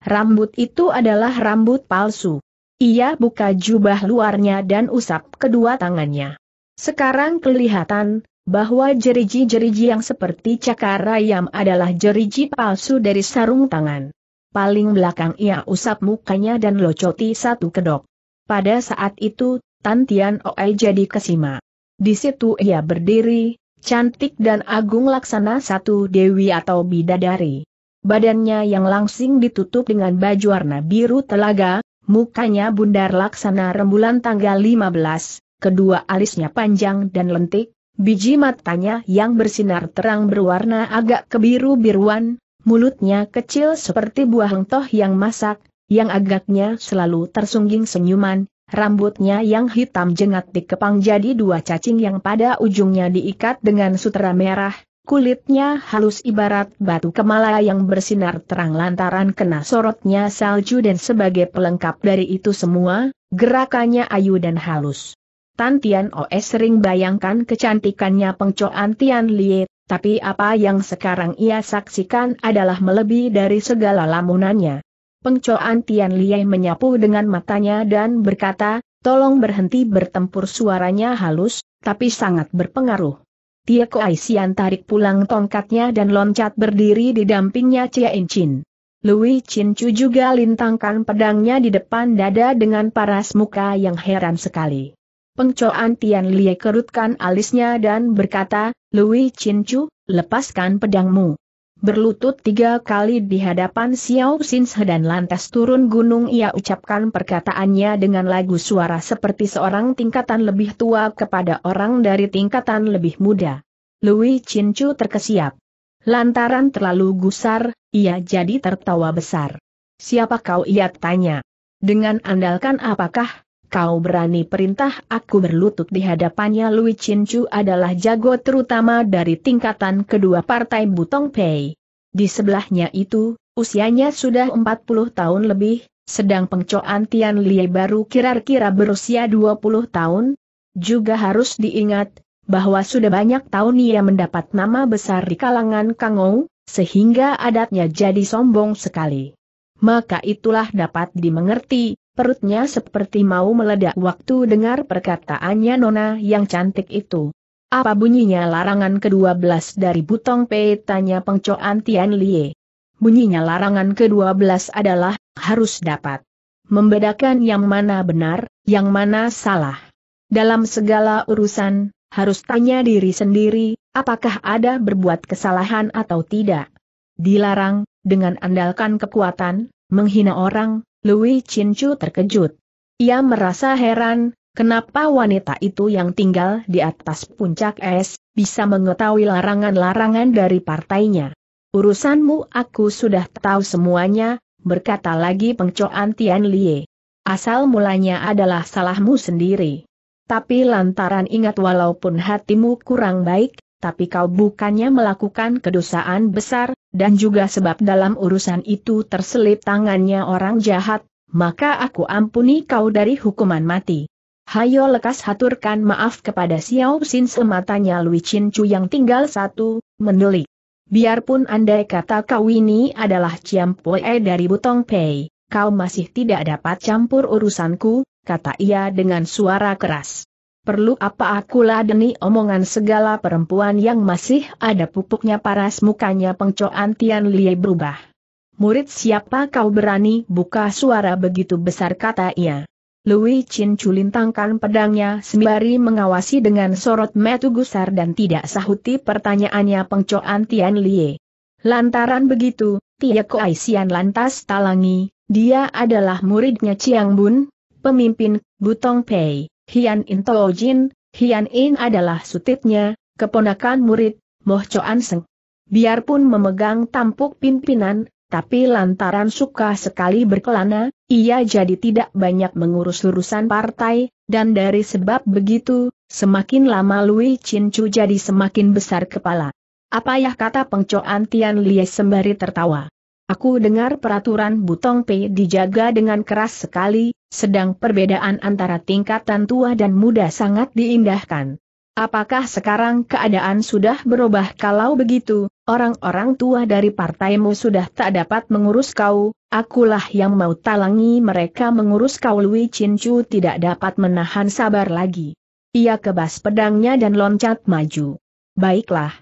Rambut itu adalah rambut palsu. Ia buka jubah luarnya dan usap kedua tangannya. Sekarang kelihatan, bahwa jeriji-jeriji yang seperti cakar ayam adalah jeriji palsu dari sarung tangan. Paling belakang ia usap mukanya dan locoti satu kedok. Pada saat itu, Tan Tian Oe jadi kesima. Di situ ia berdiri, cantik dan agung laksana satu dewi atau bidadari. Badannya yang langsing ditutup dengan baju warna biru telaga, mukanya bundar laksana rembulan tanggal 15, kedua alisnya panjang dan lentik, biji matanya yang bersinar terang berwarna agak kebiru-biruan, mulutnya kecil seperti buah hengtoh yang masak, yang agaknya selalu tersungging senyuman, Rambutnya yang hitam jengat dikepang jadi dua cacing yang pada ujungnya diikat dengan sutera merah, kulitnya halus ibarat batu kemala yang bersinar terang lantaran kena sorotnya salju dan sebagai pelengkap dari itu semua, gerakannya ayu dan halus. Tan Tian Oes sering bayangkan kecantikannya pengcoan Tian Lie, tapi apa yang sekarang ia saksikan adalah melebihi dari segala lamunannya. Pengcoan Tian Liai menyapu dengan matanya dan berkata, tolong berhenti bertempur suaranya halus, tapi sangat berpengaruh. Tia Koai tarik pulang tongkatnya dan loncat berdiri di dampingnya Chia In Chin. Lui Chin Chu juga lintangkan pedangnya di depan dada dengan paras muka yang heran sekali. Pengcoan Tian Liai kerutkan alisnya dan berkata, Louis Chin Chu, lepaskan pedangmu berlutut tiga kali di hadapan Xiao Xinhe dan lantas turun gunung ia ucapkan perkataannya dengan lagu suara seperti seorang tingkatan lebih tua kepada orang dari tingkatan lebih muda. Louis Cincu terkesiap. Lantaran terlalu gusar, ia jadi tertawa besar. Siapa kau ia tanya. Dengan andalkan apakah kau berani perintah aku berlutut di hadapannya Lui Chin Chu adalah jago terutama dari tingkatan kedua partai Butong Pei. Di sebelahnya itu, usianya sudah 40 tahun lebih, sedang pengcoan Tian Li baru kira-kira berusia 20 tahun. Juga harus diingat, bahwa sudah banyak tahun ia mendapat nama besar di kalangan Kangou, sehingga adatnya jadi sombong sekali. Maka itulah dapat dimengerti, perutnya seperti mau meledak waktu dengar perkataannya Nona yang cantik itu. Apa bunyinya larangan ke-12 dari Butong Pe? tanya pengcoan Tian Lie. Bunyinya larangan ke-12 adalah, harus dapat membedakan yang mana benar, yang mana salah. Dalam segala urusan, harus tanya diri sendiri, apakah ada berbuat kesalahan atau tidak. Dilarang, dengan andalkan kekuatan, menghina orang, Lui Chinchu terkejut. Ia merasa heran, kenapa wanita itu yang tinggal di atas puncak es, bisa mengetahui larangan-larangan dari partainya. Urusanmu aku sudah tahu semuanya, berkata lagi pengcoan Tian Lie. Asal mulanya adalah salahmu sendiri. Tapi lantaran ingat walaupun hatimu kurang baik, tapi kau bukannya melakukan kedosaan besar, dan juga sebab dalam urusan itu terselip tangannya orang jahat, maka aku ampuni kau dari hukuman mati. Hayo lekas haturkan maaf kepada Xiao Xin sematanya Lui Chin Chu yang tinggal satu, mendelik. Biarpun andai kata kau ini adalah Ciampoe dari Butong Pei, kau masih tidak dapat campur urusanku, kata ia dengan suara keras. Perlu apa aku ladeni omongan segala perempuan yang masih ada pupuknya paras mukanya pengcoan Tian Lie berubah. Murid siapa kau berani buka suara begitu besar kata ia. Lui Chin culintangkan pedangnya sembari mengawasi dengan sorot metu gusar dan tidak sahuti pertanyaannya pengcoan Tian Lie. Lantaran begitu, Tia Ko Aisian lantas talangi, dia adalah muridnya Chiang Bun, pemimpin Butong Pei. Hian In Tao Jin, Hian In adalah sutitnya, keponakan murid, Moh Choan Seng. Biarpun memegang tampuk pimpinan, tapi lantaran suka sekali berkelana, ia jadi tidak banyak mengurus urusan partai, dan dari sebab begitu, semakin lama Lui Chin Chu jadi semakin besar kepala. Apa ya kata pengcoan Tian Lie sembari tertawa. Aku dengar peraturan Butong P dijaga dengan keras sekali, sedang perbedaan antara tingkatan tua dan muda sangat diindahkan. Apakah sekarang keadaan sudah berubah kalau begitu, orang-orang tua dari partaimu sudah tak dapat mengurus kau, akulah yang mau talangi mereka mengurus kau Lui Chin Chu tidak dapat menahan sabar lagi. Ia kebas pedangnya dan loncat maju. Baiklah.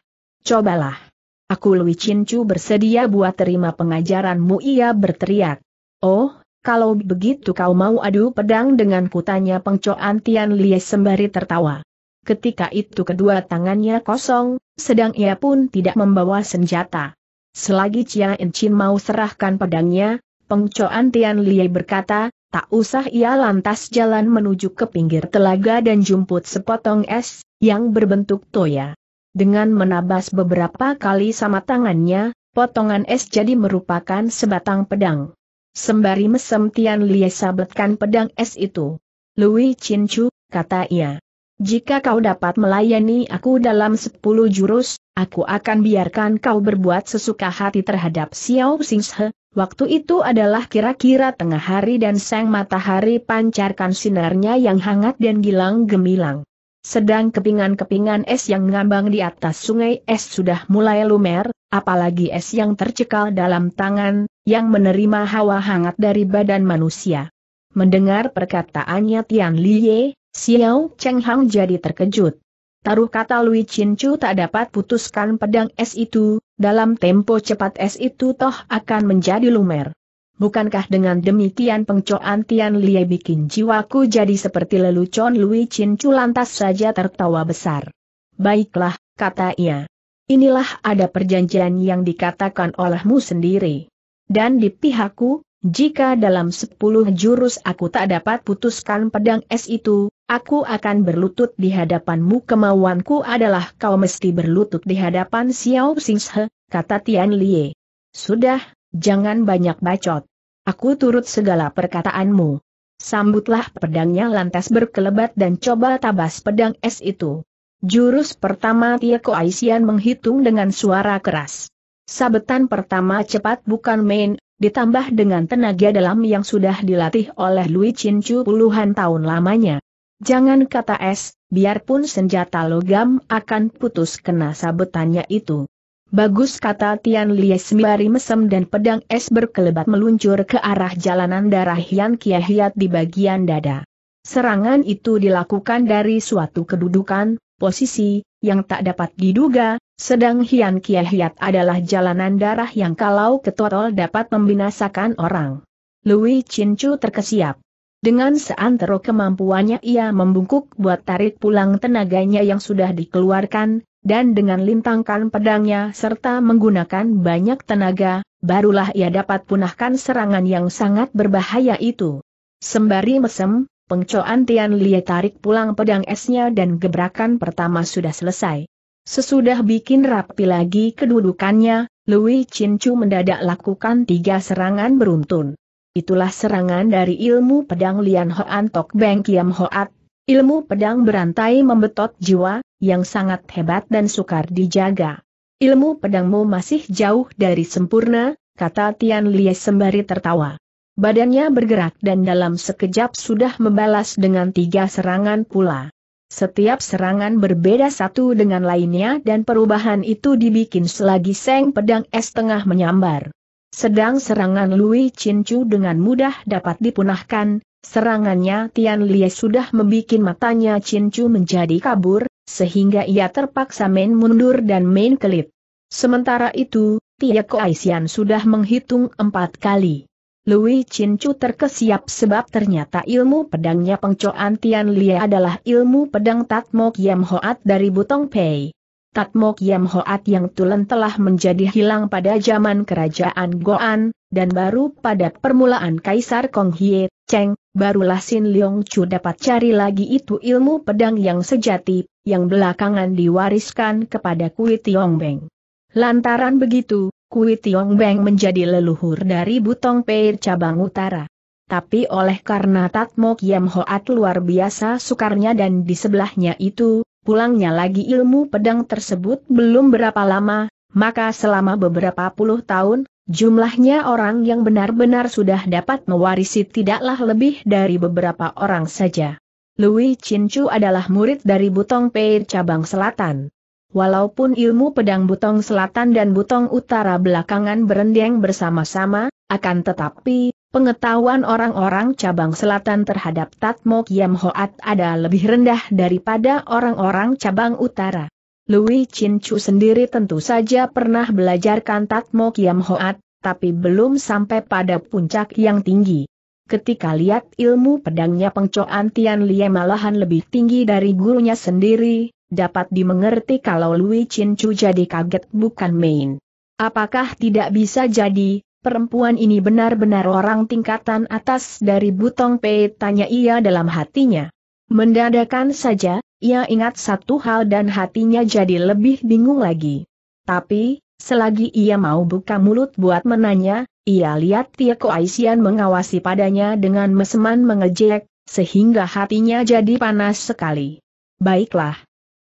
Cobalah. Aku Lui Cincu bersedia buat terima pengajaranmu ia berteriak. Oh, kalau begitu kau mau adu pedang dengan kutanya Pengco Antian Lie sembari tertawa. Ketika itu kedua tangannya kosong, sedang ia pun tidak membawa senjata. Selagi Chia Chin mau serahkan pedangnya, Pengco Antian Lie berkata, tak usah ia lantas jalan menuju ke pinggir telaga dan jumput sepotong es, yang berbentuk toya. Dengan menabas beberapa kali sama tangannya, potongan es jadi merupakan sebatang pedang. Sembari mesem Tian Lie sabetkan pedang es itu. Lui Chin Chu, kata ia. Jika kau dapat melayani aku dalam sepuluh jurus, aku akan biarkan kau berbuat sesuka hati terhadap Xiao Xingshe." Waktu itu adalah kira-kira tengah hari dan sang matahari pancarkan sinarnya yang hangat dan gilang gemilang. Sedang kepingan-kepingan es yang ngambang di atas sungai es sudah mulai lumer, apalagi es yang tercekal dalam tangan, yang menerima hawa hangat dari badan manusia. Mendengar perkataannya Tian Liye, Xiao Cheng Hang jadi terkejut. Taruh kata Lui Chin Chu tak dapat putuskan pedang es itu, dalam tempo cepat es itu toh akan menjadi lumer. Bukankah dengan demikian pengcoan Tian Lie bikin jiwaku jadi seperti lelucon Lui Chin Chu lantas saja tertawa besar. Baiklah, kata ia. Inilah ada perjanjian yang dikatakan olehmu sendiri. Dan di pihakku, jika dalam sepuluh jurus aku tak dapat putuskan pedang es itu, aku akan berlutut di hadapanmu kemauanku adalah kau mesti berlutut di hadapan Xiao Xinghe, kata Tian Lie. Sudah, jangan banyak bacot. Aku turut segala perkataanmu. Sambutlah pedangnya lantas berkelebat dan coba tabas pedang es itu. Jurus pertama Tieko Aisian menghitung dengan suara keras. Sabetan pertama cepat bukan main, ditambah dengan tenaga dalam yang sudah dilatih oleh Lui Chin Chu puluhan tahun lamanya. Jangan kata es, biarpun senjata logam akan putus kena sabetannya itu. Bagus kata Tian Li sembari mesem dan pedang es berkelebat meluncur ke arah jalanan darah Yan Kiahiat di bagian dada. Serangan itu dilakukan dari suatu kedudukan, posisi, yang tak dapat diduga, sedang Hian Kiahiat adalah jalanan darah yang kalau ketotol dapat membinasakan orang. Louis Cincu terkesiap. Dengan seantero kemampuannya ia membungkuk buat tarik pulang tenaganya yang sudah dikeluarkan, dan dengan lintangkan pedangnya serta menggunakan banyak tenaga, barulah ia dapat punahkan serangan yang sangat berbahaya itu. Sembari mesem, pengcoan Tian Lie tarik pulang pedang esnya dan gebrakan pertama sudah selesai. Sesudah bikin rapi lagi kedudukannya, Louis Cincu mendadak lakukan tiga serangan beruntun. Itulah serangan dari ilmu pedang Lian Hoan Tok Beng Kiam Hoat, ilmu pedang berantai membetot jiwa, yang sangat hebat dan sukar dijaga. Ilmu pedangmu masih jauh dari sempurna, kata Tian Lie sembari tertawa. Badannya bergerak dan dalam sekejap sudah membalas dengan tiga serangan pula. Setiap serangan berbeda satu dengan lainnya dan perubahan itu dibikin selagi seng pedang es tengah menyambar. Sedang serangan Lui Chu dengan mudah dapat dipunahkan, serangannya Tian Lie sudah membuat matanya Chu menjadi kabur, sehingga ia terpaksa main mundur dan main kelip. Sementara itu, Tia Koaisian sudah menghitung empat kali. Lui Chin Chu terkesiap sebab ternyata ilmu pedangnya pengcoan Tian Lia adalah ilmu pedang Tatmok Yam Hoat dari Butong Pei. Tatmok Yam Hoat yang tulen telah menjadi hilang pada zaman kerajaan Goan, dan baru pada permulaan Kaisar Kong Hie, Cheng, barulah Sin Leong Chu dapat cari lagi itu ilmu pedang yang sejati, yang belakangan diwariskan kepada Kui Tiong Beng. Lantaran begitu, Kui Tiong Beng menjadi leluhur dari Butong Peir cabang utara. Tapi oleh karena Tatmo Kiam Hoat luar biasa sukarnya dan di sebelahnya itu, pulangnya lagi ilmu pedang tersebut belum berapa lama, maka selama beberapa puluh tahun, Jumlahnya orang yang benar-benar sudah dapat mewarisi tidaklah lebih dari beberapa orang saja. Lui Chin Chu adalah murid dari Butong Peir cabang selatan. Walaupun ilmu pedang Butong Selatan dan Butong Utara belakangan berendeng bersama-sama, akan tetapi, pengetahuan orang-orang cabang selatan terhadap Tatmok Yam Hoat ada lebih rendah daripada orang-orang cabang utara. Louis Chin Chu sendiri tentu saja pernah belajarkan Tatmok Yam Hoat, tapi belum sampai pada puncak yang tinggi ketika lihat ilmu pedangnya pengcoan Tian Lie malahan lebih tinggi dari gurunya sendiri, dapat dimengerti kalau Lui Chin Chu jadi kaget bukan main. Apakah tidak bisa jadi, perempuan ini benar-benar orang tingkatan atas dari Butong Pei tanya ia dalam hatinya. Mendadakan saja, ia ingat satu hal dan hatinya jadi lebih bingung lagi. Tapi, Selagi ia mau buka mulut buat menanya, ia lihat Tia Aisian mengawasi padanya dengan meseman mengejek, sehingga hatinya jadi panas sekali. Baiklah.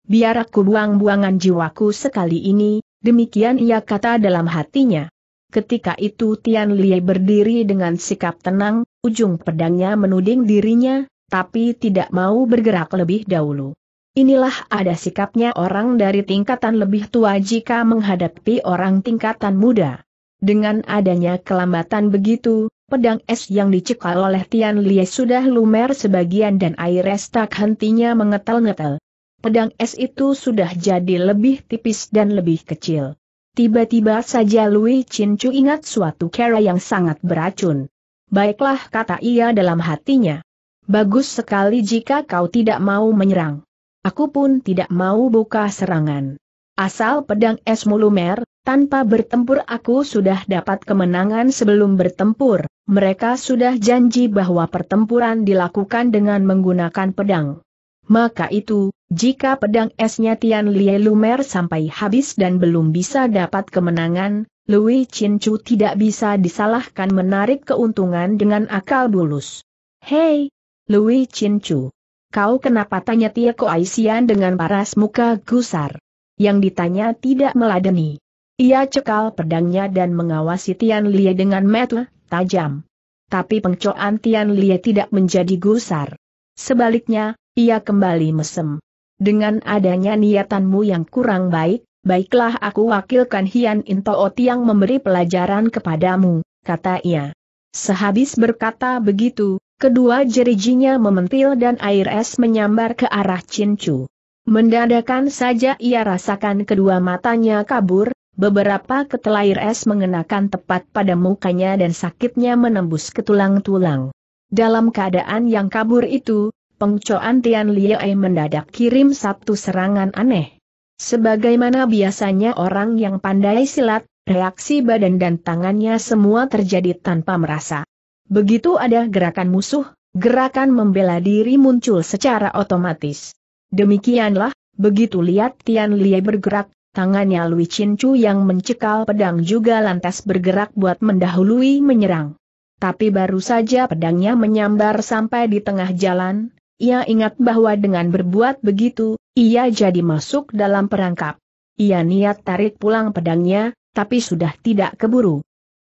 Biar aku buang-buangan jiwaku sekali ini, demikian ia kata dalam hatinya. Ketika itu Tian Lie berdiri dengan sikap tenang, ujung pedangnya menuding dirinya, tapi tidak mau bergerak lebih dahulu. Inilah ada sikapnya orang dari tingkatan lebih tua jika menghadapi orang tingkatan muda. Dengan adanya kelambatan begitu, pedang es yang dicekal oleh Tian Lie sudah lumer sebagian dan air es tak hentinya mengetel-ngetel. Pedang es itu sudah jadi lebih tipis dan lebih kecil. Tiba-tiba saja Lui Chin Chu ingat suatu cara yang sangat beracun. Baiklah kata ia dalam hatinya. Bagus sekali jika kau tidak mau menyerang. Aku pun tidak mau buka serangan. Asal pedang es mulumer, tanpa bertempur aku sudah dapat kemenangan sebelum bertempur, mereka sudah janji bahwa pertempuran dilakukan dengan menggunakan pedang. Maka itu, jika pedang esnya Tian Lie Lumer sampai habis dan belum bisa dapat kemenangan, Louis Chin tidak bisa disalahkan menarik keuntungan dengan akal bulus. Hei! Louis Chin Kau kenapa tanya Tia Aisian dengan paras muka gusar? Yang ditanya tidak meladeni. Ia cekal pedangnya dan mengawasi Tian Lie dengan metu, tajam. Tapi pengcoan Tian Lie tidak menjadi gusar. Sebaliknya, ia kembali mesem. Dengan adanya niatanmu yang kurang baik, baiklah aku wakilkan Hian Intoo yang memberi pelajaran kepadamu, kata ia. Sehabis berkata begitu, Kedua jerijinya mementil dan air es menyambar ke arah Cincu. Mendadakan saja ia rasakan kedua matanya kabur, beberapa ketel air es mengenakan tepat pada mukanya dan sakitnya menembus ke tulang-tulang. Dalam keadaan yang kabur itu, pengcoan Tian Liei mendadak kirim satu serangan aneh. Sebagaimana biasanya orang yang pandai silat, reaksi badan dan tangannya semua terjadi tanpa merasa. Begitu ada gerakan musuh, gerakan membela diri muncul secara otomatis. Demikianlah, begitu lihat Tian Lie bergerak, tangannya Lui Chin Chu yang mencekal pedang juga lantas bergerak buat mendahului menyerang. Tapi baru saja pedangnya menyambar sampai di tengah jalan, ia ingat bahwa dengan berbuat begitu, ia jadi masuk dalam perangkap. Ia niat tarik pulang pedangnya, tapi sudah tidak keburu.